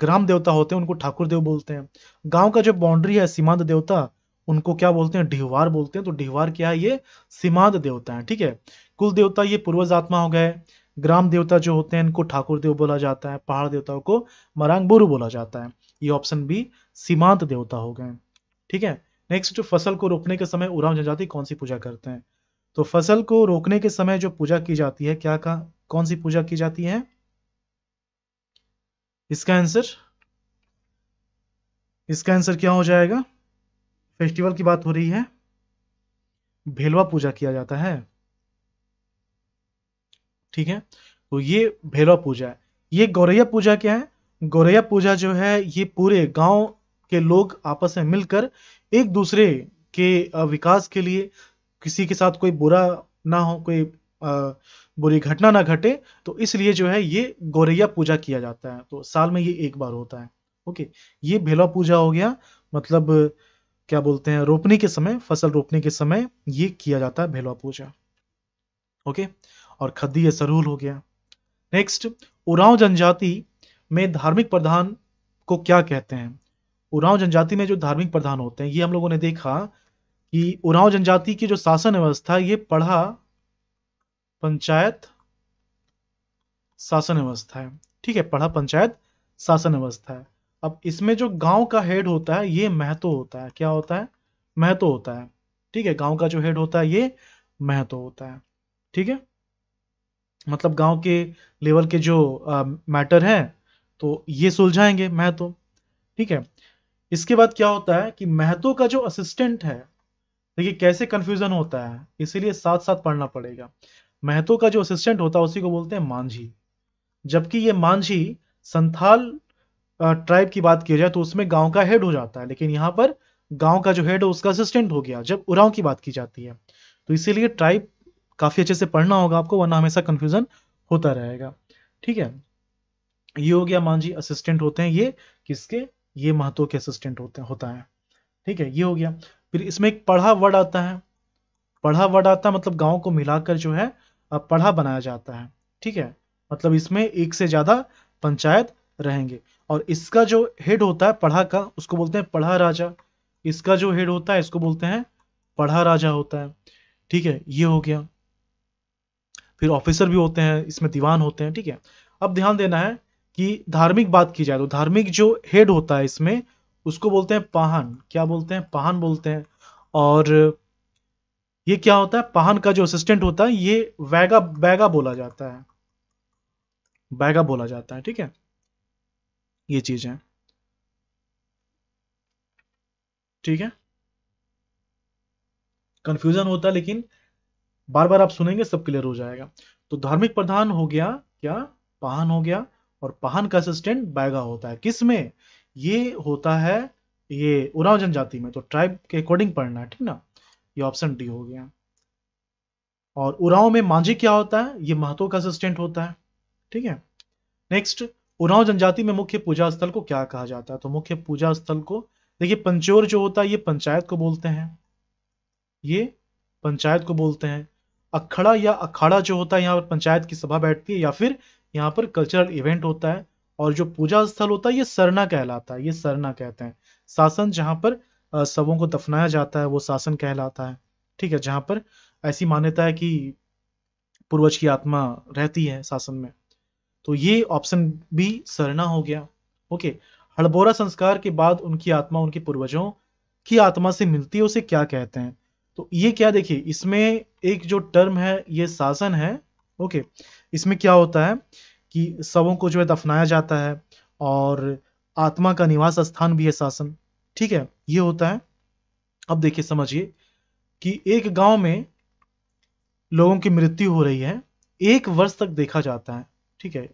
ग्राम देवता होते हैं उनको ठाकुर देव बोलते हैं गांव का जो बाउंड्री है सीमांत देवता उनको क्या बोलते हैं ढिहवार बोलते हैं तो ढिहवार क्या है ये सीमांत देवता है ठीक है कुल देवता ये पूर्वजात्मा हो गए ग्राम देवता जो होते हैं इनको ठाकुर देव बोला जाता है पहाड़ देवताओं को मरांगबुरु बोला जाता है ये ऑप्शन बी सीमांत देवता हो गए ठीक है नेक्स्ट फसल को रोकने के समय उराव जनजाति कौन सी पूजा करते हैं तो फसल को रोकने के समय जो पूजा की जाती है क्या का कौन सी पूजा की जाती है इसका आंसर इसका आंसर क्या हो जाएगा फेस्टिवल की बात हो रही है भेलवा पूजा किया जाता है ठीक है तो ये भेलवा पूजा है ये गौरैया पूजा क्या है गौरैया पूजा जो है ये पूरे गांव के लोग आपस में मिलकर एक दूसरे के विकास के लिए किसी के साथ कोई बुरा ना हो कोई बुरी घटना ना घटे तो इसलिए जो है ये गौरैया पूजा किया जाता है तो साल में ये एक बार होता है ओके ये भेलवा पूजा हो गया मतलब क्या बोलते हैं रोपने के समय फसल रोपने के समय ये किया जाता है भेलवा पूजा ओके और खद्दी या सरूल हो गया नेक्स्ट उराव जनजाति में धार्मिक प्रधान को क्या कहते हैं उरांव जनजाति में जो धार्मिक प्रधान होते हैं ये हम लोगों ने देखा कि उरांव जनजाति की जो शासन व्यवस्था ये पढ़ा पंचायत शासन व्यवस्था है ठीक है पढ़ा पंचायत शासन व्यवस्था है अब इसमें जो गांव का हेड होता है ये महत्व होता है क्या होता है महत्व होता है ठीक है गांव का जो हेड होता है ये महत्व होता है ठीक है मतलब गांव के लेवल के जो मैटर है तो ये सुलझाएंगे महत्व ठीक है इसके बाद क्या होता है कि महतो का जो असिस्टेंट है देखिए कैसे कंफ्यूजन होता है इसीलिए साथ साथ पढ़ना पड़ेगा महतो का जो असिस्टेंट होता है उसी को बोलते हैं मांझी जबकि ये मांझी संथाल ट्राइब की बात की जाए तो उसमें गांव का हेड हो जाता है लेकिन यहाँ पर गांव का जो हेड है उसका असिस्टेंट हो गया जब उराव की बात की जाती है तो इसीलिए ट्राइब काफी अच्छे से पढ़ना होगा आपको वरना हमेशा कंफ्यूजन होता रहेगा ठीक है ये हो गया मांझी असिस्टेंट होते हैं ये किसके ये महत्व के असिस्टेंट होते होता है ठीक है ये हो गया फिर इसमें एक पढ़ा वर्ड आता है पढ़ा वर्ड आता है मतलब गाँव को मिलाकर जो है पढ़ा बनाया जाता है ठीक है मतलब इसमें एक से ज़्यादा पंचायत रहेंगे और इसका जो हेड होता है पढ़ा का उसको बोलते हैं पढ़ा राजा इसका जो हेड होता है इसको बोलते हैं पढ़ा राजा होता है ठीक है ये हो गया फिर ऑफिसर भी होते हैं इसमें दीवान होते हैं ठीक है अब ध्यान देना है कि धार्मिक बात की जाए तो धार्मिक जो हेड होता है इसमें उसको बोलते हैं पाहन क्या बोलते हैं पाहन बोलते हैं और ये क्या होता है पाहन का जो असिस्टेंट होता है ये वैगा बैगा बोला जाता है बैगा बोला जाता है ठीक है ये चीज है ठीक है कंफ्यूजन होता है लेकिन बार बार आप सुनेंगे सब क्लियर हो जाएगा तो धार्मिक प्रधान हो गया क्या पाहन हो गया और पहान का असिस्टेंट बैगा होता है किस में ये होता है ये उराव जनजाति में तो ट्राइब के अकॉर्डिंग पढ़ना है ठीक ना ये ऑप्शन डी हो गया और उराव में मांझी क्या होता है ये महतो का असिस्टेंट होता है ठीक है नेक्स्ट उराव जनजाति में मुख्य पूजा स्थल को क्या कहा जाता है तो मुख्य पूजा स्थल को देखिए पंचोर जो होता है ये पंचायत को बोलते हैं ये पंचायत को बोलते हैं अखड़ा या अखाड़ा जो होता है यहाँ पर पंचायत की सभा बैठती है या फिर यहाँ पर कल्चरल इवेंट होता है और जो पूजा स्थल होता है ये सरना कहलाता है ये सरना कहते हैं शासन जहाँ पर सबों को दफनाया जाता है वो शासन कहलाता है ठीक है जहाँ पर ऐसी मान्यता है कि पूर्वज की आत्मा रहती है शासन में तो ये ऑप्शन भी सरना हो गया ओके हड़बोरा संस्कार के बाद उनकी आत्मा उनके पूर्वजों की आत्मा से मिलती है उसे क्या कहते हैं तो ये क्या देखिए इसमें एक जो टर्म है ये शासन है ओके इसमें क्या होता है कि सबों को जो है दफनाया जाता है और आत्मा का निवास स्थान भी है शासन ठीक है ये होता है अब देखिए समझिए कि एक गांव में लोगों की मृत्यु हो रही है एक वर्ष तक देखा जाता है ठीक है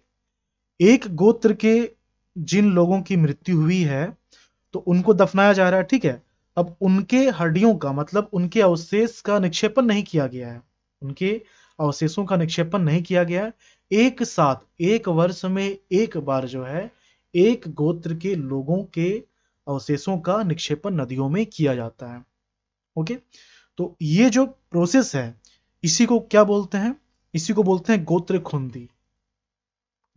एक गोत्र के जिन लोगों की मृत्यु हुई है तो उनको दफनाया जा रहा है ठीक है अब उनके हड्डियों का मतलब उनके अवशेष का निक्षेपण नहीं किया गया है उनके अवशेषों का निक्षेपण नहीं किया गया है एक साथ एक वर्ष में एक बार जो है एक गोत्र के लोगों के अवशेषों का निक्षेपण नदियों में किया जाता है ओके तो ये जो प्रोसेस है इसी को क्या बोलते हैं इसी को बोलते हैं गोत्र खुंदी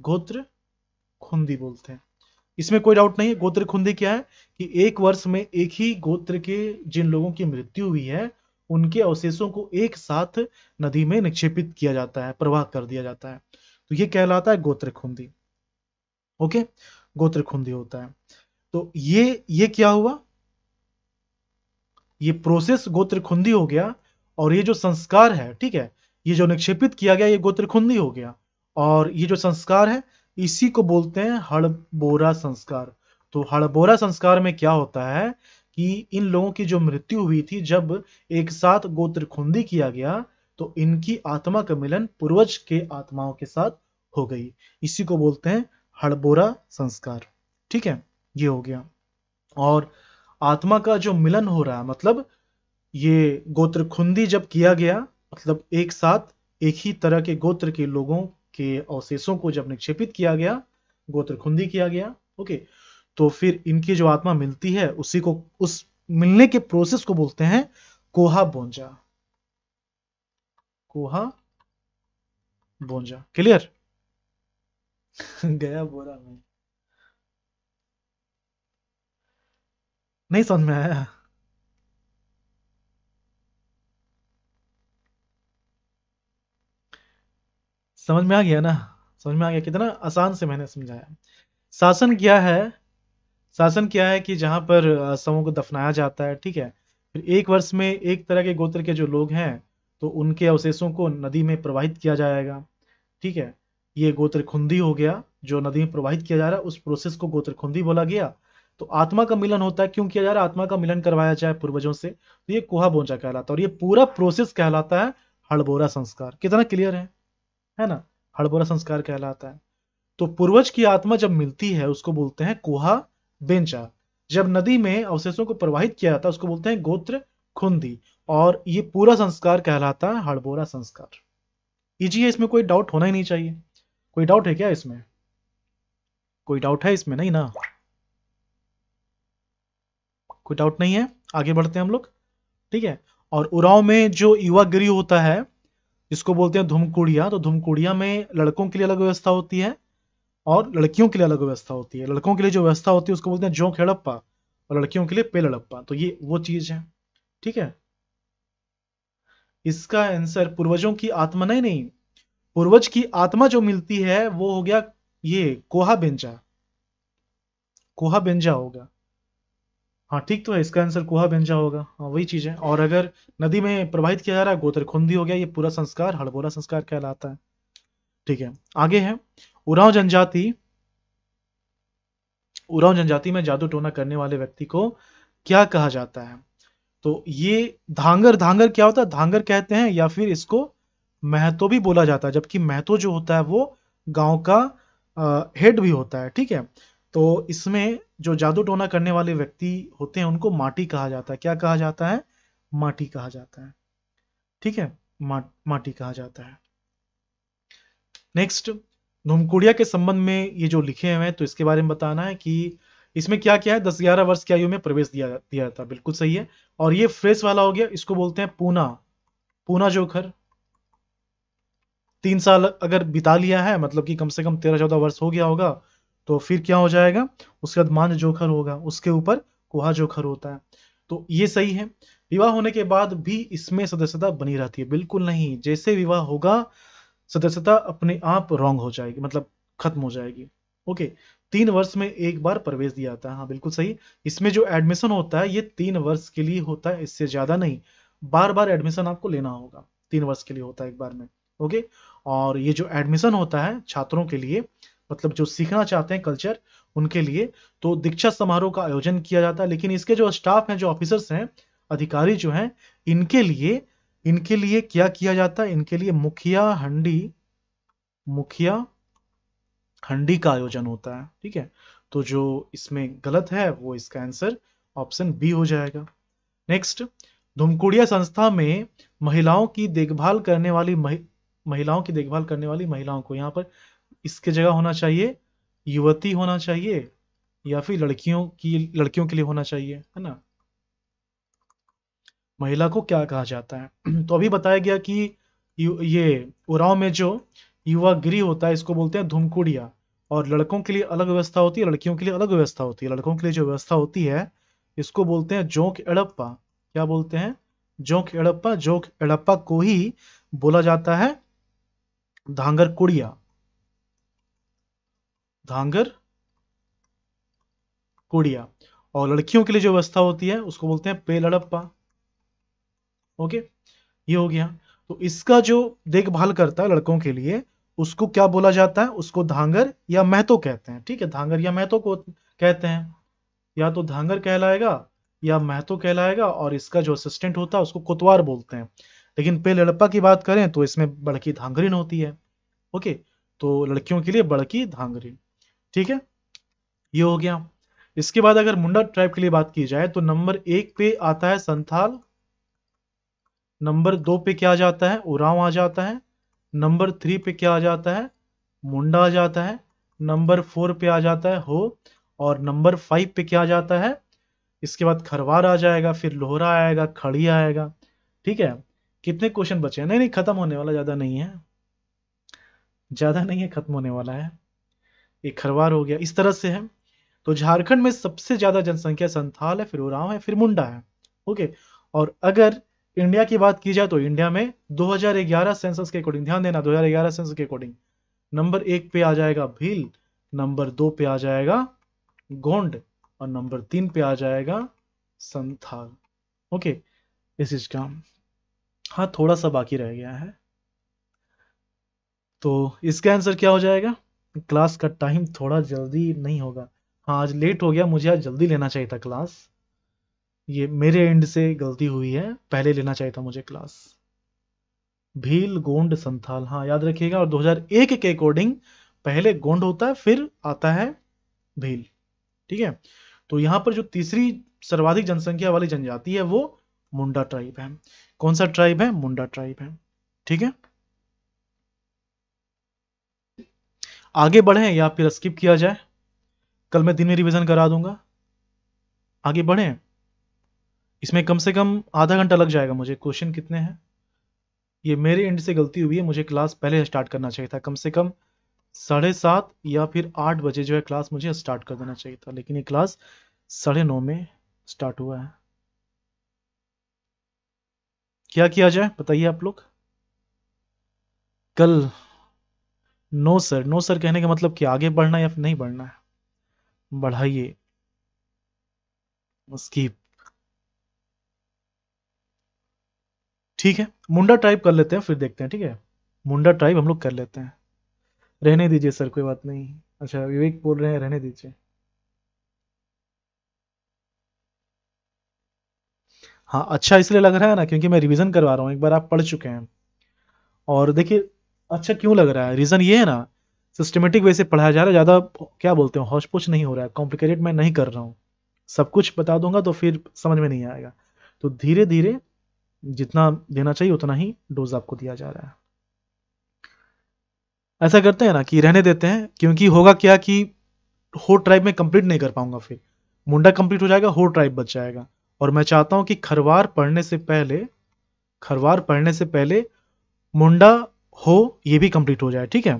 गोत्र खुंदी बोलते हैं इसमें कोई डाउट नहीं है गोत्र खुंदी क्या है कि एक वर्ष में एक ही गोत्र के जिन लोगों की मृत्यु हुई है उनके अवशेषों को एक साथ नदी में निक्षेपित किया जाता है प्रवाह कर दिया जाता है तो ये कहलाता है गोत्र खुंदी ओके गोत्र खुंदी होता है तो ये ये क्या हुआ ये प्रोसेस गोत्र खुंदी हो गया और ये जो संस्कार है ठीक है ये जो निक्षेपित किया गया ये गोत्र खुंदी हो गया और ये जो संस्कार है इसी को बोलते हैं हड़बोरा संस्कार तो हड़बोरा संस्कार में क्या होता है कि इन लोगों की जो मृत्यु हुई थी जब एक साथ गोत्र खुंदी किया गया तो इनकी आत्मा का मिलन पूर्वज के आत्माओं के साथ हो गई इसी को बोलते हैं हड़बोरा संस्कार ठीक है ये हो गया और आत्मा का जो मिलन हो रहा है मतलब ये गोत्र खुंदी जब किया गया मतलब एक साथ एक ही तरह के गोत्र के लोगों के अवशेषों को जब निक्षेपित किया गया गोत्र खुंदी किया गया ओके तो फिर इनकी जो आत्मा मिलती है उसी को उस मिलने के प्रोसेस को बोलते हैं कोहा बोंजा कोहा बोंजा क्लियर गया बोरा नहीं समझ में आया समझ में आ गया ना समझ में आ गया कितना आसान से मैंने समझाया शासन क्या है शासन क्या है कि जहां पर समूह को दफनाया जाता है ठीक है फिर एक वर्ष में एक तरह के गोत्र के जो लोग हैं तो उनके अवशेषों को नदी में प्रवाहित किया जाएगा ठीक है ये गोत्र खुंदी हो गया जो नदी में प्रवाहित किया जा रहा है उस प्रोसेस को गोत्र खुंदी बोला गया तो आत्मा का मिलन होता है क्यों किया जा रहा है आत्मा का मिलन करवाया जाए पूर्वजों से तो ये कुहा बोंचा कहलाता है और ये पूरा प्रोसेस कहलाता है हड़बोरा संस्कार कितना क्लियर है है ना हड़बोला संस्कार कहलाता है तो पूर्वज की आत्मा जब मिलती है उसको बोलते हैं कोहा बेंचा जब नदी में अवशेषों को प्रवाहित किया जाता है उसको बोलते हैं गोत्र खुंदी और ये पूरा संस्कार कहलाता है हड़बोरा संस्कार इजी है इसमें कोई डाउट होना ही नहीं चाहिए कोई डाउट है क्या इसमें कोई डाउट है इसमें नहीं ना कोई डाउट नहीं है आगे बढ़ते हैं हम लोग ठीक है और उराव में जो युवा गृह होता है जिसको बोलते हैं धुमकुड़िया तो धुमकुड़िया में लड़कों के लिए अलग व्यवस्था होती है और लड़कियों के लिए अलग व्यवस्था होती है लड़कों के लिए जो व्यवस्था होती है उसको बोलते हैं जोंक हड़प्पा और लड़कियों के लिए पे लड़प्पा तो ये वो चीज है ठीक है इसका आंसर पूर्वजों की आत्मा नहीं नहीं पूर्वज की आत्मा जो मिलती है वो हो गया ये कोहा बेंजा कोहा बेंजा होगा हाँ ठीक तो है इसका आंसर कुहा बेंजा होगा हाँ वही चीज़ है और अगर नदी में प्रवाहित किया जा रहा है गोतरखुंदी हो गया ये पूरा संस्कार हड़बोला संस्कार कहलाता है ठीक है आगे है उराव जनजाति उराव जनजाति में जादू टोना करने वाले व्यक्ति को क्या कहा जाता है तो ये धांगर धांगर क्या होता है धांगर कहते हैं या फिर इसको महतो भी बोला जाता है जबकि महतो जो होता है वो गांव का हेड भी होता है ठीक है तो इसमें जो जादू टोना करने वाले व्यक्ति होते हैं उनको माटी कहा जाता है क्या कहा जाता है माटी कहा जाता है ठीक है मा, माटी कहा जाता है नेक्स्ट धूमकुड़िया के संबंध में ये जो लिखे हुए हैं तो इसके बारे में बताना है कि इसमें क्या क्या है दस ग्यारह वर्ष की आयु में प्रवेश दिया दिया जाता बिल्कुल सही है और ये फ्रेश वाला हो गया इसको बोलते हैं पूना पूना जोखर तीन साल अगर बिता लिया है मतलब कि कम से कम तेरह चौदह वर्ष हो गया होगा तो फिर क्या हो जाएगा उसके बाद मान जोखर होगा उसके ऊपर कुहा जोखर होता है तो ये सही है विवाह होने के बाद भी इसमें सदस्यता बनी रहती है बिल्कुल नहीं जैसे विवाह होगा सदस्यता अपने आप रॉन्ग हो जाएगी मतलब खत्म हो जाएगी ओके तीन वर्ष में एक बार प्रवेश दिया जाता है हाँ बिल्कुल सही इसमें जो एडमिशन होता है ये तीन वर्ष के लिए होता है इससे ज्यादा नहीं बार बार एडमिशन आपको लेना होगा तीन वर्ष के लिए होता है एक बार में ओके और ये जो एडमिशन होता है छात्रों के लिए मतलब जो सीखना चाहते हैं कल्चर उनके लिए तो दीक्षा समारोह का आयोजन किया जाता है लेकिन इसके जो स्टाफ हैं जो ऑफिसर्स हैं अधिकारी जो हैं इनके लिए इनके लिए क्या किया जाता है इनके लिए मुखिया हंडी मुखिया हंडी का आयोजन होता है ठीक है तो जो इसमें गलत है वो इसका आंसर ऑप्शन बी हो जाएगा नेक्स्ट धुमकुड़िया संस्था में महिलाओं की देखभाल करने वाली महिलाओं की देखभाल करने वाली महिलाओं को यहाँ पर इसके जगह होना चाहिए युवती होना चाहिए या फिर लड़कियों की लड़कियों के लिए होना चाहिए है ना महिला को क्या कहा जाता है तो अभी बताया गया कि ये उराव में जो युवा गिरी होता है इसको बोलते हैं धुमकुड़िया और लड़कों के लिए अलग व्यवस्था होती है लड़कियों के लिए अलग व्यवस्था होती है लड़कों के लिए जो व्यवस्था होती है इसको बोलते हैं जोंक एड़प्पा क्या बोलते हैं जोंक एड़प्पा जोंक एड़प्पा को ही बोला जाता है धांगर कुड़िया धांगर कोडिया और लड़कियों के लिए जो व्यवस्था होती है उसको बोलते हैं पेलड़प्पा ओके ये हो गया तो इसका जो देखभाल करता है लड़कों के लिए उसको क्या बोला जाता है उसको धांगर या महतो कहते हैं ठीक है धांगर या महतो को कहते हैं या तो धांगर कहलाएगा या महतो कहलाएगा और इसका जो असिस्टेंट होता है उसको कोतवार बोलते हैं लेकिन पे लड़प्पा की बात करें तो इसमें बड़की धांगरीन होती है ओके तो लड़कियों के लिए बड़की धांगरीन ठीक है ये हो गया इसके बाद अगर मुंडा ट्राइब के लिए बात की जाए तो नंबर एक पे आता है संथाल नंबर दो पे क्या आ जाता है उराव आ जाता है नंबर थ्री पे क्या आ जाता है मुंडा आ जाता है नंबर फोर पे आ जाता है हो और नंबर फाइव पे क्या आ जाता है इसके बाद खरवार आ जाएगा फिर लोहरा आएगा खड़ी आएगा ठीक है कितने क्वेश्चन बचे हैं नहीं नहीं खत्म होने वाला ज्यादा नहीं है ज्यादा नहीं है खत्म होने वाला है एक खरवार हो गया इस तरह से है तो झारखंड में सबसे ज्यादा जनसंख्या संथाल है फिर उराव है फिर मुंडा है ओके और अगर इंडिया की बात की जाए तो इंडिया में 2011 सेंसस के अकॉर्डिंग ध्यान देना 2011 सेंसस के अकॉर्डिंग नंबर एक पे आ जाएगा भील नंबर दो पे आ जाएगा गोंड और नंबर तीन पे आ जाएगा संथाल ओके इस चीज का हाँ थोड़ा सा बाकी रह गया है तो इसका आंसर क्या हो जाएगा क्लास का टाइम थोड़ा जल्दी नहीं होगा हाँ आज लेट हो गया मुझे आज जल्दी लेना चाहिए था क्लास ये मेरे एंड से गलती हुई है पहले लेना चाहिए था मुझे क्लास भील गोंड संथाल हाँ याद रखिएगा और 2001 के अकॉर्डिंग पहले गोंड होता है फिर आता है भील ठीक है तो यहाँ पर जो तीसरी सर्वाधिक जनसंख्या वाली जनजाति है वो मुंडा ट्राइब है कौन सा ट्राइब है मुंडा ट्राइब है ठीक है आगे बढ़ें या फिर स्किप किया जाए कल मैं दिन में रिवीजन करा दूंगा आगे बढ़ें इसमें कम से कम आधा घंटा लग जाएगा मुझे क्वेश्चन कितने हैं ये मेरे एंड से गलती हुई है मुझे क्लास पहले स्टार्ट करना चाहिए था कम से कम साढ़े सात या फिर आठ बजे जो है क्लास मुझे स्टार्ट कर देना चाहिए था लेकिन ये क्लास साढ़े नौ में स्टार्ट हुआ है क्या किया जाए बताइए आप लोग कल नो सर नो सर कहने का मतलब कि आगे बढ़ना या फिर नहीं बढ़ना है बढ़ाइए स्कीप ठीक है मुंडा टाइप कर लेते हैं फिर देखते हैं ठीक है मुंडा टाइप हम लोग कर लेते हैं रहने दीजिए सर कोई बात नहीं अच्छा विवेक बोल रहे हैं रहने दीजिए हाँ अच्छा इसलिए लग रहा है ना क्योंकि मैं रिवीजन करवा रहा हूँ एक बार आप पढ़ चुके हैं और देखिए अच्छा क्यों लग रहा है रीज़न ये है ना सिस्टमेटिक वे से पढ़ाया जा रहा है ज़्यादा क्या बोलते हैं पुछ नहीं हो रहा है कॉम्प्लिकेटेड मैं नहीं कर रहा हूँ सब कुछ बता दूंगा तो फिर समझ में नहीं आएगा तो धीरे धीरे जितना देना चाहिए उतना ही डोज आपको दिया जा रहा है ऐसा करते हैं ना कि रहने देते हैं क्योंकि होगा क्या कि हो ट्राइब में कंप्लीट नहीं कर पाऊंगा फिर मुंडा कंप्लीट हो जाएगा हो ट्राइब बच जाएगा और मैं चाहता हूं कि खरवार पढ़ने से पहले खरवार पढ़ने से पहले मुंडा हो ये भी कंप्लीट हो जाए ठीक है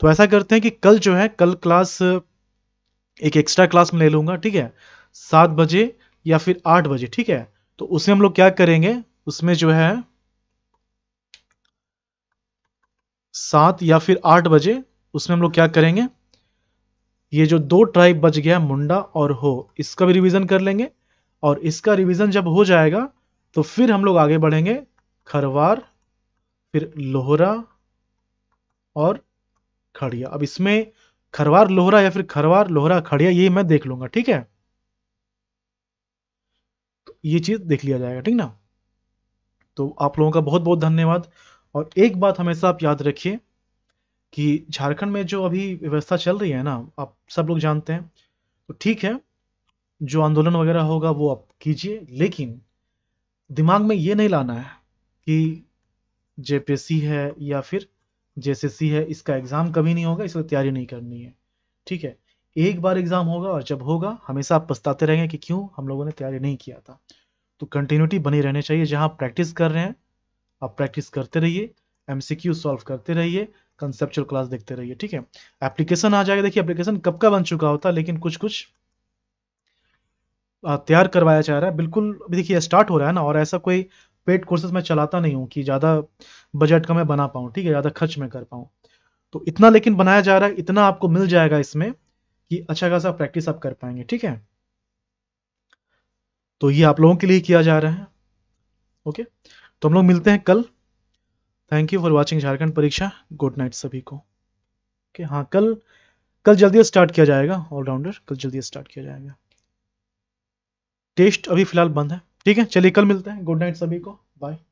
तो ऐसा करते हैं कि कल जो है कल क्लास एक एक्स्ट्रा क्लास में ले लूंगा ठीक है सात बजे या फिर आठ बजे ठीक है तो उसमें हम लोग क्या करेंगे उसमें जो है सात या फिर आठ बजे उसमें हम लोग क्या करेंगे ये जो दो ट्राइब बच गया मुंडा और हो इसका भी रिवीजन कर लेंगे और इसका रिवीजन जब हो जाएगा तो फिर हम लोग आगे बढ़ेंगे खरवार फिर लोहरा और खड़िया अब इसमें खरवार लोहरा या फिर खरवार लोहरा खड़िया ये मैं देख लूंगा ठीक है तो ये चीज देख लिया जाएगा ठीक ना तो आप लोगों का बहुत बहुत धन्यवाद और एक बात हमेशा आप याद रखिए कि झारखंड में जो अभी व्यवस्था चल रही है ना आप सब लोग जानते हैं तो ठीक है जो आंदोलन वगैरह होगा वो आप कीजिए लेकिन दिमाग में ये नहीं लाना है कि जेपीसी है या फिर जेएसएससी है इसका एग्जाम कभी नहीं होगा इसलिए तैयारी नहीं करनी है ठीक है एक बार एग्जाम होगा और जब होगा हमेशा आप पछताते रहेंगे कि क्यों हम लोगों ने तैयारी नहीं किया था तो कंटिन्यूटी बनी रहनी चाहिए जहां प्रैक्टिस कर रहे हैं आप प्रैक्टिस करते रहिए एमसीक्यू सॉल्व करते रहिए कंसेप्चुअल क्लास देखते रहिए ठीक है एप्लीकेशन आ जाएगा देखिए एप्लीकेशन कब का बन चुका होता लेकिन कुछ कुछ तैयार करवाया जा रहा है बिल्कुल देखिए स्टार्ट हो रहा है ना और ऐसा कोई पेड कोर्सेज मैं चलाता नहीं हूँ कि ज़्यादा बजट का मैं बना पाऊँ ठीक है ज़्यादा खर्च में कर पाऊँ तो इतना लेकिन बनाया जा रहा है इतना आपको मिल जाएगा इसमें कि अच्छा खासा प्रैक्टिस आप कर पाएंगे ठीक है तो ये आप लोगों के लिए किया जा रहा है ओके तो हम लोग मिलते हैं कल thank you for watching Jharkhand Pariksha good night सभी को ओके हाँ कल कल जल्दी स्टार्ट किया जाएगा ऑलराउंडर कल जल्दी स्टार्ट किया जाएगा टेस्ट अभी फिलहाल बंद है ठीक है चलिए कल मिलते हैं गुड नाइट सभी को बाय